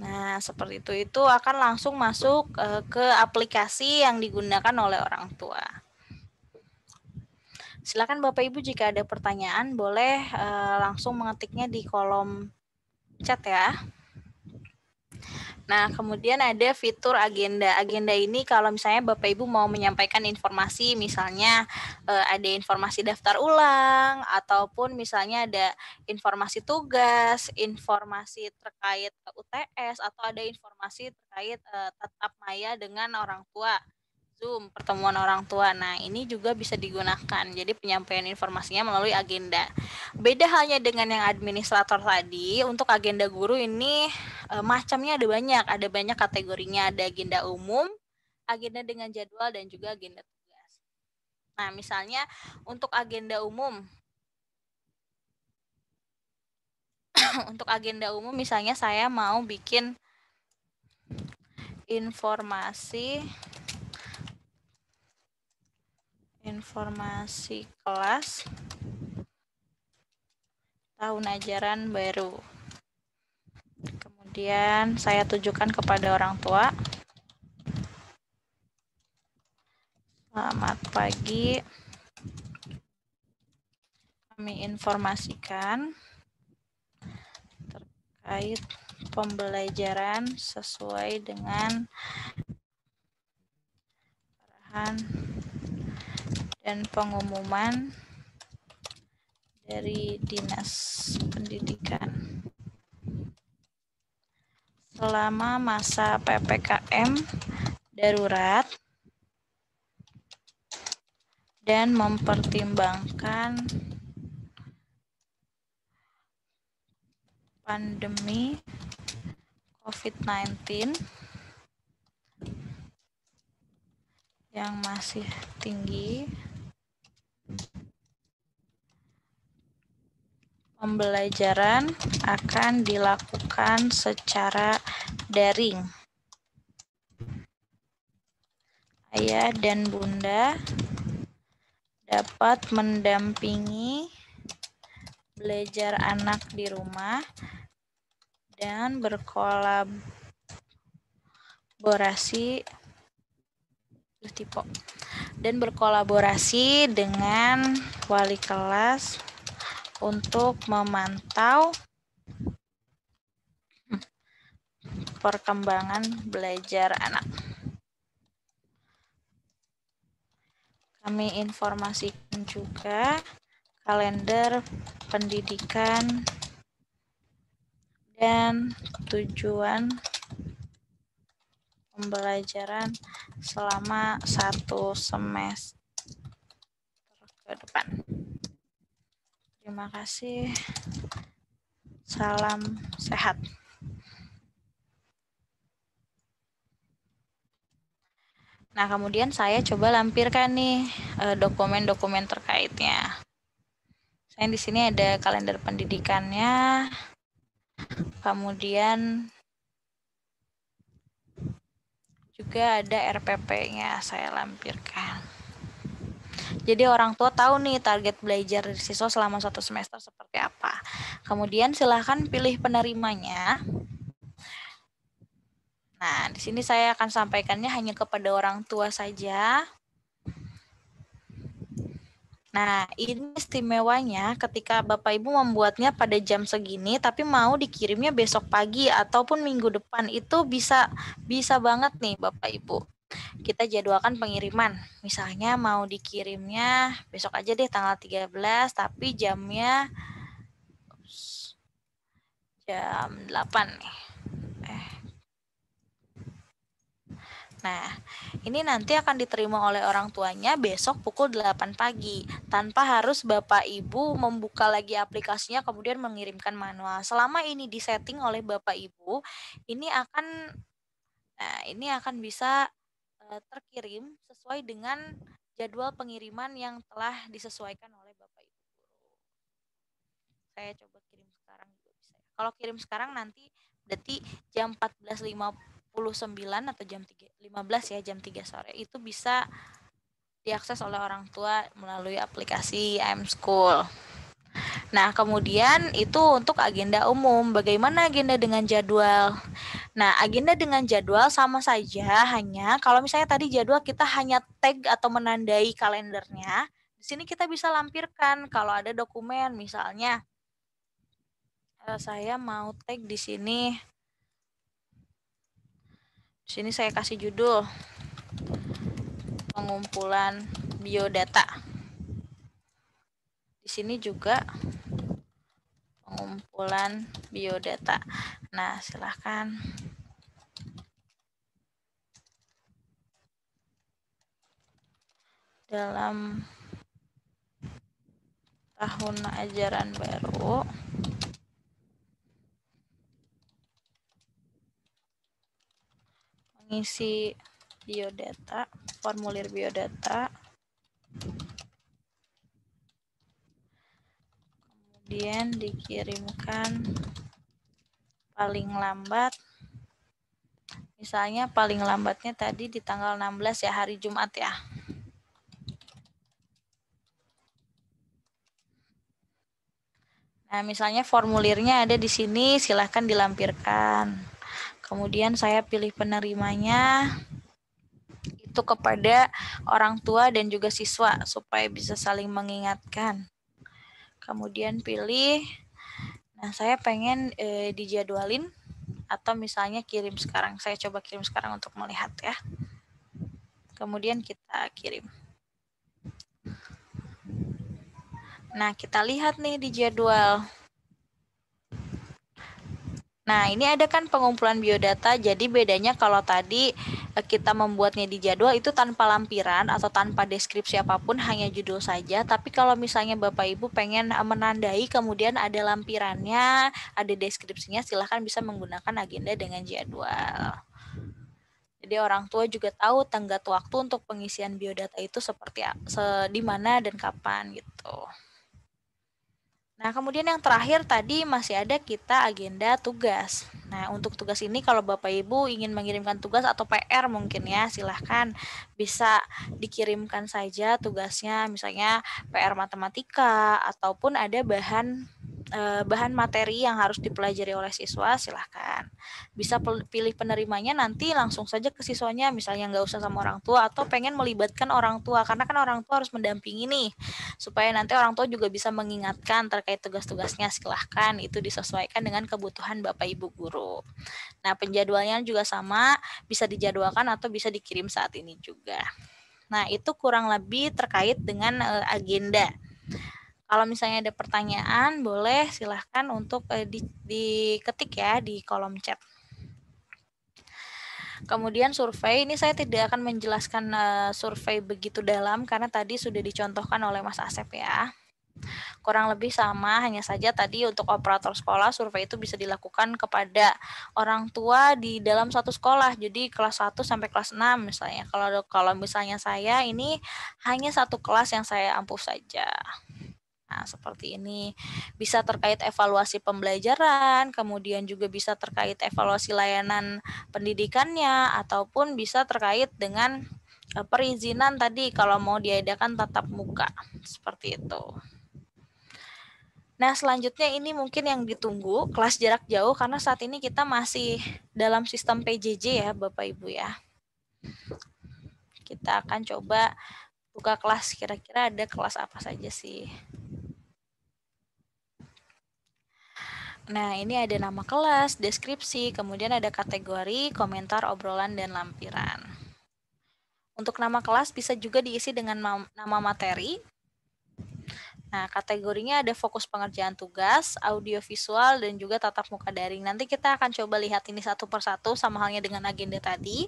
D: Nah, seperti itu itu akan langsung masuk eh, ke aplikasi yang digunakan oleh orang tua. Silakan Bapak Ibu jika ada pertanyaan boleh eh, langsung mengetiknya di kolom chat ya. Nah, kemudian ada fitur agenda. Agenda ini kalau misalnya Bapak Ibu mau menyampaikan informasi, misalnya eh, ada informasi daftar ulang ataupun misalnya ada informasi tugas, informasi terkait UTS atau ada informasi terkait eh, tetap maya dengan orang tua. Zoom, pertemuan orang tua. Nah, ini juga bisa digunakan. Jadi penyampaian informasinya melalui agenda. Beda halnya dengan yang administrator tadi, untuk agenda guru ini e, macamnya ada banyak. Ada banyak kategorinya, ada agenda umum, agenda dengan jadwal dan juga agenda tugas. Nah, misalnya untuk agenda umum untuk agenda umum misalnya saya mau bikin informasi informasi kelas tahun ajaran baru. Kemudian saya tujukan kepada orang tua. Selamat pagi. Kami informasikan terkait pembelajaran sesuai dengan arahan dan pengumuman dari Dinas Pendidikan. Selama masa PPKM darurat dan mempertimbangkan pandemi COVID-19 yang masih tinggi pembelajaran akan dilakukan secara daring. Ayah dan Bunda dapat mendampingi belajar anak di rumah dan berkolaborasi dan berkolaborasi dengan wali kelas untuk memantau perkembangan belajar anak. Kami informasikan juga kalender pendidikan dan tujuan pembelajaran selama satu semester ke depan. Terima kasih. Salam sehat. Nah, kemudian saya coba lampirkan nih eh, dokumen-dokumen terkaitnya. Saya di sini ada kalender pendidikannya, kemudian juga ada RPP-nya saya lampirkan. Jadi orang tua tahu nih target belajar siswa selama satu semester seperti apa. Kemudian silahkan pilih penerimanya. Nah, di sini saya akan sampaikannya hanya kepada orang tua saja. Nah, ini istimewanya ketika Bapak Ibu membuatnya pada jam segini tapi mau dikirimnya besok pagi ataupun minggu depan itu bisa bisa banget nih Bapak Ibu kita jadwalkan pengiriman. Misalnya mau dikirimnya besok aja deh tanggal 13 tapi jamnya jam 8 nih. Eh. Nah, ini nanti akan diterima oleh orang tuanya besok pukul 8 pagi tanpa harus Bapak Ibu membuka lagi aplikasinya kemudian mengirimkan manual. Selama ini disetting oleh Bapak Ibu, ini akan nah, ini akan bisa Eh, terkirim sesuai dengan jadwal pengiriman yang telah disesuaikan oleh Bapak Ibu guru. Saya coba kirim sekarang juga bisa. Ya. Kalau kirim sekarang nanti berarti jam 14.59 atau jam 3, 15 ya jam 3 sore itu bisa
F: diakses oleh orang
D: tua melalui aplikasi I'm School. Nah, kemudian itu untuk agenda umum. Bagaimana agenda dengan jadwal? Nah, agenda dengan jadwal sama saja, hanya kalau misalnya tadi jadwal kita hanya tag atau menandai kalendernya, di sini kita bisa lampirkan kalau ada dokumen misalnya eh, saya mau tag di sini. Di sini saya kasih judul pengumpulan biodata. Di sini juga pengumpulan biodata. Nah, silahkan. Dalam tahun ajaran baru, mengisi biodata, formulir biodata, kemudian dikirimkan paling lambat misalnya paling lambatnya tadi di tanggal 16 ya hari Jumat ya Nah, misalnya formulirnya ada di sini, silahkan dilampirkan. Kemudian saya pilih penerimanya itu kepada orang tua dan juga siswa supaya bisa saling mengingatkan kemudian pilih nah saya pengen e, dijadwalin atau misalnya kirim sekarang saya coba kirim sekarang untuk melihat ya kemudian kita kirim nah kita lihat nih di jadwal Nah, ini ada kan pengumpulan biodata. Jadi bedanya kalau tadi eh, kita membuatnya di jadwal itu tanpa lampiran atau tanpa deskripsi apapun, hanya judul saja. Tapi kalau misalnya Bapak Ibu pengen eh, menandai kemudian ada lampirannya, ada deskripsinya, silahkan bisa menggunakan agenda dengan jadwal. Jadi orang tua juga tahu tenggat waktu untuk pengisian biodata itu seperti se, di mana dan kapan gitu. Nah, kemudian yang terakhir tadi masih ada kita agenda tugas. Nah, untuk tugas ini kalau Bapak Ibu ingin mengirimkan tugas atau PR mungkin ya, silahkan bisa dikirimkan saja tugasnya misalnya PR matematika ataupun ada bahan eh, bahan materi yang harus dipelajari oleh siswa silahkan bisa pilih penerimanya nanti langsung saja ke siswanya misalnya nggak usah sama orang tua atau pengen melibatkan orang tua karena kan orang tua harus mendampingi nih supaya nanti orang tua juga bisa mengingatkan terkait tugas-tugasnya silahkan itu disesuaikan dengan kebutuhan bapak ibu guru nah penjadwalnya juga sama bisa dijadwalkan atau bisa dikirim saat ini juga juga. Nah, itu kurang lebih terkait dengan eh, agenda. Kalau misalnya ada pertanyaan, boleh silahkan untuk uh, di, diketik ya di kolom chat. Kemudian survei, ini saya tidak akan menjelaskan eh, survei begitu dalam karena tadi sudah dicontohkan oleh Mas Asep ya. Kurang lebih sama, hanya saja tadi untuk operator sekolah survei itu bisa dilakukan kepada orang tua di dalam satu sekolah. Jadi kelas 1 sampai kelas 6 misalnya. Kalau kalau misalnya saya ini hanya satu kelas yang saya ampuh saja. Nah, seperti ini bisa terkait evaluasi pembelajaran, kemudian juga bisa terkait evaluasi layanan pendidikannya ataupun bisa terkait dengan eh, perizinan tadi kalau mau diadakan tatap muka. Seperti itu. Nah, selanjutnya ini mungkin yang ditunggu kelas jarak jauh karena saat ini kita masih dalam sistem PJJ ya, Bapak Ibu ya. Kita akan coba buka kelas kira-kira ada kelas apa saja sih. Nah, ini ada nama kelas, deskripsi, kemudian ada kategori, komentar, obrolan, dan lampiran. Untuk nama kelas bisa juga diisi dengan nama materi, Nah, kategorinya ada fokus pengerjaan tugas, audiovisual, dan juga tatap muka daring. Nanti kita akan coba lihat ini satu persatu sama halnya dengan agenda tadi.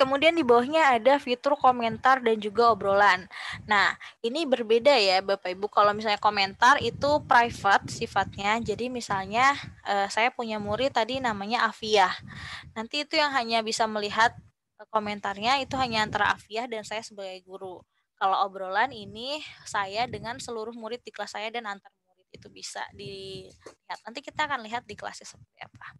D: Kemudian di bawahnya ada fitur komentar dan juga obrolan. Nah, ini berbeda ya Bapak Ibu. Kalau misalnya komentar itu private sifatnya. Jadi misalnya eh, saya punya murid tadi namanya Afiah. Nanti itu yang hanya bisa melihat eh, komentarnya itu hanya antara Afiah dan saya sebagai guru kalau obrolan ini saya dengan seluruh murid di kelas saya dan antar murid itu bisa dilihat. Nanti kita akan lihat di kelasnya seperti apa.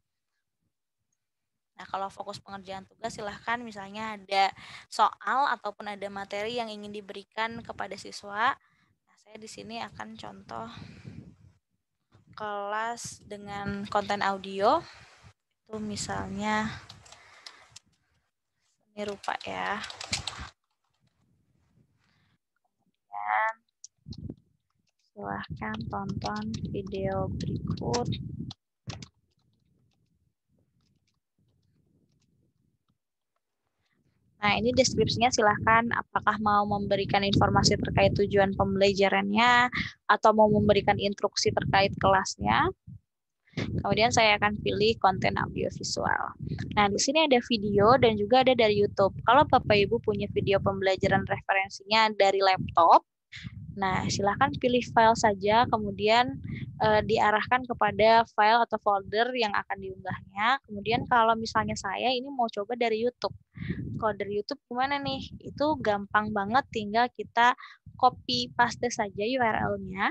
D: Nah, kalau fokus pengerjaan tugas silahkan misalnya ada soal ataupun ada materi yang ingin diberikan kepada siswa. Nah, saya di sini akan contoh kelas dengan konten audio. Itu misalnya ini rupa ya. Silahkan tonton video berikut. Nah, ini deskripsinya silahkan apakah mau memberikan informasi terkait tujuan pembelajarannya atau mau memberikan instruksi terkait kelasnya. Kemudian saya akan pilih konten audiovisual. Nah, di sini ada video dan juga ada dari YouTube. Kalau Bapak Ibu punya video pembelajaran referensinya dari laptop, Nah, silahkan pilih file saja, kemudian e, diarahkan kepada file atau folder yang akan diunggahnya. Kemudian kalau misalnya saya ini mau coba dari YouTube. Kalau dari YouTube gimana nih? Itu gampang banget, tinggal kita copy paste saja URL-nya.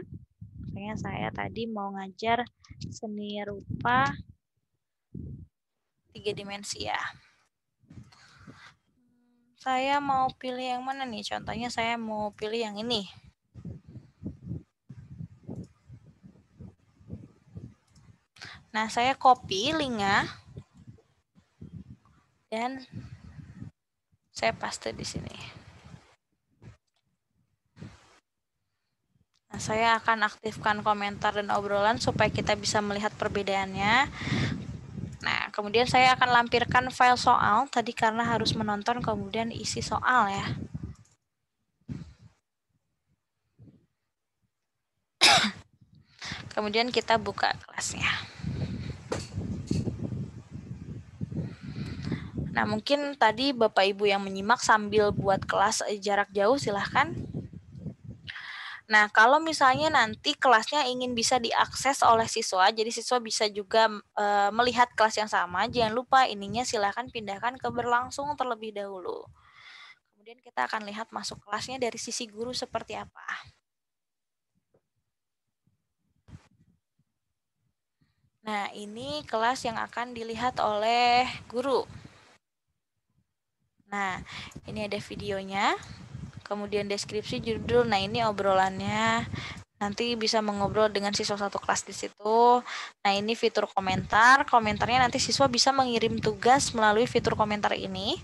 D: Misalnya saya tadi mau ngajar seni rupa tiga dimensi ya. Saya mau pilih yang mana nih? Contohnya saya mau pilih yang ini. Nah, saya copy link-nya. dan saya paste di sini. Nah, saya akan aktifkan komentar dan obrolan supaya kita bisa melihat perbedaannya. Nah, kemudian saya akan lampirkan file soal tadi karena harus menonton kemudian isi soal ya. Kemudian kita buka kelasnya. Nah, mungkin tadi Bapak Ibu yang menyimak sambil buat kelas eh, jarak jauh silahkan. Nah, kalau misalnya nanti kelasnya ingin bisa diakses oleh siswa, jadi siswa bisa juga e, melihat kelas yang sama, jangan lupa ininya silahkan pindahkan ke berlangsung terlebih dahulu. Kemudian kita akan lihat masuk kelasnya dari sisi guru seperti apa. Nah, ini kelas yang akan dilihat oleh guru. Nah, ini ada videonya. Kemudian deskripsi judul. Nah, ini obrolannya. Nanti bisa mengobrol dengan siswa satu kelas di situ. Nah, ini fitur komentar. Komentarnya nanti siswa bisa mengirim tugas melalui fitur komentar ini.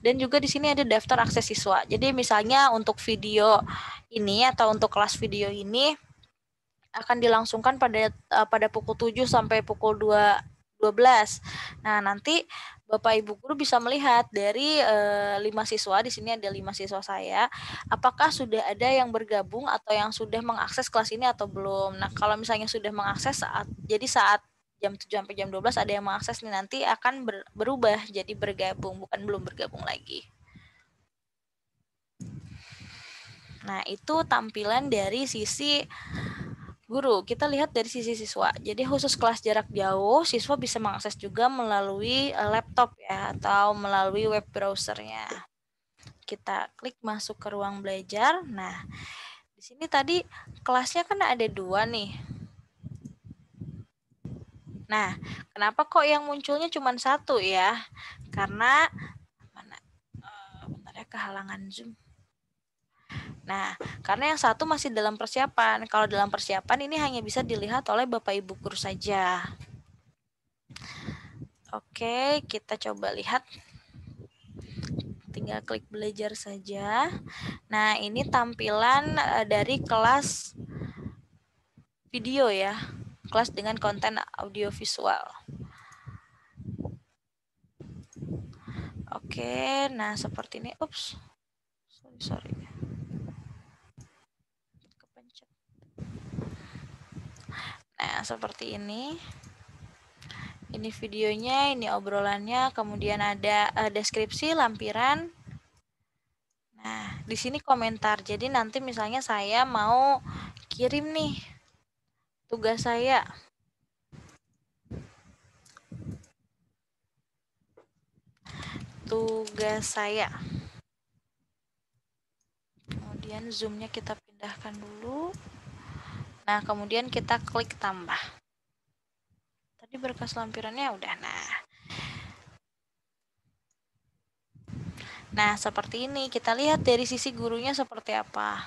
D: Dan juga di sini ada daftar akses siswa. Jadi misalnya untuk video ini atau untuk kelas video ini akan dilangsungkan pada eh, pada pukul 7 sampai pukul 2 12. Nah, nanti Bapak Ibu guru bisa melihat dari eh, lima 5 siswa di sini ada lima siswa saya, apakah sudah ada yang bergabung atau yang sudah mengakses kelas ini atau belum. Nah, kalau misalnya sudah mengakses saat jadi saat jam 7 sampai jam 12 ada yang mengakses nih nanti akan ber, berubah jadi bergabung bukan belum bergabung lagi. Nah, itu tampilan dari sisi guru. Kita lihat dari sisi siswa. Jadi khusus kelas jarak jauh, siswa bisa mengakses juga melalui eh, laptop ya atau melalui web browsernya. Kita klik masuk ke ruang belajar. Nah, di sini tadi kelasnya kan ada dua nih. Nah, kenapa kok yang munculnya cuma satu ya? Karena mana? Eh, bentar ya kehalangan zoom. Nah, karena yang satu masih dalam persiapan. Kalau dalam persiapan ini hanya bisa dilihat oleh Bapak Ibu guru saja. Oke, kita coba lihat. Tinggal klik belajar saja. Nah, ini tampilan eh, dari kelas video ya. Kelas dengan konten audiovisual. Oke, nah seperti ini. Ups, sorry, sorry. Nah, seperti ini. Ini videonya, ini obrolannya, kemudian ada uh, deskripsi, lampiran. Nah, di sini komentar. Jadi nanti misalnya saya mau kirim nih tugas saya. Tugas saya. Kemudian zoomnya kita pindahkan dulu. Nah, kemudian kita klik tambah. Tadi berkas lampirannya udah. Nah, Nah, seperti ini. Kita lihat dari sisi gurunya seperti apa.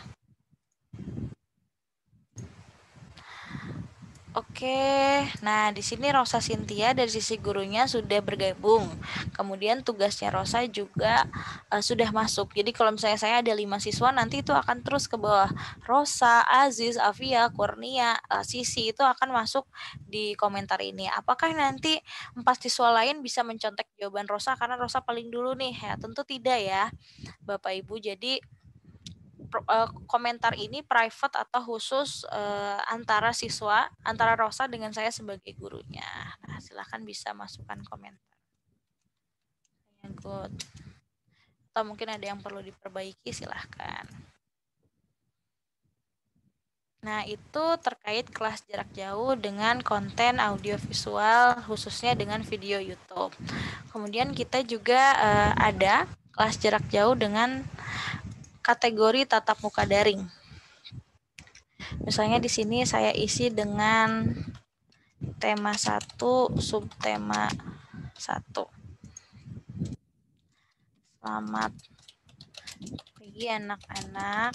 D: Oke, nah di sini Rosa Sintia dari sisi gurunya sudah bergabung. Kemudian tugasnya Rosa juga uh, sudah masuk. Jadi kalau misalnya saya ada lima siswa, nanti itu akan terus ke bawah. Rosa, Aziz, Avia, Kurnia, uh, Sisi itu akan masuk di komentar ini. Apakah nanti empat siswa lain bisa mencontek jawaban Rosa karena Rosa paling dulu nih? Ya tentu tidak ya, Bapak Ibu. Jadi Eh, komentar ini private atau khusus eh, antara siswa, antara Rosa dengan saya sebagai gurunya. Nah, silahkan bisa masukkan komentar. Good. Atau mungkin ada yang perlu diperbaiki, silahkan. Nah, itu terkait kelas jarak jauh dengan konten audiovisual, khususnya dengan video YouTube. Kemudian kita juga uh, ada kelas jarak jauh dengan kategori tatap muka daring. Misalnya di sini saya isi dengan tema 1, subtema 1. Selamat pagi anak-anak.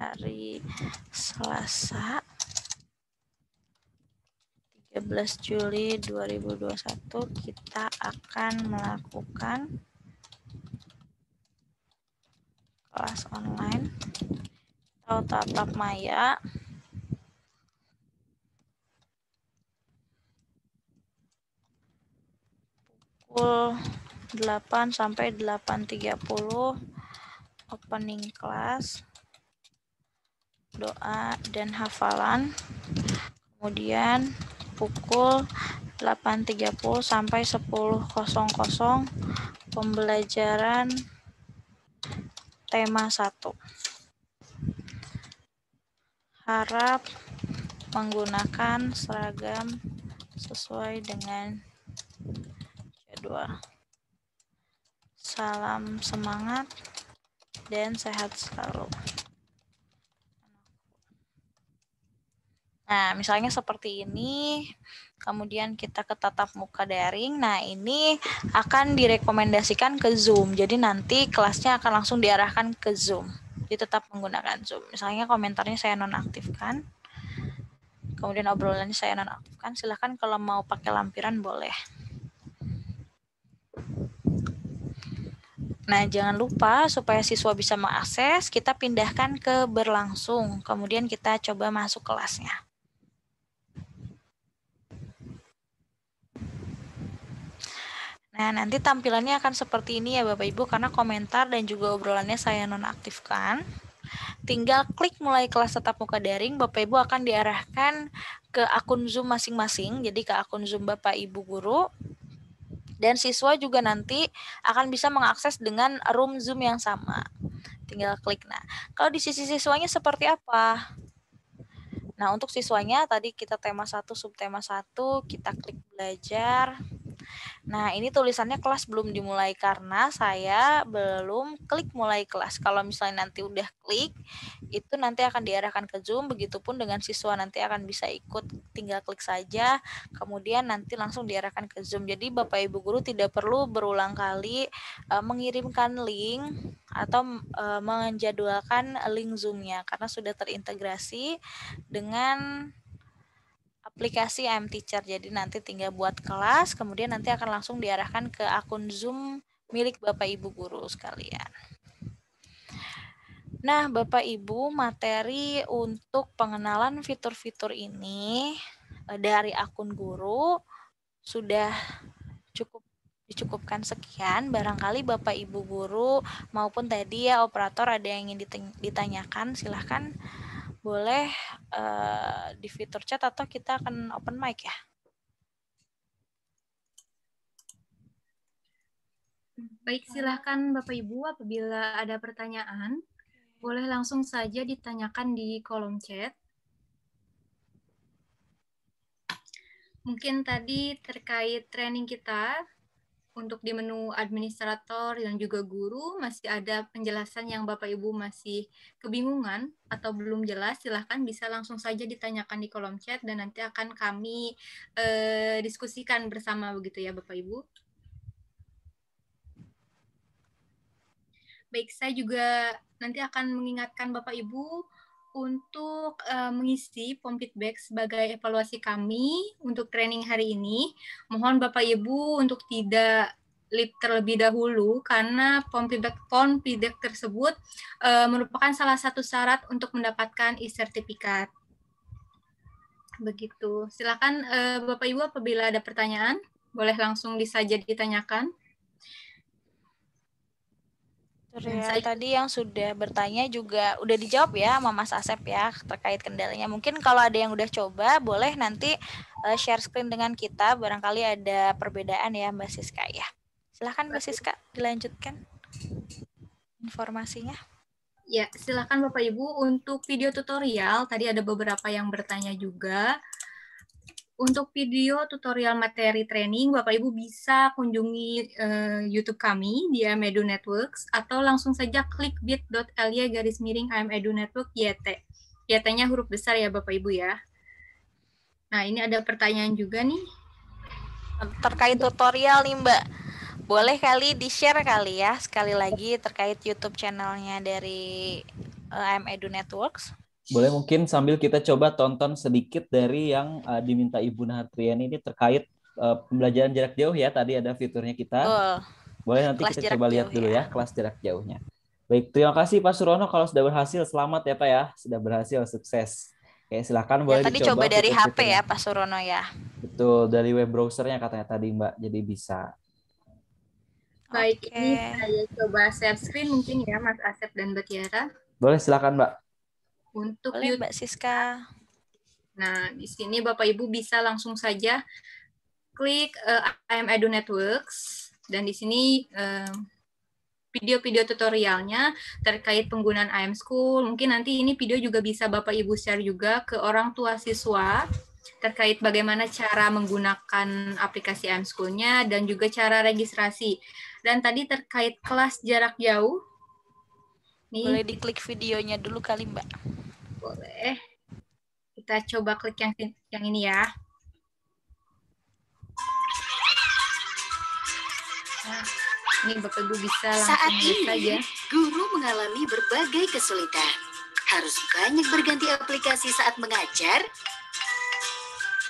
D: Hari Selasa 13 Juli 2021 kita akan melakukan kelas online atau tatap maya pukul 8 sampai 8.30 opening class doa dan hafalan kemudian pukul 8.30 sampai 10.00 pembelajaran tema 1. Harap menggunakan seragam sesuai dengan jadwal. Salam semangat dan sehat selalu. Nah, misalnya seperti ini, kemudian kita ke tatap muka daring. Nah, ini akan direkomendasikan ke Zoom. Jadi nanti kelasnya akan langsung diarahkan ke Zoom. Jadi tetap menggunakan Zoom. Misalnya komentarnya saya nonaktifkan. Kemudian obrolannya saya nonaktifkan. Silahkan kalau mau pakai lampiran boleh. Nah, jangan lupa supaya siswa bisa mengakses, kita pindahkan ke berlangsung. Kemudian kita coba masuk kelasnya. Nah, nanti tampilannya akan seperti ini ya Bapak Ibu karena komentar dan juga obrolannya saya nonaktifkan. Tinggal klik mulai kelas tetap muka daring, Bapak Ibu akan diarahkan ke akun Zoom masing-masing, jadi ke akun Zoom Bapak Ibu guru. Dan siswa juga nanti akan bisa mengakses dengan room Zoom yang sama. Tinggal klik. Nah, kalau di sisi siswanya seperti apa? Nah, untuk siswanya tadi kita tema 1 subtema 1, kita klik belajar. Nah, ini tulisannya kelas belum dimulai karena saya belum klik mulai kelas. Kalau misalnya nanti udah klik, itu nanti akan diarahkan ke Zoom. Begitupun dengan siswa nanti akan bisa ikut, tinggal klik saja. Kemudian nanti langsung diarahkan ke Zoom. Jadi Bapak Ibu guru tidak perlu berulang kali e, mengirimkan link atau uh, menjadwalkan link Zoom-nya karena sudah terintegrasi dengan aplikasi I'm Teacher. Jadi nanti tinggal buat kelas, kemudian nanti akan langsung diarahkan ke akun Zoom milik Bapak Ibu guru sekalian. Nah, Bapak Ibu, materi untuk pengenalan fitur-fitur ini eh, dari akun guru sudah cukup dicukupkan sekian. Barangkali Bapak Ibu guru maupun tadi ya operator ada yang ingin ditanyakan, silahkan boleh uh, di fitur chat atau kita
E: akan open mic ya. Baik, silahkan Bapak Ibu apabila ada pertanyaan, boleh langsung saja ditanyakan di kolom chat. Mungkin tadi terkait training kita, untuk di menu administrator dan juga guru masih ada penjelasan yang Bapak Ibu masih kebingungan atau belum jelas, silahkan bisa langsung saja ditanyakan di kolom chat dan nanti akan kami eh, diskusikan bersama begitu ya Bapak Ibu. Baik, saya juga nanti akan mengingatkan Bapak Ibu untuk uh, mengisi form feedback sebagai evaluasi kami untuk training hari ini. Mohon Bapak Ibu untuk tidak lip terlebih dahulu karena form feedback form feedback tersebut uh, merupakan salah satu syarat untuk mendapatkan e-sertifikat. Begitu. Silakan uh, Bapak Ibu apabila ada pertanyaan, boleh langsung saja ditanyakan. Ya, tadi yang sudah bertanya juga
D: udah dijawab ya sama Mas Asep ya terkait kendalanya. Mungkin kalau ada yang udah coba boleh nanti eh, share screen dengan kita. Barangkali ada perbedaan ya Mbak Siska ya. Silahkan Mbak Siska dilanjutkan informasinya.
E: Ya, silahkan Bapak Ibu untuk video tutorial. Tadi ada beberapa yang bertanya juga. Untuk video tutorial materi training, Bapak Ibu bisa kunjungi uh, YouTube kami di Amedu Networks atau langsung saja klik bit.ly garis miring Amedu Network YT. YT-nya huruf besar ya Bapak Ibu ya. Nah, ini ada pertanyaan juga nih. Terkait tutorial nih Mbak,
D: boleh kali di-share kali ya sekali lagi terkait YouTube channelnya dari uh, eh, Edu Networks?
C: Boleh mungkin sambil kita coba tonton sedikit dari yang uh, diminta Ibu Natriani ini terkait uh, pembelajaran jarak jauh ya. Tadi ada fiturnya kita. Oh, Boleh nanti kita coba lihat dulu ya. ya kelas jarak jauhnya. Baik, terima kasih Pak Surono kalau sudah berhasil. Selamat ya Pak ya, sudah berhasil, sukses. Oke, silakan ya, tadi dicoba. Tadi coba dari HP
D: ya Pak
E: Surono ya.
C: Betul, dari web browsernya katanya tadi Mbak, jadi bisa.
E: Baik, okay. ini saya coba share screen mungkin ya Mas Asep dan Mbak Tiara.
C: Boleh, silakan Mbak
E: untuk Boleh, YouTube. Mbak Siska. Nah, di sini Bapak Ibu bisa langsung saja klik uh, eh, IM Edu Networks dan di sini eh, video-video uh, tutorialnya terkait penggunaan IM School. Mungkin nanti ini video juga bisa Bapak Ibu share juga ke orang tua siswa terkait bagaimana cara menggunakan aplikasi IM School-nya dan juga cara registrasi. Dan tadi terkait kelas jarak jauh Nih. Boleh diklik videonya dulu kali Mbak. Boleh. Kita coba klik yang yang ini ya. Nah, ini Bapak Ibu bisa langsung Saat ini, saja.
F: guru mengalami berbagai kesulitan. Harus banyak berganti aplikasi saat mengajar,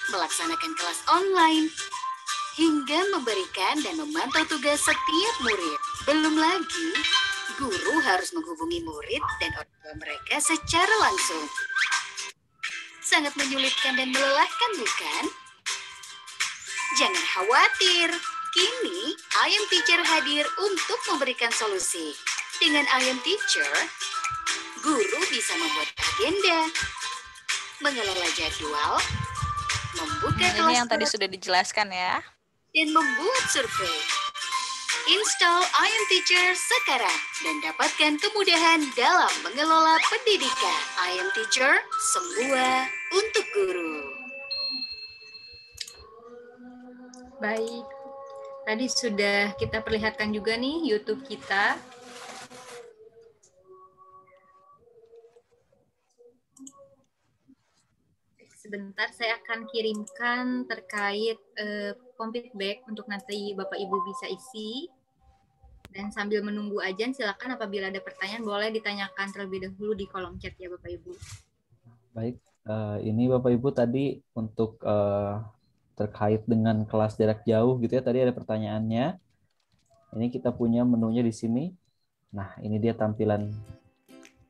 F: melaksanakan kelas online, hingga memberikan dan memantau tugas setiap murid. Belum lagi, guru harus menghubungi murid dan orang tua mereka secara langsung. Sangat menyulitkan dan melelahkan, bukan? Jangan khawatir, kini Ayam Teacher hadir untuk memberikan solusi. Dengan Ayam Teacher, guru bisa membuat agenda, mengelola jadwal,
D: membuka nah, Ini yang tadi sudah dijelaskan ya.
F: Dan membuat survei. Install IM Teacher sekarang dan dapatkan kemudahan dalam mengelola pendidikan. IM Teacher, semua untuk guru.
E: Baik, tadi sudah kita perlihatkan juga nih YouTube kita. Sebentar saya akan kirimkan terkait uh, eh, feedback untuk nanti Bapak Ibu bisa isi. Dan sambil menunggu ajan, silakan apabila ada pertanyaan boleh ditanyakan terlebih dahulu di kolom chat ya Bapak Ibu.
C: Baik, eh, ini Bapak Ibu tadi untuk eh, terkait dengan kelas jarak jauh gitu ya, tadi ada pertanyaannya. Ini kita punya menunya di sini. Nah, ini dia tampilan.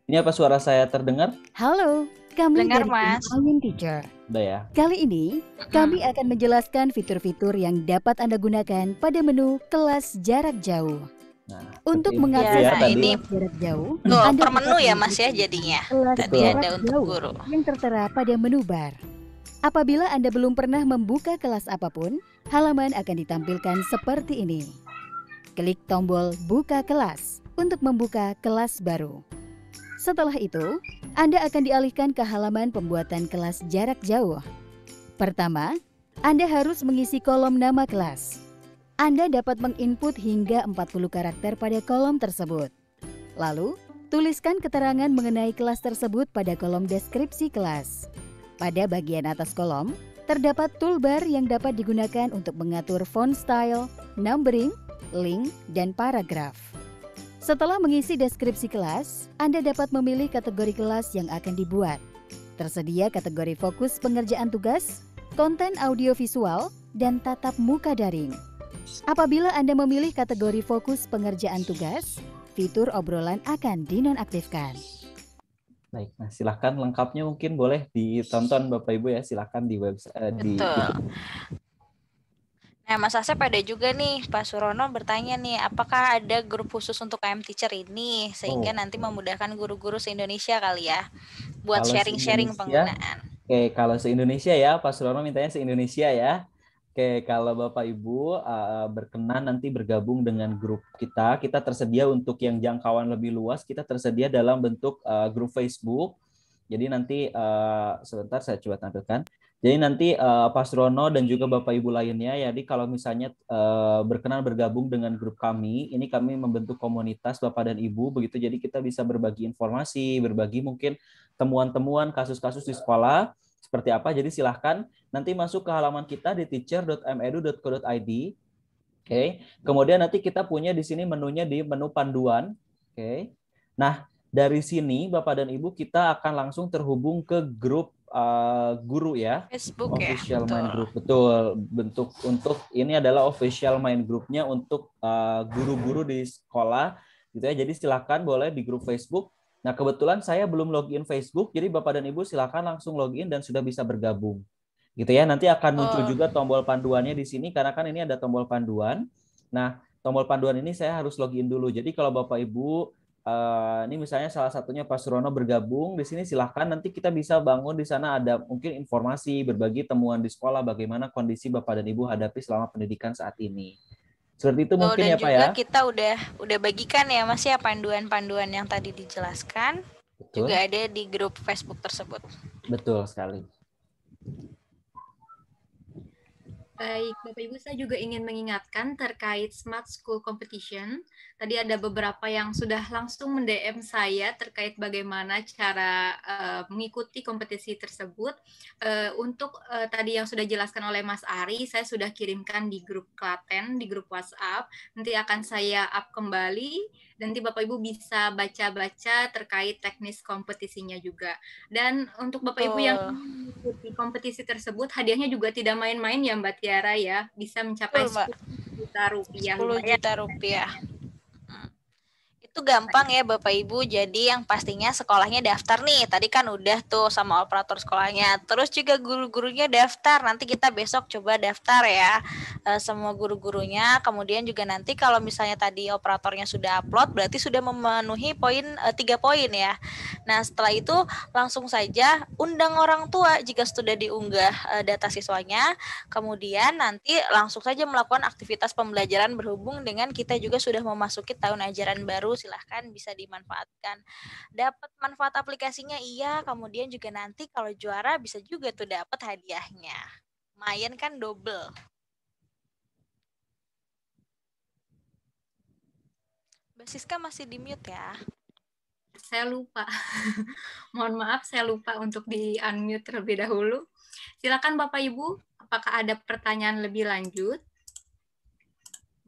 C: Ini apa suara saya terdengar?
F: Halo, kami Dengar, dari Mas. Teacher. Udah ya. Kali ini kami akan menjelaskan fitur-fitur yang dapat Anda gunakan pada menu kelas jarak jauh. Nah, untuk mengatasi ya, ini iya. jarak jauh, oh, ada per menu ya Mas ya jadinya. Tadi ada untuk jauh guru. Yang tertera pada menu bar. Apabila Anda belum pernah membuka kelas apapun, halaman akan ditampilkan seperti ini. Klik tombol buka kelas untuk membuka kelas baru. Setelah itu, Anda akan dialihkan ke halaman pembuatan kelas jarak jauh. Pertama, Anda harus mengisi kolom nama kelas. Anda dapat menginput hingga 40 karakter pada kolom tersebut. Lalu, tuliskan keterangan mengenai kelas tersebut pada kolom deskripsi kelas. Pada bagian atas kolom, terdapat toolbar yang dapat digunakan untuk mengatur font style, numbering, link, dan paragraf. Setelah mengisi deskripsi kelas, Anda dapat memilih kategori kelas yang akan dibuat. Tersedia kategori fokus pengerjaan tugas, konten audiovisual, dan tatap muka daring. Apabila Anda memilih kategori fokus pengerjaan tugas, fitur obrolan akan dinonaktifkan.
C: Baik, nah silahkan lengkapnya mungkin boleh ditonton Bapak Ibu ya, silahkan di website uh,
D: di Nah, Mas Asep pada juga nih, Pak Surono bertanya nih, apakah ada grup khusus untuk KM Teacher ini sehingga oh. nanti memudahkan guru-guru se-Indonesia kali ya buat sharing-sharing penggunaan.
C: Oke, kalau se-Indonesia ya, Pak Surono mintanya se-Indonesia ya. Oke, kalau Bapak Ibu uh, berkenan nanti bergabung dengan grup kita, kita tersedia untuk yang jangkauan lebih luas, kita tersedia dalam bentuk uh, grup Facebook. Jadi nanti uh, sebentar saya coba tampilkan. Jadi nanti uh, Pak Rono dan juga Bapak Ibu lainnya, ya, jadi kalau misalnya uh, berkenan bergabung dengan grup kami, ini kami membentuk komunitas Bapak dan Ibu, begitu. Jadi kita bisa berbagi informasi, berbagi mungkin temuan-temuan kasus-kasus di sekolah seperti apa. Jadi silahkan nanti masuk ke halaman kita di teacher.medu.co.id. Oke. Okay. Kemudian nanti kita punya di sini menunya di menu panduan. Oke. Okay. Nah, dari sini Bapak dan Ibu kita akan langsung terhubung ke grup uh, guru ya. Facebook ya, official ya. Betul. Main group betul. Bentuk untuk ini adalah official main grupnya untuk uh, guru-guru uh, di sekolah gitu ya. Jadi silahkan boleh di grup Facebook Nah, kebetulan saya belum login Facebook, jadi Bapak dan Ibu silakan langsung login dan sudah bisa bergabung. Gitu ya, nanti akan muncul oh. juga tombol panduannya di sini, karena kan ini ada tombol panduan. Nah, tombol panduan ini saya harus login dulu. Jadi kalau Bapak Ibu, eh, ini misalnya salah satunya Pak Surono bergabung, di sini silahkan nanti kita bisa bangun di sana ada mungkin informasi, berbagi temuan di sekolah, bagaimana kondisi Bapak dan Ibu hadapi selama pendidikan saat ini. Seperti itu oh, mungkin ya Pak ya.
D: kita udah udah bagikan ya Mas ya panduan-panduan yang tadi dijelaskan. Betul. Juga ada di grup Facebook tersebut.
C: Betul sekali.
E: Baik, Bapak Ibu saya juga ingin mengingatkan terkait Smart School Competition. Tadi ada beberapa yang sudah langsung mendm saya terkait bagaimana cara uh, mengikuti kompetisi tersebut. Uh, untuk uh, tadi yang sudah jelaskan oleh Mas Ari, saya sudah kirimkan di grup Klaten, di grup WhatsApp. Nanti akan saya up kembali nanti Bapak Ibu bisa baca-baca terkait teknis kompetisinya juga. Dan untuk Bapak Ibu oh. yang mengikuti kompetisi tersebut, hadiahnya juga tidak main-main ya Mbak Tiara ya, bisa mencapai Betul, 10 juta rupiah. 10 juta rupiah itu gampang ya Bapak Ibu. Jadi yang pastinya sekolahnya
D: daftar nih. Tadi kan udah tuh sama operator sekolahnya. Terus juga guru-gurunya daftar. Nanti kita besok coba daftar ya eh, semua guru-gurunya. Kemudian juga nanti kalau misalnya tadi operatornya sudah upload berarti sudah memenuhi poin eh, tiga poin ya. Nah, setelah itu langsung saja undang orang tua jika sudah diunggah eh, data siswanya. Kemudian nanti langsung saja melakukan aktivitas pembelajaran berhubung dengan kita juga sudah memasuki tahun ajaran baru silahkan bisa dimanfaatkan. Dapat manfaat aplikasinya iya, kemudian juga nanti kalau juara bisa juga tuh dapat hadiahnya. Mayan kan double.
E: Basiska masih di mute ya. Saya lupa. Mohon maaf, saya lupa untuk di unmute terlebih dahulu. Silakan Bapak Ibu, apakah ada pertanyaan lebih lanjut?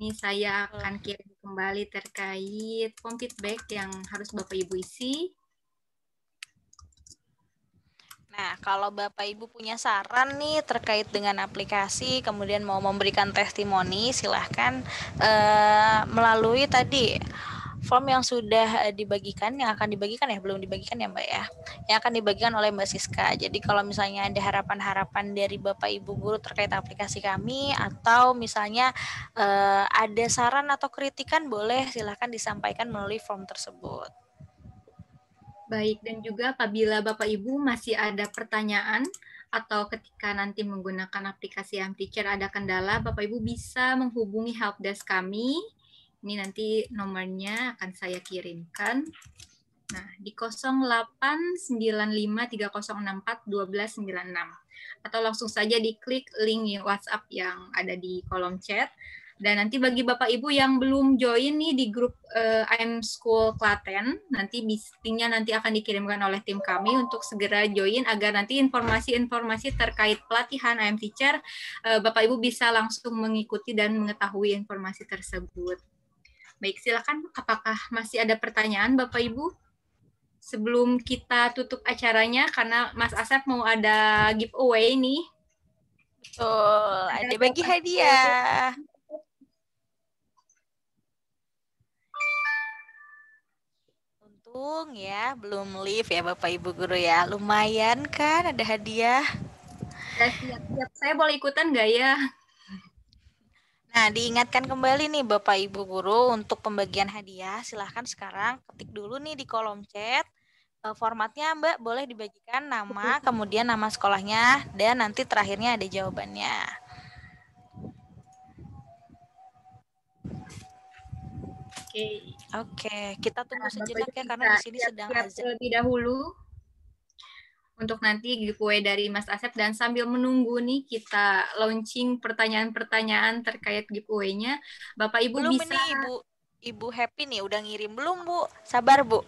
E: Ini saya akan kirim kembali terkait form feedback yang harus Bapak Ibu isi.
D: Nah, kalau Bapak Ibu punya
E: saran nih
D: terkait dengan aplikasi, kemudian mau memberikan testimoni, silahkan eh, melalui tadi form yang sudah eh, dibagikan yang akan dibagikan ya belum dibagikan ya Mbak ya yang akan dibagikan oleh Mbak Siska jadi kalau misalnya ada harapan-harapan dari Bapak Ibu guru terkait aplikasi kami atau misalnya eh, ada saran atau kritikan boleh silahkan disampaikan melalui form tersebut
E: Baik, dan juga apabila Bapak Ibu masih ada pertanyaan atau ketika nanti menggunakan aplikasi Amteacher ada kendala, Bapak Ibu bisa menghubungi helpdesk kami ini nanti nomornya akan saya kirimkan. Nah, di 089530641296 atau langsung saja diklik link WhatsApp yang ada di kolom chat. Dan nanti bagi Bapak Ibu yang belum join nih di grup uh, eh, I'm School Klaten, nanti linknya nanti akan dikirimkan oleh tim kami untuk segera join agar nanti informasi-informasi terkait pelatihan I'm Teacher, uh, Bapak Ibu bisa langsung mengikuti dan mengetahui informasi tersebut. Baik, silakan apakah masih ada pertanyaan Bapak Ibu? Sebelum kita tutup acaranya karena Mas Asep mau ada giveaway nih.
D: Betul, ada, ada bagi hadiah. Untung ya, belum live ya Bapak Ibu guru ya. Lumayan kan ada hadiah. Siap-siap, saya boleh ikutan nggak ya? Nah, diingatkan kembali nih Bapak Ibu guru untuk pembagian hadiah. Silahkan sekarang ketik dulu nih di kolom chat. E, formatnya Mbak boleh dibagikan nama, kemudian nama sekolahnya, dan nanti terakhirnya ada jawabannya.
E: Oke. Oke, kita tunggu sejenak ya karena di sini sedang azan. Terlebih dahulu untuk nanti giveaway dari Mas Asep dan sambil menunggu nih kita launching pertanyaan-pertanyaan terkait giveaway-nya. Bapak Ibu belum bisa nih, Ibu
D: Ibu happy nih udah ngirim belum Bu? Sabar Bu.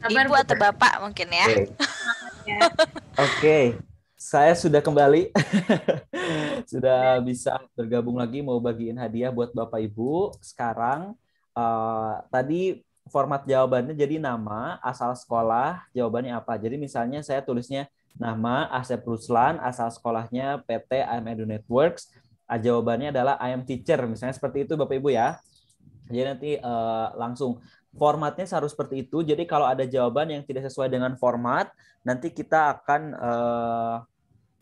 D: Sabar, Ibu Bu. atau Bapak mungkin ya. Oke. Okay.
C: okay. Saya sudah kembali. sudah bisa bergabung lagi mau bagiin hadiah buat Bapak Ibu. Sekarang uh, tadi format jawabannya jadi nama, asal sekolah, jawabannya apa. Jadi misalnya saya tulisnya nama Asep Ruslan, asal sekolahnya PT AM Edu Networks. Ah, jawabannya adalah I am teacher, misalnya seperti itu Bapak Ibu ya. Jadi nanti uh, langsung formatnya harus seperti itu. Jadi kalau ada jawaban yang tidak sesuai dengan format, nanti kita akan uh,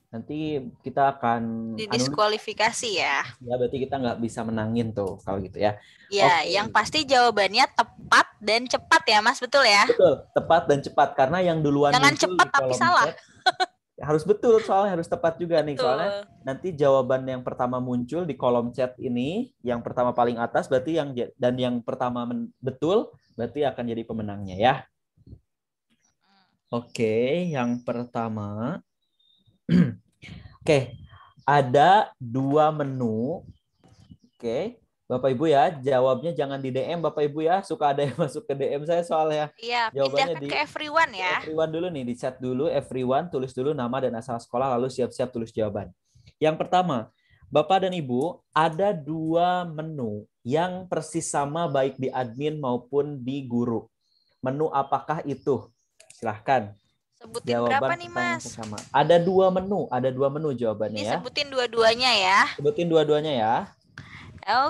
C: nanti kita akan
D: didiskualifikasi ya.
C: Ya berarti kita nggak bisa menangin tuh kalau gitu ya.
D: Ya, okay. yang pasti jawabannya tepat dan cepat ya Mas, betul ya?
C: Betul, tepat dan cepat karena yang duluan Jangan cepat tapi salah. Chat, harus betul soalnya harus tepat juga nih soalnya nanti jawaban yang pertama muncul di kolom chat ini yang pertama paling atas berarti yang dan yang pertama men, betul berarti akan jadi pemenangnya ya. Hmm. Oke, okay, yang pertama Oke, okay. ada dua menu. Oke, okay. Bapak Ibu ya, jawabnya jangan di DM Bapak Ibu ya. Suka ada yang masuk ke DM saya soalnya. Iya, jawabannya di,
D: ke everyone ya.
C: Everyone dulu nih, di chat dulu everyone, tulis dulu nama dan asal sekolah lalu siap-siap tulis jawaban. Yang pertama, Bapak dan Ibu, ada dua menu yang persis sama baik di admin maupun di guru. Menu apakah itu? Silahkan. Sebutin Jawaban berapa nih Mas? Sama. Ada dua menu, ada dua menu jawabannya Ini ya.
D: Sebutin dua-duanya ya.
C: Sebutin dua-duanya ya.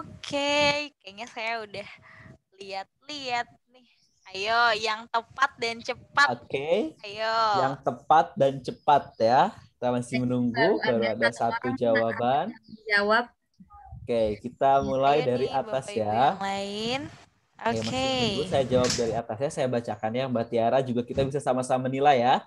D: Oke, kayaknya saya udah lihat-lihat nih. Ayo, yang tepat dan cepat.
C: Oke.
E: Ayo. Yang
C: tepat dan cepat ya. Kita masih menunggu baru ada, ada satu jawaban. Jawab. Oke, kita mulai Ayo dari nih, atas Bapak ya. Ibu yang
E: lain.
D: Oke. Okay. saya jawab dari
C: atasnya, saya bacakan ya Mbak Tiara juga kita bisa sama-sama menilai ya.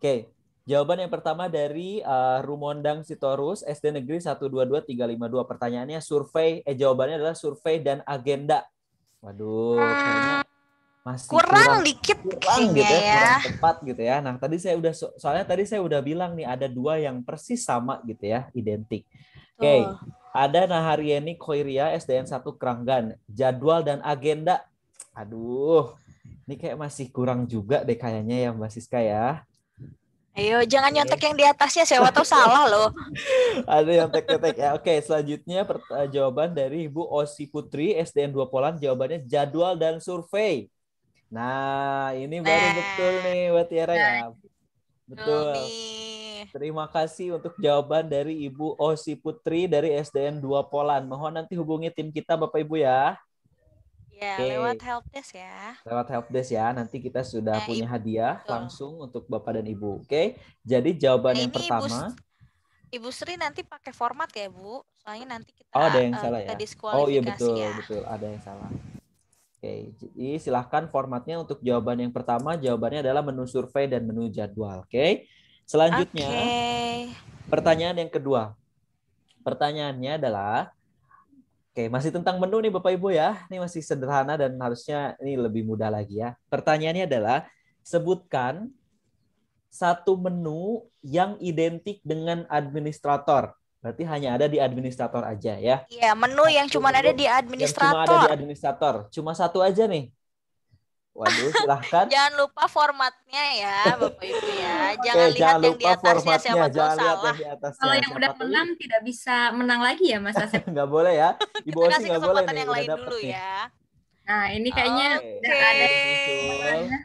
C: Oke. Jawaban yang pertama dari uh, Rumondang Sitorus SD Negeri 122352. Pertanyaannya survei eh jawabannya adalah survei dan agenda. Waduh, hmm, masih kurang, kurang dikit
D: kurang gitu ya, ya. Kurang
C: tepat gitu ya. Nah, tadi saya udah soalnya tadi saya udah bilang nih ada dua yang persis sama gitu ya, identik. Oke. Okay. Ada Naharieni Koiria SDN 1 Keranggan. Jadwal dan agenda. Aduh, ini kayak masih kurang juga deh kayaknya ya Mbak Siska ya.
D: Ayo, jangan nyontek yang di atasnya, siapa tahu salah loh.
C: Ada yang tek-tek ya. Oke, selanjutnya eh, jawaban dari Ibu Osi Putri, SDN 2 Polan, jawabannya jadwal dan survei. Nah, ini baru nah, betul nih buat Tiara ya. Nah. Betul. Lumi. Terima kasih untuk jawaban dari Ibu Osi Putri dari SDN 2 Polan. Mohon nanti hubungi tim kita Bapak Ibu ya.
D: Ya, okay. lewat helpdesk ya. Lewat
C: helpdesk ya. Nanti kita sudah ya, punya ibu, hadiah langsung untuk Bapak dan Ibu. Oke. Okay? Jadi jawaban nah, yang pertama
D: Ibu, Sri nanti pakai format ya, Bu. Soalnya nanti kita Oh, ada yang uh, salah ya. Oh iya betul, ya.
C: betul. Ada yang salah. Oke, jadi silahkan formatnya untuk jawaban yang pertama, jawabannya adalah menu survei dan menu jadwal. Oke, Selanjutnya,
D: okay.
C: pertanyaan yang kedua. Pertanyaannya adalah, oke okay, masih tentang menu nih Bapak Ibu ya. Ini masih sederhana dan harusnya ini lebih mudah lagi ya. Pertanyaannya adalah, sebutkan satu menu yang identik dengan administrator. Berarti hanya ada di administrator aja ya.
D: Iya, menu yang cuma ada di administrator. Yang cuma ada di
C: administrator. Cuma satu aja nih. Waduh, silahkan.
D: jangan lupa formatnya ya, Bapak
E: Ibu ya. Jangan
C: lihat yang di atasnya siapa jangan salah. Kalau
E: yang udah menang tidak bisa menang lagi ya, Mas Asep.
C: Enggak boleh ya. bawah sih kesempatan boleh nih, yang lain dulu ya.
E: Nah, ini kayaknya oh,
D: okay. ada.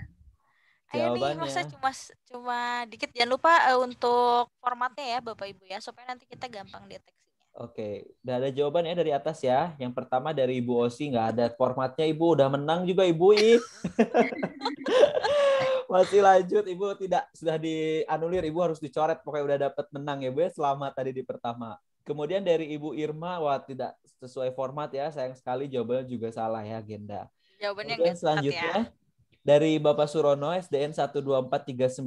D: Ayo nih, masa cuma cuma dikit. Jangan lupa eh, untuk formatnya ya, Bapak Ibu ya, supaya nanti kita gampang deteksi.
C: Oke, udah ada jawaban ya dari atas ya. Yang pertama dari Ibu Osi nggak ada formatnya Ibu, udah menang juga Ibu Masih lanjut Ibu tidak sudah dianulir Ibu harus dicoret pokoknya udah dapat menang ya Bu ya selamat tadi di pertama. Kemudian dari Ibu Irma wah tidak sesuai format ya sayang sekali jawabannya juga salah ya agenda.
F: Jawabannya Kemudian selanjutnya ya.
C: dari Bapak Surono SDN 124394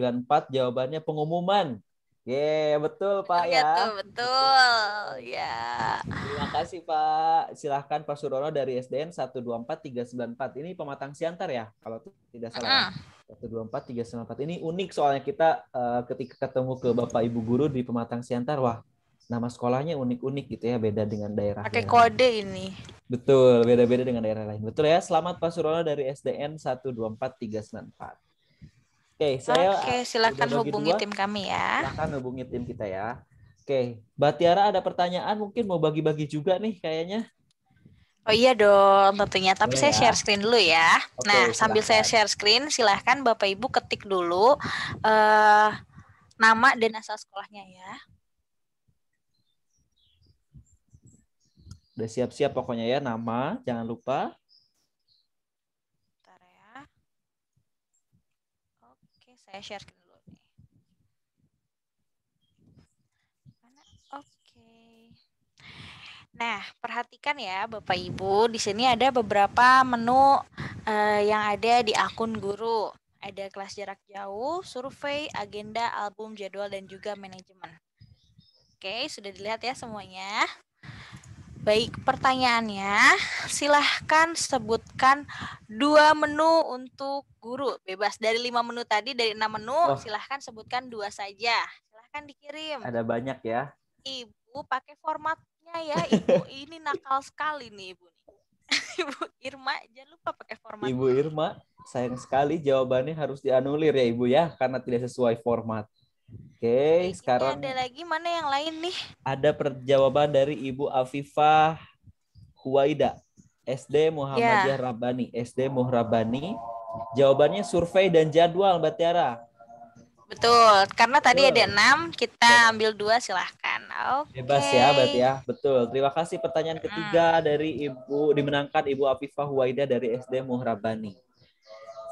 C: jawabannya pengumuman Ye, yeah, betul Pak iya ya. Betul,
D: betul.
C: Ya. Terima kasih Pak. Silahkan Pak Surono dari SDN 124394. Ini pematang siantar ya, kalau tidak salah. Ya. Uh-huh. 124394. Ini unik soalnya kita uh, ketika ketemu ke Bapak Ibu guru di pematang siantar, wah nama sekolahnya unik-unik gitu ya, beda dengan daerah. Pakai
D: kode ini.
C: Betul, beda-beda dengan daerah lain. Betul ya. Selamat Pak Surono dari SDN 124394. Oke, okay, saya Oke, okay, silakan hubungi dua. tim
D: kami ya.
C: Silakan hubungi tim kita ya. Oke, okay. Mbak Tiara
D: ada pertanyaan
C: mungkin mau bagi-bagi juga
D: nih kayaknya. Oh iya dong, tentunya. Tapi Boleh iya saya ya. share screen dulu ya. Okay, nah, silahkan. sambil saya share screen, silahkan Bapak Ibu ketik dulu uh, nama dan asal sekolahnya ya.
C: Udah siap-siap pokoknya ya nama, jangan lupa.
D: saya share dulu nih. Oke. Okay. Nah, perhatikan ya Bapak Ibu, di sini ada beberapa menu uh, yang ada di akun guru. Ada kelas jarak jauh, survei, agenda, album, jadwal, dan juga manajemen. Oke, sudah dilihat ya semuanya. Baik, pertanyaannya, silahkan sebutkan dua menu untuk guru. Bebas dari lima menu tadi, dari enam menu, oh. silahkan sebutkan dua saja. Silahkan dikirim. Ada
C: banyak ya.
D: Ibu pakai formatnya ya, Ibu. Ini nakal sekali nih Ibu. Ibu Irma, jangan lupa
C: pakai format. Ibu Irma, sayang sekali jawabannya harus dianulir ya Ibu ya, karena tidak sesuai format. Oke, okay, sekarang
D: ada lagi mana yang lain nih?
C: Ada perjawaban dari Ibu Afifah Huwaida, SD Muhammadiyah yeah. Rabbani, SD Muhrabani. Jawabannya survei dan jadwal, Mbak Tiara.
D: Betul, karena Betul. tadi ada enam, kita ya. ambil dua silahkan. Okay. Bebas
C: ya, berarti ya. Betul. Terima kasih pertanyaan ketiga hmm. dari Ibu dimenangkan Ibu Afifah Huwaida dari SD Muhrabani.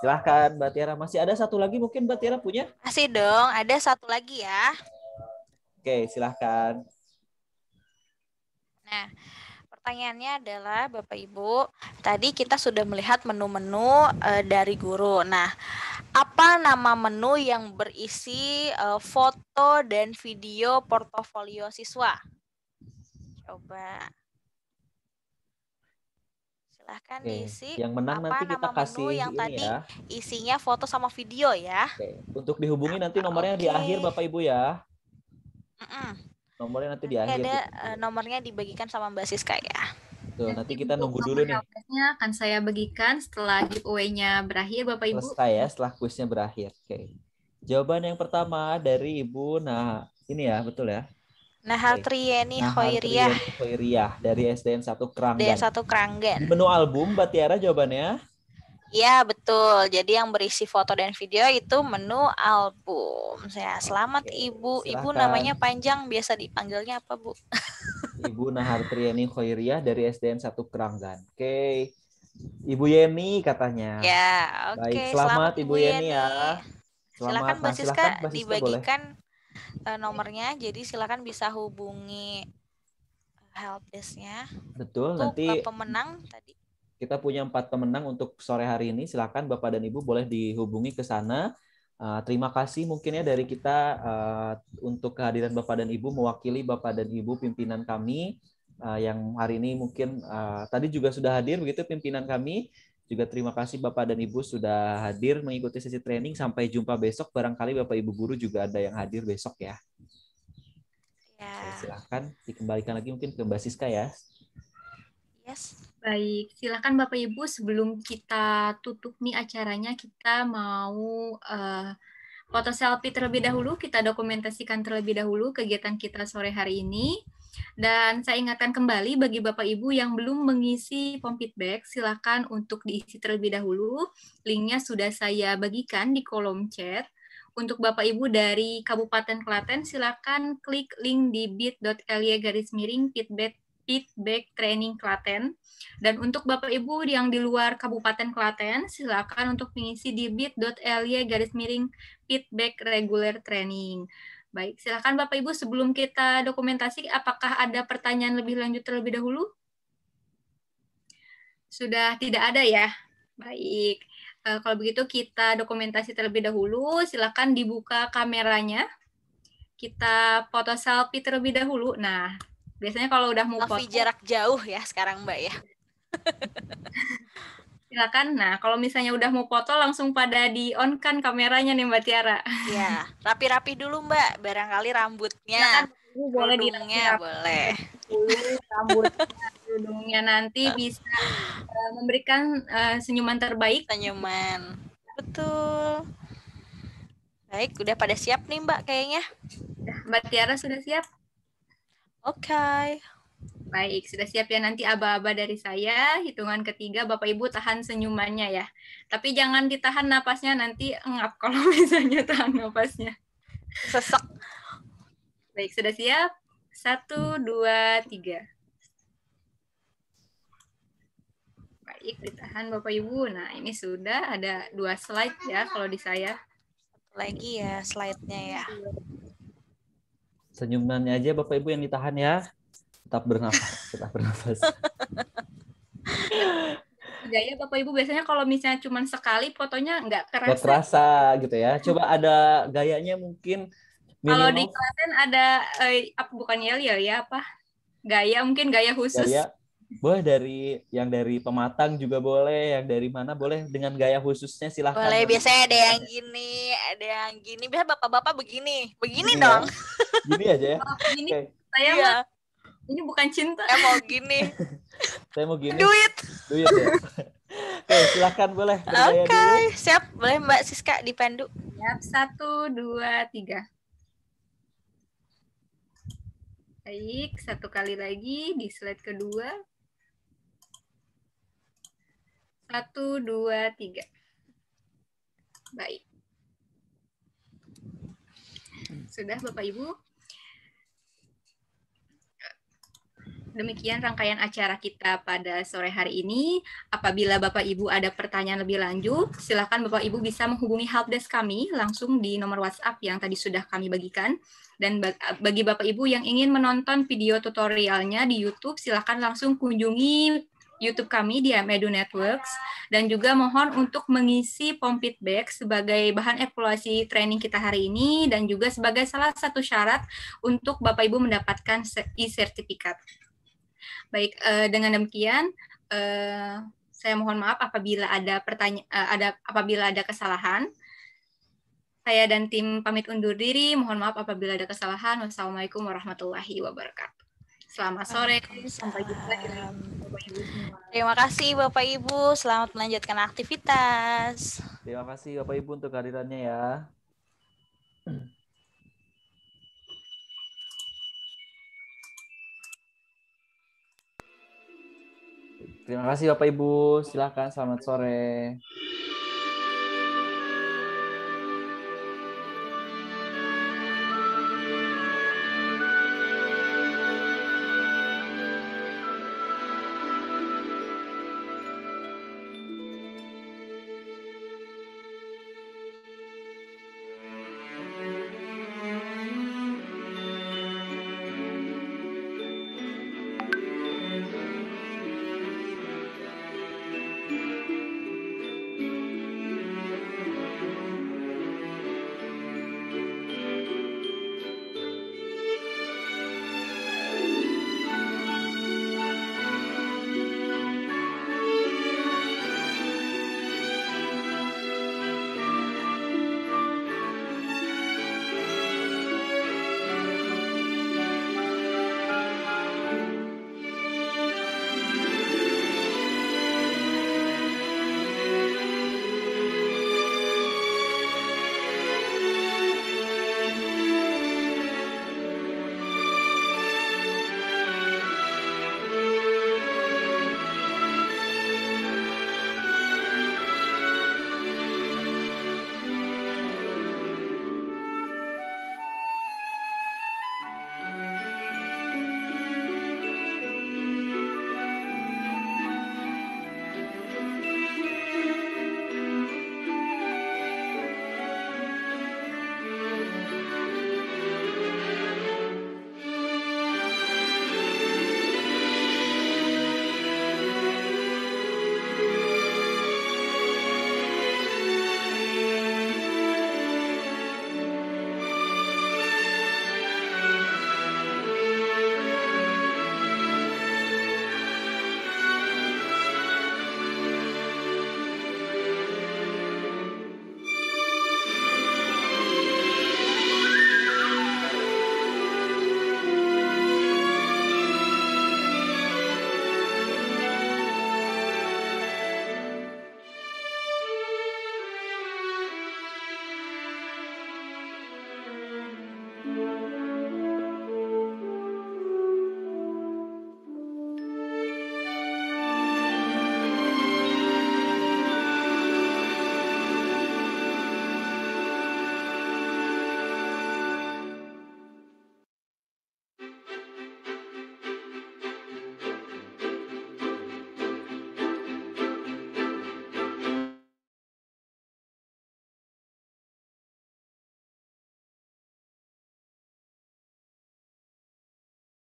C: Silahkan Mbak Tiara. Masih ada satu lagi mungkin Mbak Tiara punya?
D: Masih dong, ada satu lagi ya.
C: Oke, silahkan.
D: Nah, pertanyaannya adalah Bapak Ibu, tadi kita sudah melihat menu-menu e, dari guru. Nah, apa nama menu yang berisi e, foto dan video portofolio siswa? Coba Silahkan okay. diisi. Yang menang apa nanti kita kasih yang ya. tadi ya. isinya foto sama video ya. Oke.
C: Untuk dihubungi nanti ah, nomornya okay. di akhir Bapak Ibu ya. Mm -mm. Nomornya nanti di akhir. Ada
E: gitu. nomornya dibagikan sama Mbak Siska ya.
C: Tuh, nanti kita nunggu dulu nih.
E: akan saya bagikan setelah giveaway-nya berakhir Bapak Ibu. Selesai
C: ya, setelah kuisnya berakhir. Oke. Jawaban yang pertama dari Ibu. Nah, ini ya, betul ya?
E: Nah, Trieni
D: Hoiriyah.
C: Hoiriyah dari SDN 1 Keranggan. SDN 1 Keranggan. Menu album Mbak Tiara
D: jawabannya? Iya, betul. Jadi yang berisi foto dan video itu menu album. Saya selamat Oke, Ibu. Silahkan. Ibu namanya panjang, biasa dipanggilnya apa, Bu?
C: Ibu Nahar Trieni Hoiriyah dari SDN Satu Keranggan.
D: Oke.
C: Ibu Yeni katanya. Ya,
D: oke. Baik, selamat, selamat Ibu Yeni, ya.
C: Selamat, silakan Mbak nah, Siska dibagikan
D: boleh uh, nomornya. Jadi silakan bisa hubungi helpdesknya.
C: Betul. Untuk nanti
D: pemenang tadi.
C: Kita punya empat pemenang untuk sore hari ini. Silakan Bapak dan Ibu boleh dihubungi ke sana. Uh, terima kasih mungkin ya dari kita uh, untuk kehadiran Bapak dan Ibu mewakili Bapak dan Ibu pimpinan kami uh, yang hari ini mungkin uh, tadi juga sudah hadir begitu pimpinan kami juga terima kasih Bapak dan Ibu sudah hadir mengikuti sesi training. Sampai jumpa besok. Barangkali Bapak Ibu guru juga ada yang hadir besok ya. Ya. Oke, silahkan dikembalikan lagi mungkin ke Mbak Siska ya.
E: Yes. Baik, silahkan Bapak Ibu sebelum kita tutup nih acaranya kita mau uh, foto selfie terlebih dahulu, kita dokumentasikan terlebih dahulu kegiatan kita sore hari ini. Dan saya ingatkan kembali bagi Bapak Ibu yang belum mengisi form feedback, silakan untuk diisi terlebih dahulu. Linknya sudah saya bagikan di kolom chat. Untuk Bapak Ibu dari Kabupaten Klaten, silakan klik link di bit.ly garis miring feedback feedback training Klaten. Dan untuk Bapak Ibu yang di luar Kabupaten Klaten, silakan untuk mengisi di bit.ly garis miring feedback regular training. Baik, silakan Bapak Ibu sebelum kita dokumentasi, apakah ada pertanyaan lebih lanjut terlebih dahulu? Sudah tidak ada ya? Baik, e, kalau begitu kita dokumentasi terlebih dahulu, Silakan dibuka kameranya. Kita foto selfie terlebih dahulu. Nah, biasanya kalau udah mau selfie foto. jarak jauh ya sekarang Mbak ya. Silakan. Nah, kalau misalnya udah mau foto langsung pada di on kan kameranya nih Mbak Tiara. Iya, rapi-rapi dulu Mbak, barangkali rambutnya. kan, boleh dirangnya boleh. Dulu rambutnya, nanti nah. bisa uh, memberikan uh, senyuman terbaik. Senyuman. Betul. Baik, udah pada siap nih Mbak kayaknya. Mbak Tiara sudah siap? Oke. Okay. Baik, sudah siap ya nanti aba-aba dari saya. Hitungan ketiga, Bapak Ibu tahan senyumannya ya. Tapi jangan ditahan napasnya, nanti ngap kalau misalnya tahan napasnya. Sesak. Baik, sudah siap? Satu, dua, tiga. Baik, ditahan Bapak Ibu. Nah, ini sudah ada dua slide ya kalau di saya. Lagi ya slide-nya ya. Iya.
C: Senyumannya aja Bapak Ibu yang ditahan ya tetap bernafas tetap bernafas
E: Gaya iya, Bapak Ibu biasanya kalau misalnya cuma sekali fotonya nggak kerasa. Nggak kerasa
C: gitu ya. Coba ada gayanya mungkin
E: minimal. Kalau di Klaten ada eh, apa bukan yel yel ya, ya apa? Gaya mungkin gaya khusus. Gaya
C: boleh dari yang dari pematang juga boleh yang dari mana boleh dengan gaya khususnya silahkan boleh biasanya
E: ada yang gini ada yang gini
D: biasa bapak-bapak begini begini iya. dong
B: ya? gini aja ya oh,
D: begini okay. saya iya ini bukan cinta saya mau gini
B: saya mau gini duit duit ya
C: Oke, silahkan boleh Oke, okay.
E: siap. Boleh Mbak Siska dipandu. Siap, satu, dua, tiga. Baik, satu kali lagi di slide kedua. Satu, dua, tiga. Baik. Sudah Bapak Ibu? Demikian rangkaian acara kita pada sore hari ini. Apabila Bapak Ibu ada pertanyaan lebih lanjut, silakan Bapak Ibu bisa menghubungi helpdesk kami langsung di nomor WhatsApp yang tadi sudah kami bagikan. Dan bagi Bapak Ibu yang ingin menonton video tutorialnya di YouTube, silakan langsung kunjungi YouTube kami di Medu Networks dan juga mohon untuk mengisi form feedback sebagai bahan evaluasi training kita hari ini dan juga sebagai salah satu syarat untuk Bapak Ibu mendapatkan e-sertifikat. Baik, uh, dengan demikian uh, saya mohon maaf apabila ada pertanyaan uh, eh, ada apabila ada kesalahan. Saya dan tim pamit undur diri. Mohon maaf apabila ada kesalahan. Wassalamualaikum warahmatullahi wabarakatuh. Selamat sore. Sampai jumpa. Terima kasih Bapak Ibu. Selamat
D: melanjutkan aktivitas.
C: Terima kasih Bapak Ibu untuk kehadirannya ya. Terima kasih Bapak Ibu. Silakan selamat sore.